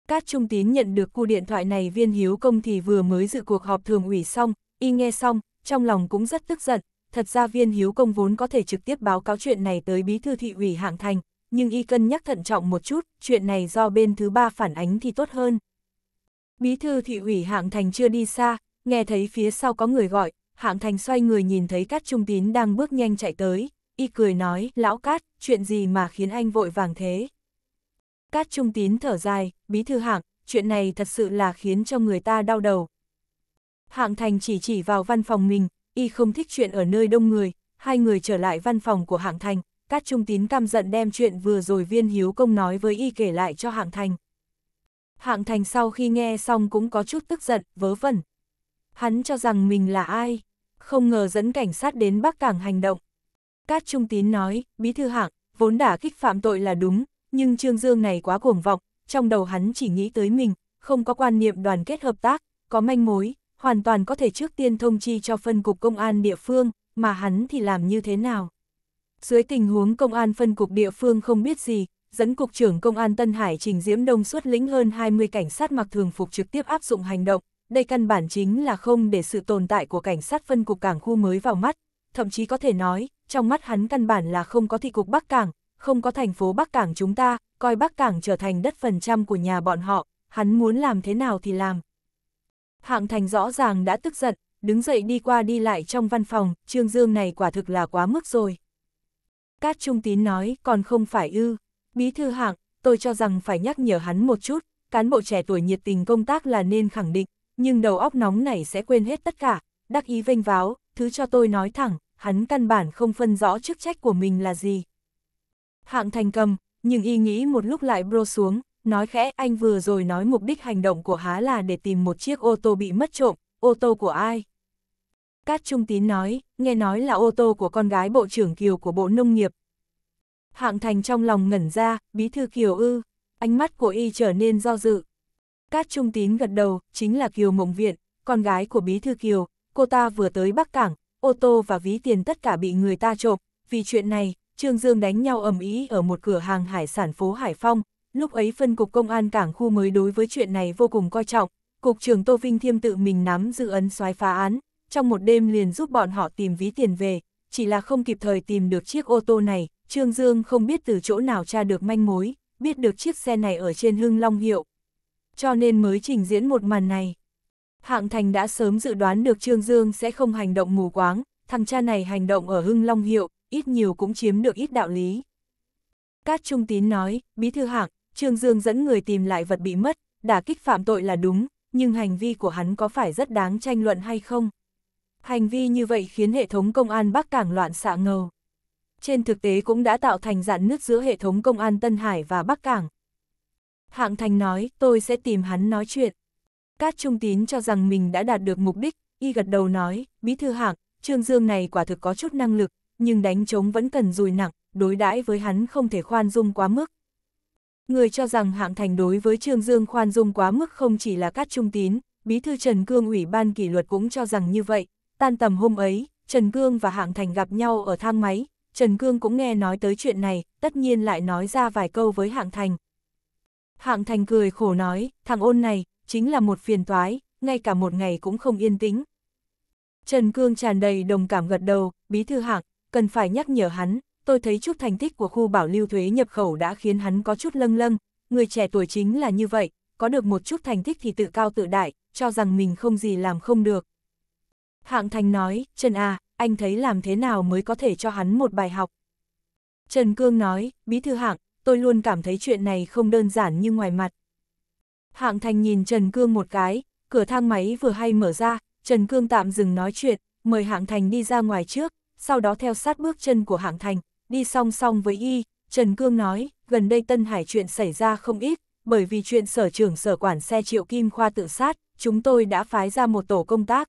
Cát Trung Tín nhận được cuộc điện thoại này viên hiếu công thì vừa mới dự cuộc họp thường ủy xong, y nghe xong, trong lòng cũng rất tức giận, thật ra viên hiếu công vốn có thể trực tiếp báo cáo chuyện này tới bí thư thị ủy hạng thành, nhưng y cân nhắc thận trọng một chút, chuyện này do bên thứ ba phản ánh thì tốt hơn. Bí thư thị ủy hạng thành chưa đi xa, nghe thấy phía sau có người gọi, hạng thành xoay người nhìn thấy Cát Trung Tín đang bước nhanh chạy tới, y cười nói, lão cát, chuyện gì mà khiến anh vội vàng thế? Cát trung tín thở dài, bí thư hạng, chuyện này thật sự là khiến cho người ta đau đầu. Hạng thành chỉ chỉ vào văn phòng mình, y không thích chuyện ở nơi đông người, hai người trở lại văn phòng của hạng thành, Cát Trung Tín căm giận đem chuyện vừa rồi viên hiếu công nói với y kể lại cho Hạng Thành. Hạng Thành sau khi nghe xong cũng có chút tức giận, vớ vẩn. Hắn cho rằng mình là ai, không ngờ dẫn cảnh sát đến Bắc Cảng hành động. Cát Trung Tín nói, bí thư hạng, vốn đã kích phạm tội là đúng, nhưng Trương Dương này quá cuồng vọng, trong đầu hắn chỉ nghĩ tới mình, không có quan niệm đoàn kết hợp tác, có manh mối, hoàn toàn có thể trước tiên thông chi cho phân cục công an địa phương, mà hắn thì làm như thế nào. Dưới tình huống công an phân cục địa phương không biết gì, dẫn cục trưởng công an Tân Hải Trình Diễm Đông xuất lĩnh hơn 20 cảnh sát mặc thường phục trực tiếp áp dụng hành động, đây căn bản chính là không để sự tồn tại của cảnh sát phân cục cảng khu mới vào mắt, thậm chí có thể nói, trong mắt hắn căn bản là không có thị cục Bắc Cảng, không có thành phố Bắc Cảng chúng ta, coi Bắc Cảng trở thành đất phần trăm của nhà bọn họ, hắn muốn làm thế nào thì làm. Hạng Thành rõ ràng đã tức giận, đứng dậy đi qua đi lại trong văn phòng, Trương Dương này quả thực là quá mức rồi. Cát Trung Tín nói, còn không phải ư. Bí thư hạng, tôi cho rằng phải nhắc nhở hắn một chút, cán bộ trẻ tuổi nhiệt tình công tác là nên khẳng định, nhưng đầu óc nóng này sẽ quên hết tất cả, đắc ý vênh váo, thứ cho tôi nói thẳng, hắn căn bản không phân rõ chức trách của mình là gì. Hạng thành cầm, nhưng y nghĩ một lúc lại bro xuống, nói khẽ anh vừa rồi nói mục đích hành động của há là để tìm một chiếc ô tô bị mất trộm, ô tô của ai? Cát Trung Tín nói, nghe nói là ô tô của con gái Bộ trưởng Kiều của Bộ Nông nghiệp. Hạng Thành trong lòng ngẩn ra, bí thư Kiều ư, ánh mắt của y trở nên do dự. Cát Trung Tín gật đầu, chính là Kiều Mộng Viện, con gái của bí thư Kiều, cô ta vừa tới Bắc Cảng, ô tô và ví tiền tất cả bị người ta trộm, vì chuyện này, Trương Dương đánh nhau ầm ĩ ở một cửa hàng hải sản phố Hải Phong, lúc ấy phân cục công an cảng khu mới đối với chuyện này vô cùng coi trọng, cục trưởng Tô Vinh Thiêm tự mình nắm dự ấn soái phá án, trong một đêm liền giúp bọn họ tìm ví tiền về, chỉ là không kịp thời tìm được chiếc ô tô này, Trương Dương không biết từ chỗ nào tra được manh mối, biết được chiếc xe này ở trên Hưng Long Hiệu. Cho nên mới trình diễn một màn này. Hạng Thành đã sớm dự đoán được Trương Dương sẽ không hành động mù quáng, thằng cha này hành động ở Hưng Long Hiệu, ít nhiều cũng chiếm được ít đạo lý. Cát Trung Tín nói, Bí thư hạng, Trương Dương dẫn người tìm lại vật bị mất, đả kích phạm tội là đúng, nhưng hành vi của hắn có phải rất đáng tranh luận hay không? Hành vi như vậy khiến hệ thống công an Bắc Cảng loạn xạ ngầu. Trên thực tế cũng đã tạo thành dạn nứt giữa hệ thống công an Tân Hải và Bắc Cảng. Hạng Thành nói, tôi sẽ tìm hắn nói chuyện. Cát Trung Tín cho rằng mình đã đạt được mục đích, y gật đầu nói, bí thư hạng, Trương Dương này quả thực có chút năng lực, nhưng đánh chống vẫn cần dùi nặng, đối đãi với hắn không thể khoan dung quá mức. Người cho rằng hạng thành đối với Trương Dương khoan dung quá mức không chỉ là Cát Trung Tín, bí thư Trần Cương ủy ban kỷ luật cũng cho rằng như vậy. Tan tầm hôm ấy, Trần Cương và hạng thành gặp nhau ở thang máy, Trần Cương cũng nghe nói tới chuyện này, tất nhiên lại nói ra vài câu với hạng thành. Hạng thành cười khổ nói, thằng ôn này, chính là một phiền toái, ngay cả một ngày cũng không yên tĩnh. Trần Cương tràn đầy đồng cảm gật đầu, bí thư hạng cần phải nhắc nhở hắn, tôi thấy chút thành tích của khu bảo lưu thuế nhập khẩu đã khiến hắn có chút lâng lâng, người trẻ tuổi chính là như vậy, có được một chút thành tích thì tự cao tự đại, cho rằng mình không gì làm không được. Hạng Thành nói, Trần A, à, anh thấy làm thế nào mới có thể cho hắn một bài học? Trần Cương nói, bí thư hạng, tôi luôn cảm thấy chuyện này không đơn giản như ngoài mặt. Hạng Thành nhìn Trần Cương một cái, cửa thang máy vừa hay mở ra, Trần Cương tạm dừng nói chuyện, mời Hạng Thành đi ra ngoài trước, sau đó theo sát bước chân của Hạng Thành, đi song song với y, Trần Cương nói, gần đây Tân Hải chuyện xảy ra không ít, bởi vì chuyện sở trưởng sở quản xe Triệu Kim Khoa tự sát, chúng tôi đã phái ra một tổ công tác.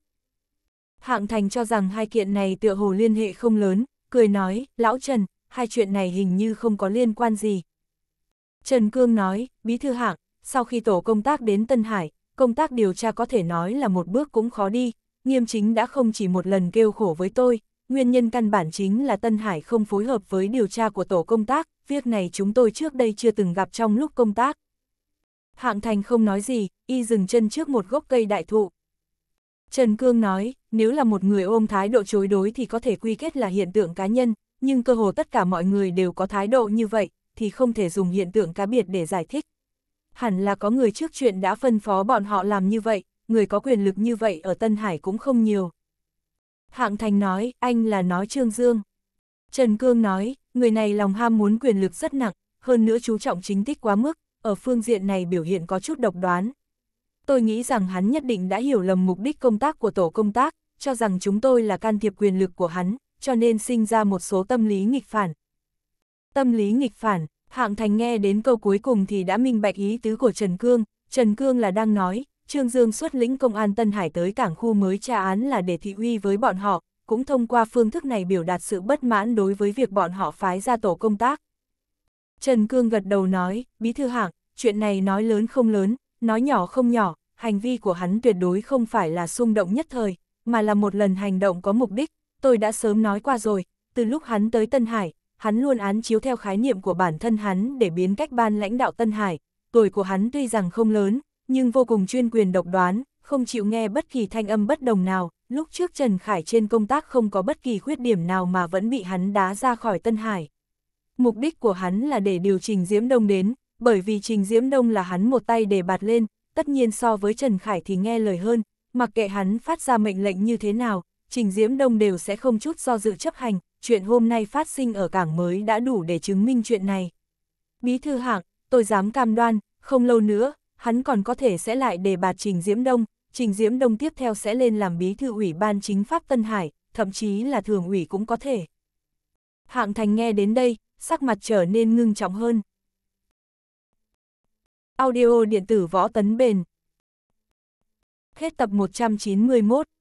Hạng Thành cho rằng hai kiện này tựa hồ liên hệ không lớn, cười nói, lão Trần, hai chuyện này hình như không có liên quan gì. Trần Cương nói, bí thư hạng, sau khi tổ công tác đến Tân Hải, công tác điều tra có thể nói là một bước cũng khó đi, nghiêm chính đã không chỉ một lần kêu khổ với tôi, nguyên nhân căn bản chính là Tân Hải không phối hợp với điều tra của tổ công tác, việc này chúng tôi trước đây chưa từng gặp trong lúc công tác. Hạng Thành không nói gì, y dừng chân trước một gốc cây đại thụ. Trần Cương nói, nếu là một người ôm thái độ chối đối thì có thể quy kết là hiện tượng cá nhân, nhưng cơ hồ tất cả mọi người đều có thái độ như vậy, thì không thể dùng hiện tượng cá biệt để giải thích hẳn là có người trước chuyện đã phân phó bọn họ làm như vậy, người có quyền lực như vậy ở Tân Hải cũng không nhiều. Hạng Thành nói, anh là nói Trương Dương. Trần Cương nói, người này lòng ham muốn quyền lực rất nặng, hơn nữa chú trọng chính tích quá mức, ở phương diện này biểu hiện có chút độc đoán. Tôi nghĩ rằng hắn nhất định đã hiểu lầm mục đích công tác của tổ công tác, cho rằng chúng tôi là can thiệp quyền lực của hắn, cho nên sinh ra một số tâm lý nghịch phản. Tâm lý nghịch phản, Hạng Thành nghe đến câu cuối cùng thì đã minh bạch ý tứ của Trần Cương, Trần Cương là đang nói, Trương Dương xuất lĩnh công an Tân Hải tới cảng khu mới tra án là để thị uy với bọn họ, cũng thông qua phương thức này biểu đạt sự bất mãn đối với việc bọn họ phái ra tổ công tác. Trần Cương gật đầu nói, bí thư hạng, chuyện này nói lớn không lớn, nói nhỏ không nhỏ, hành vi của hắn tuyệt đối không phải là xung động nhất thời, mà là một lần hành động có mục đích, tôi đã sớm nói qua rồi, từ lúc hắn tới Tân Hải, hắn luôn án chiếu theo khái niệm của bản thân hắn để biến cách ban lãnh đạo Tân Hải, tuổi của hắn tuy rằng không lớn, nhưng vô cùng chuyên quyền độc đoán, không chịu nghe bất kỳ thanh âm bất đồng nào, lúc trước Trần Khải trên công tác không có bất kỳ khuyết điểm nào mà vẫn bị hắn đá ra khỏi Tân Hải. Mục đích của hắn là để điều Trình Diễm Đông đến, bởi vì Trình Diễm Đông là hắn một tay để bạt lên, tất nhiên so với Trần Khải thì nghe lời hơn, mặc kệ hắn phát ra mệnh lệnh như thế nào, Trình Diễm Đông đều sẽ không chút do dự chấp hành, chuyện hôm nay phát sinh ở cảng mới đã đủ để chứng minh chuyện này. Bí thư hạng, tôi dám cam đoan, không lâu nữa, hắn còn có thể sẽ lại đề bạt Trình Diễm Đông, Trình Diễm Đông tiếp theo sẽ lên làm bí thư ủy ban chính pháp Tân Hải, thậm chí là thường ủy cũng có thể. Hạng Thành nghe đến đây, sắc mặt trở nên ngưng trọng hơn. Audio điện tử võ tấn bền. Hết tập 191